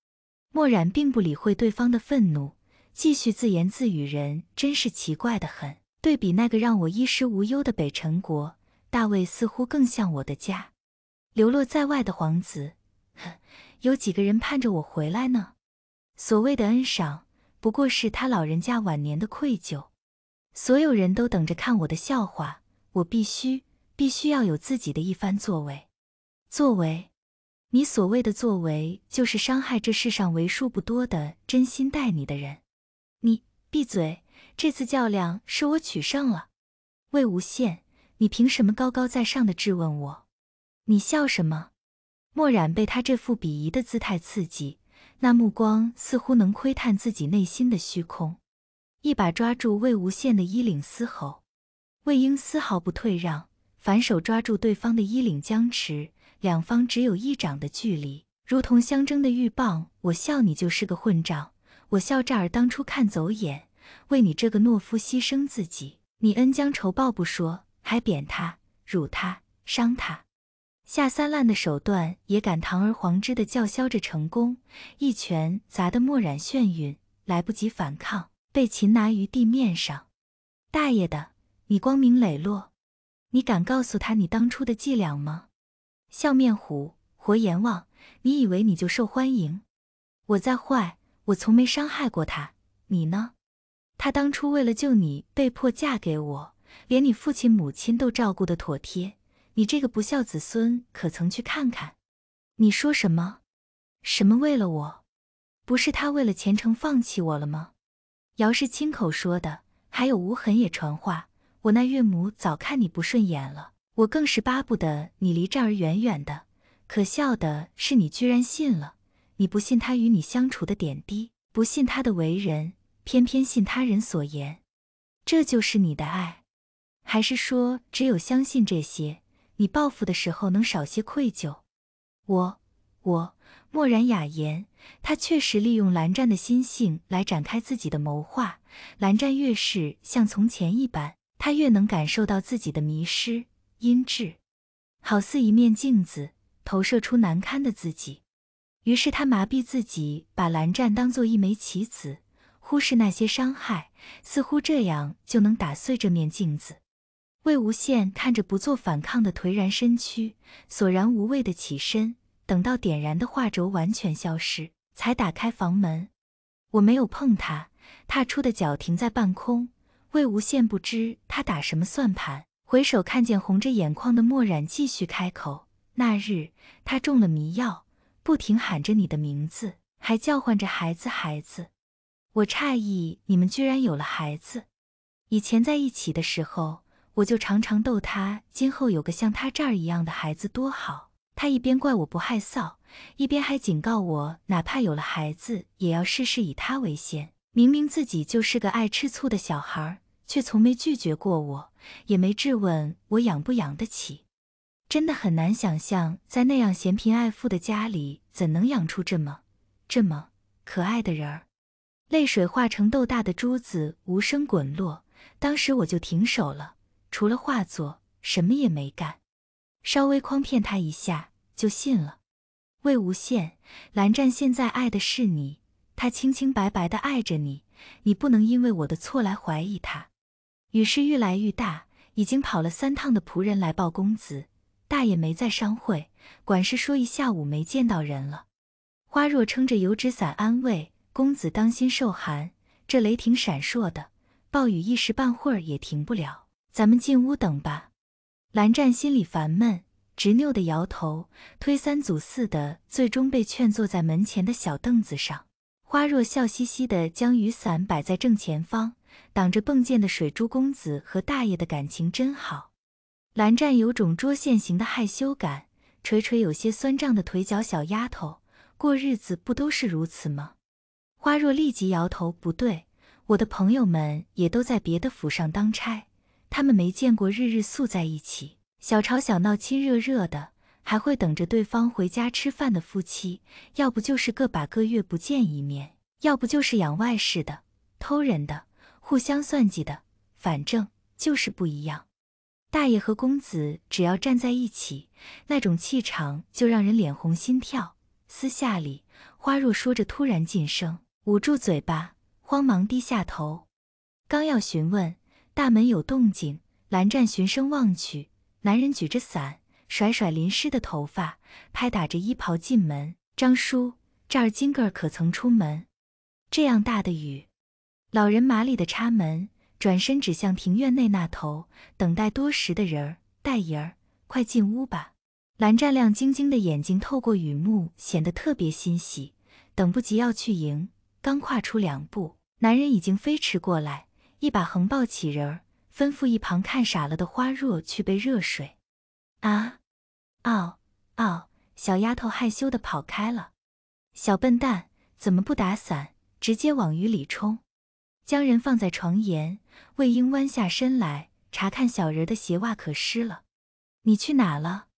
墨染并不理会对方的愤怒，继续自言自语：“人真是奇怪的很。对比那个让我衣食无忧的北辰国，大卫似乎更像我的家。流落在外的皇子，呵，有几个人盼着我回来呢？所谓的恩赏，不过是他老人家晚年的愧疚。所有人都等着看我的笑话，我必须必须要有自己的一番作为，作为。”你所谓的作为，就是伤害这世上为数不多的真心待你的人。你闭嘴！这次较量是我取胜了。魏无羡，你凭什么高高在上的质问我？你笑什么？墨染被他这副鄙夷的姿态刺激，那目光似乎能窥探自己内心的虚空，一把抓住魏无羡的衣领嘶吼。魏婴丝毫不退让，反手抓住对方的衣领僵持。两方只有一掌的距离，如同相争的鹬蚌。我笑你就是个混账，我笑这儿当初看走眼，为你这个懦夫牺牲自己，你恩将仇报不说，还贬他、辱他、伤他，下三滥的手段也敢堂而皇之的叫嚣着成功。一拳砸得墨染眩晕，来不及反抗，被擒拿于地面上。大爷的，你光明磊落，你敢告诉他你当初的伎俩吗？笑面虎，活阎王！你以为你就受欢迎？我再坏，我从没伤害过他。你呢？他当初为了救你，被迫嫁给我，连你父亲母亲都照顾得妥帖。你这个不孝子孙，可曾去看看？你说什么？什么为了我？不是他为了前程放弃我了吗？姚氏亲口说的，还有无痕也传话，我那岳母早看你不顺眼了。我更是巴不得你离这儿远远的。可笑的是，你居然信了。你不信他与你相处的点滴，不信他的为人，偏偏信他人所言。这就是你的爱？还是说，只有相信这些，你报复的时候能少些愧疚？我，我默然哑言。他确实利用蓝湛的心性来展开自己的谋划。蓝湛越是像从前一般，他越能感受到自己的迷失。音质，好似一面镜子，投射出难堪的自己。于是他麻痹自己，把蓝湛当做一枚棋子，忽视那些伤害，似乎这样就能打碎这面镜子。魏无羡看着不做反抗的颓然身躯，索然无味的起身。等到点燃的画轴完全消失，才打开房门。我没有碰他，踏出的脚停在半空。魏无羡不知他打什么算盘。回首看见红着眼眶的墨染，继续开口。那日他中了迷药，不停喊着你的名字，还叫唤着孩子，孩子。我诧异，你们居然有了孩子。以前在一起的时候，我就常常逗他，今后有个像他这儿一样的孩子多好。他一边怪我不害臊，一边还警告我，哪怕有了孩子，也要事事以他为先。明明自己就是个爱吃醋的小孩儿。却从没拒绝过我，也没质问我养不养得起。真的很难想象，在那样嫌贫爱富的家里，怎能养出这么这么可爱的人儿？泪水化成豆大的珠子，无声滚落。当时我就停手了，除了画作，什么也没干。稍微诓骗他一下，就信了。魏无羡，蓝湛现在爱的是你，他清清白白的爱着你，你不能因为我的错来怀疑他。雨势愈来愈大，已经跑了三趟的仆人来报公子，大爷没在商会，管事说一下午没见到人了。花若撑着油纸伞安慰公子：“当心受寒，这雷霆闪烁的暴雨一时半会儿也停不了，咱们进屋等吧。”蓝湛心里烦闷，执拗的摇头，推三阻四的，最终被劝坐在门前的小凳子上。花若笑嘻嘻的将雨伞摆在正前方。挡着迸溅的水珠，公子和大爷的感情真好。蓝湛有种捉现行的害羞感，捶捶有些酸胀的腿脚。小丫头过日子不都是如此吗？花若立即摇头，不对，我的朋友们也都在别的府上当差，他们没见过日日宿在一起、小吵小闹、亲热热的，还会等着对方回家吃饭的夫妻。要不就是个把个月不见一面，要不就是养外室的、偷人的。互相算计的，反正就是不一样。大爷和公子只要站在一起，那种气场就让人脸红心跳。私下里，花若说着，突然噤声，捂住嘴巴，慌忙低下头。刚要询问，大门有动静，蓝湛循声望去，男人举着伞，甩甩淋湿的头发，拍打着衣袍进门。张叔，这儿金哥儿可曾出门？这样大的雨。老人麻利地插门，转身指向庭院内那头等待多时的人儿，戴妍，儿，快进屋吧。蓝湛亮晶晶的眼睛透过雨幕，显得特别欣喜，等不及要去迎。刚跨出两步，男人已经飞驰过来，一把横抱起人儿，吩咐一旁看傻了的花若去备热水。啊，哦哦，小丫头害羞的跑开了。小笨蛋，怎么不打伞，直接往雨里冲？将人放在床沿，魏婴弯下身来查看小人的鞋袜，可湿了。你去哪了？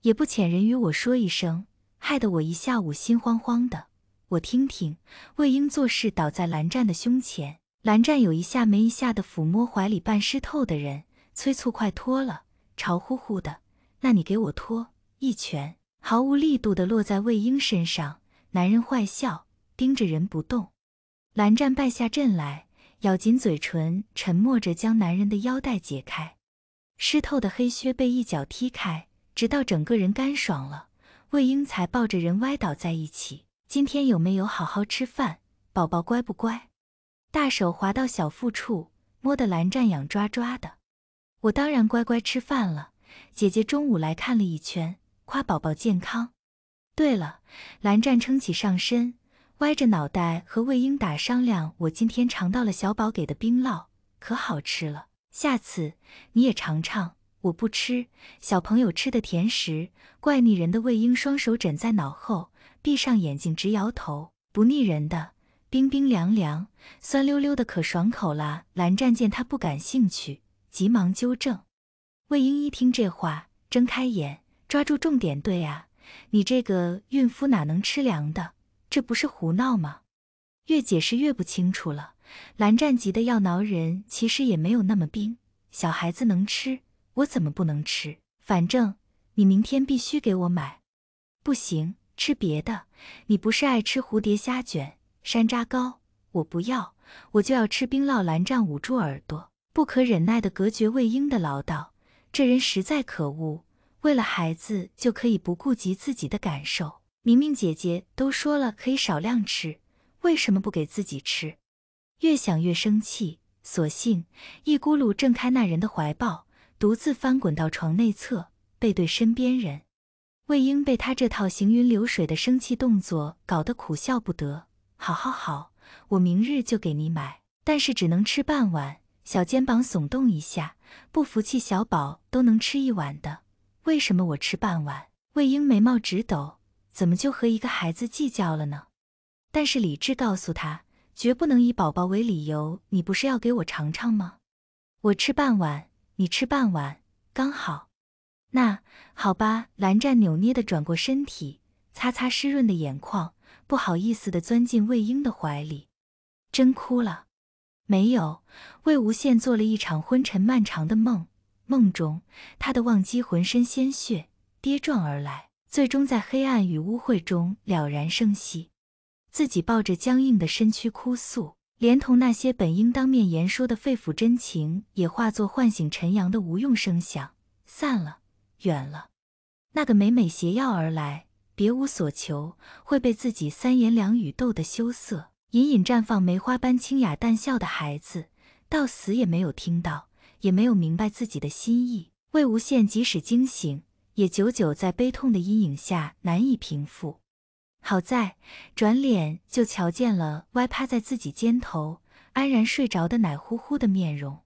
也不遣人与我说一声，害得我一下午心慌慌的。我听听。魏婴做事倒在蓝湛的胸前，蓝湛有一下没一下的抚摸怀里半湿透的人，催促快脱了，潮乎乎的。那你给我脱。一拳毫无力度的落在魏婴身上，男人坏笑，盯着人不动。蓝湛败下阵来。咬紧嘴唇，沉默着将男人的腰带解开，湿透的黑靴被一脚踢开，直到整个人干爽了。魏英才抱着人歪倒在一起。今天有没有好好吃饭，宝宝乖不乖？大手滑到小腹处，摸得蓝湛痒抓抓的。我当然乖乖吃饭了。姐姐中午来看了一圈，夸宝宝健康。对了，蓝湛撑起上身。歪着脑袋和魏婴打商量，我今天尝到了小宝给的冰酪，可好吃了，下次你也尝尝。我不吃小朋友吃的甜食，怪腻人的。魏婴双手枕在脑后，闭上眼睛直摇头，不腻人的，冰冰凉凉，酸溜溜的，可爽口啦。蓝湛见他不感兴趣，急忙纠正。魏婴一听这话，睁开眼，抓住重点，对啊，你这个孕妇哪能吃凉的？这不是胡闹吗？越解释越不清楚了。蓝湛急得要挠人，其实也没有那么冰。小孩子能吃，我怎么不能吃？反正你明天必须给我买。不行，吃别的。你不是爱吃蝴蝶虾卷、山楂糕？我不要，我就要吃冰酪。蓝湛捂住耳朵，不可忍耐地隔绝魏婴的唠叨。这人实在可恶，为了孩子就可以不顾及自己的感受。明明姐姐都说了可以少量吃，为什么不给自己吃？越想越生气，索性一咕噜挣开那人的怀抱，独自翻滚到床内侧，背对身边人。魏婴被他这套行云流水的生气动作搞得苦笑不得。好好好，我明日就给你买，但是只能吃半碗。小肩膀耸动一下，不服气，小宝都能吃一碗的，为什么我吃半碗？魏婴眉毛直抖。怎么就和一个孩子计较了呢？但是理智告诉他，绝不能以宝宝为理由。你不是要给我尝尝吗？我吃半碗，你吃半碗，刚好。那好吧。蓝湛扭捏的转过身体，擦擦湿润的眼眶，不好意思的钻进魏婴的怀里。真哭了？没有。魏无羡做了一场昏沉漫长的梦，梦中他的忘机浑身鲜血，跌撞而来。最终在黑暗与污秽中了然生息，自己抱着僵硬的身躯哭诉，连同那些本应当面言说的肺腑真情，也化作唤醒陈阳的无用声响，散了，远了。那个每每携药而来，别无所求，会被自己三言两语逗得羞涩，隐隐绽放梅花般清雅淡笑的孩子，到死也没有听到，也没有明白自己的心意。魏无羡即使惊醒。也久久在悲痛的阴影下难以平复，好在转脸就瞧见了歪趴在自己肩头安然睡着的奶乎乎的面容，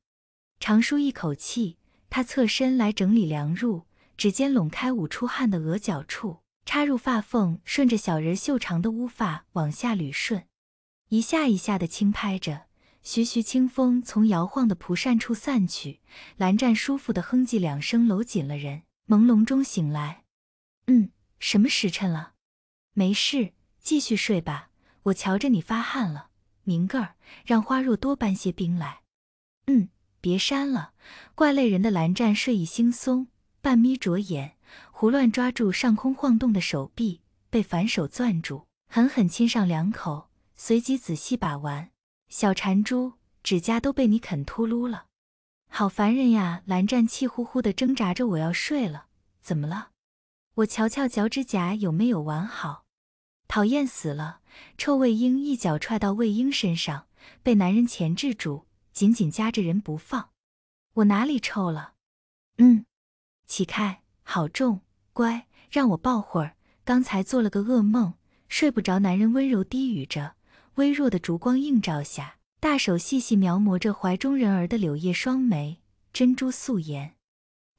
长舒一口气，他侧身来整理凉褥，指尖拢开捂出汗的额角处，插入发缝，顺着小人秀长的乌发往下捋顺，一下一下的轻拍着，徐徐清风从摇晃的蒲扇处散去，蓝湛舒服的哼唧两声，搂紧了人。朦胧中醒来，嗯，什么时辰了？没事，继续睡吧。我瞧着你发汗了，明个儿让花若多搬些冰来。嗯，别扇了，怪累人的。蓝湛睡意惺忪，半眯着眼，胡乱抓住上空晃动的手臂，被反手攥住，狠狠亲上两口，随即仔细把玩。小馋猪，指甲都被你啃秃噜了。好烦人呀！蓝湛气呼呼的挣扎着，我要睡了。怎么了？我瞧瞧脚趾甲有没有完好。讨厌死了！臭魏婴一脚踹到魏婴身上，被男人钳制住，紧紧夹着人不放。我哪里臭了？嗯，起开，好重，乖，让我抱会儿。刚才做了个噩梦，睡不着。男人温柔低语着，微弱的烛光映照下。大手细细描摹着怀中人儿的柳叶双眉、珍珠素颜。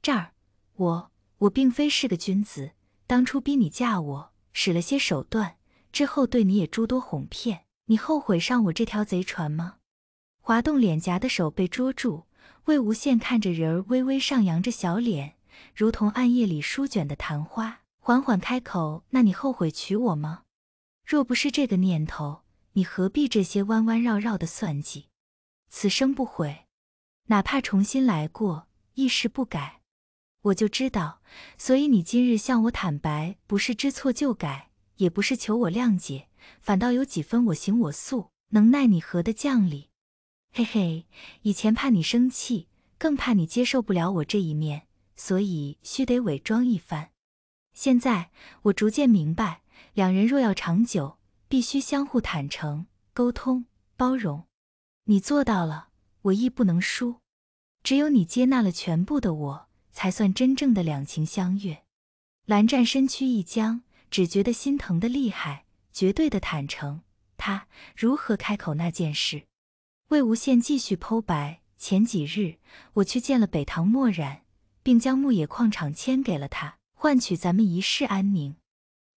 这儿，我我并非是个君子，当初逼你嫁我，使了些手段，之后对你也诸多哄骗。你后悔上我这条贼船吗？滑动脸颊的手被捉住，魏无羡看着人儿微微上扬着小脸，如同暗夜里舒卷的昙花，缓缓开口：“那你后悔娶我吗？若不是这个念头。”你何必这些弯弯绕绕的算计？此生不悔，哪怕重新来过，亦是不改。我就知道，所以你今日向我坦白，不是知错就改，也不是求我谅解，反倒有几分我行我素，能奈你何的降理。嘿嘿，以前怕你生气，更怕你接受不了我这一面，所以须得伪装一番。现在我逐渐明白，两人若要长久。必须相互坦诚、沟通、包容。你做到了，我亦不能输。只有你接纳了全部的我，才算真正的两情相悦。蓝湛身躯一僵，只觉得心疼的厉害。绝对的坦诚，他如何开口那件事？魏无羡继续剖白：前几日，我去见了北堂墨染，并将牧野矿场签给了他，换取咱们一世安宁。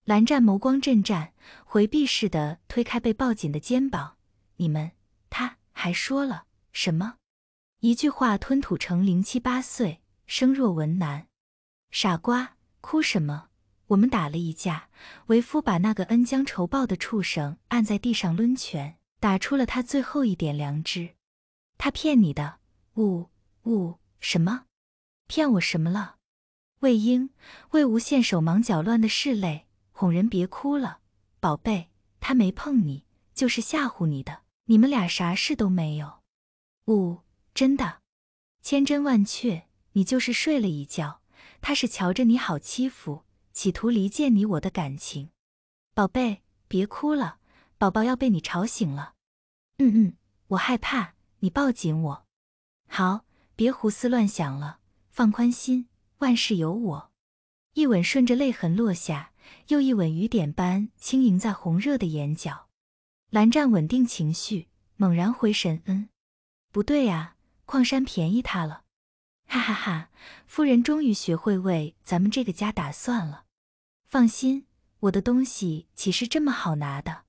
蓝湛眸光震颤，回避似的推开被抱紧的肩膀。你们，他还说了什么？一句话吞吐成零七八碎，声若蚊男。傻瓜，哭什么？我们打了一架，为夫把那个恩将仇报的畜生按在地上抡拳，打出了他最后一点良知。他骗你的，呜呜，什么？骗我什么了？魏婴，魏无羡手忙脚乱的拭泪。哄人别哭了，宝贝，他没碰你，就是吓唬你的，你们俩啥事都没有。呜，真的，千真万确，你就是睡了一觉，他是瞧着你好欺负，企图离间你我的感情。宝贝，别哭了，宝宝要被你吵醒了。嗯嗯，我害怕，你抱紧我。好，别胡思乱想了，放宽心，万事有我。一吻顺着泪痕落下。又一吻，雨点般轻盈在红热的眼角。蓝湛稳定情绪，猛然回神：“嗯，不对呀，矿山便宜他了，哈哈哈！夫人终于学会为咱们这个家打算了。放心，我的东西岂是这么好拿的？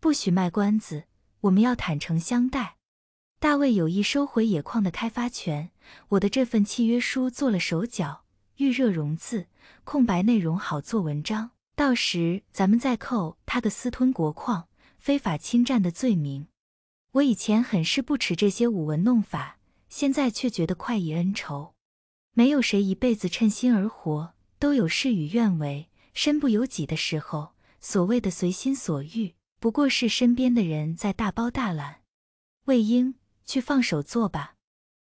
不许卖关子，我们要坦诚相待。大卫有意收回野矿的开发权，我的这份契约书做了手脚。”预热融资，空白内容好做文章，到时咱们再扣他个私吞国矿、非法侵占的罪名。我以前很是不耻这些舞文弄法，现在却觉得快意恩仇。没有谁一辈子称心而活，都有事与愿违、身不由己的时候。所谓的随心所欲，不过是身边的人在大包大揽。魏婴，去放手做吧。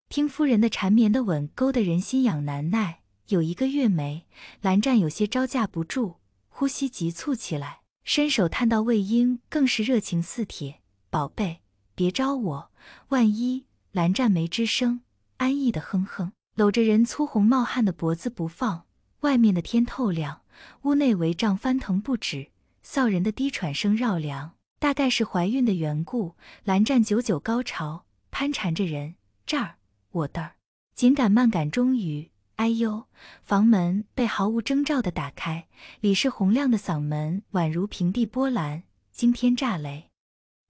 听夫人的缠绵的吻，勾得人心痒难耐。有一个月没，蓝湛有些招架不住，呼吸急促起来，伸手探到魏婴，更是热情似铁。宝贝，别招我，万一……蓝湛没吱声，安逸的哼哼，搂着人粗红冒汗的脖子不放。外面的天透亮，屋内帷帐翻腾不止，臊人的低喘声绕梁。大概是怀孕的缘故，蓝湛久久高潮，攀缠着人这儿，我的儿，紧赶慢赶，终于。哎呦！房门被毫无征兆的打开，李氏洪亮的嗓门宛如平地波澜，惊天炸雷。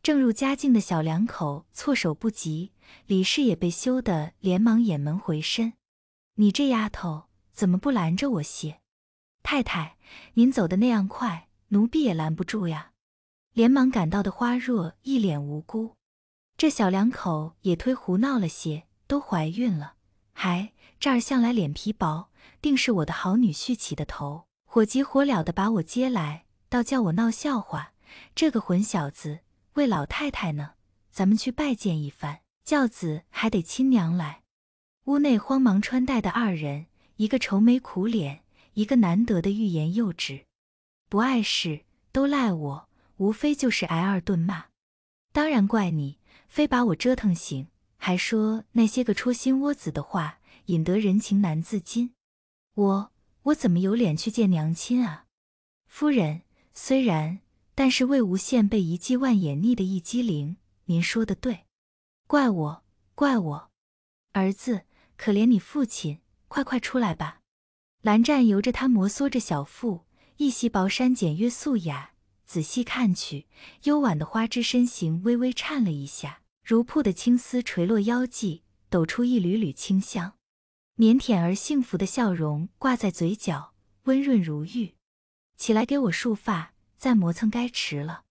正入佳境的小两口措手不及，李氏也被羞得连忙掩门回身。你这丫头怎么不拦着我些？太太，您走的那样快，奴婢也拦不住呀。连忙赶到的花若一脸无辜。这小两口也忒胡闹了些，都怀孕了还。这儿向来脸皮薄，定是我的好女婿起的头，火急火燎的把我接来，倒叫我闹笑话。这个混小子为老太太呢，咱们去拜见一番。轿子还得亲娘来。屋内慌忙穿戴的二人，一个愁眉苦脸，一个难得的欲言又止。不碍事，都赖我，无非就是挨二顿骂。当然怪你，非把我折腾醒，还说那些个戳心窝子的话。引得人情难自禁，我我怎么有脸去见娘亲啊？夫人虽然，但是魏无羡被一记万眼逆的一激灵，您说的对，怪我，怪我，儿子可怜你父亲，快快出来吧。蓝湛由着他摩挲着小腹，一袭薄衫简约素雅，仔细看去，幽婉的花枝身形微微颤了一下，如瀑的青丝垂落腰际，抖出一缕缕清香。腼腆而幸福的笑容挂在嘴角，温润如玉。起来给我束发，再磨蹭该迟了。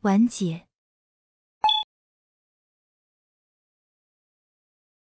完结。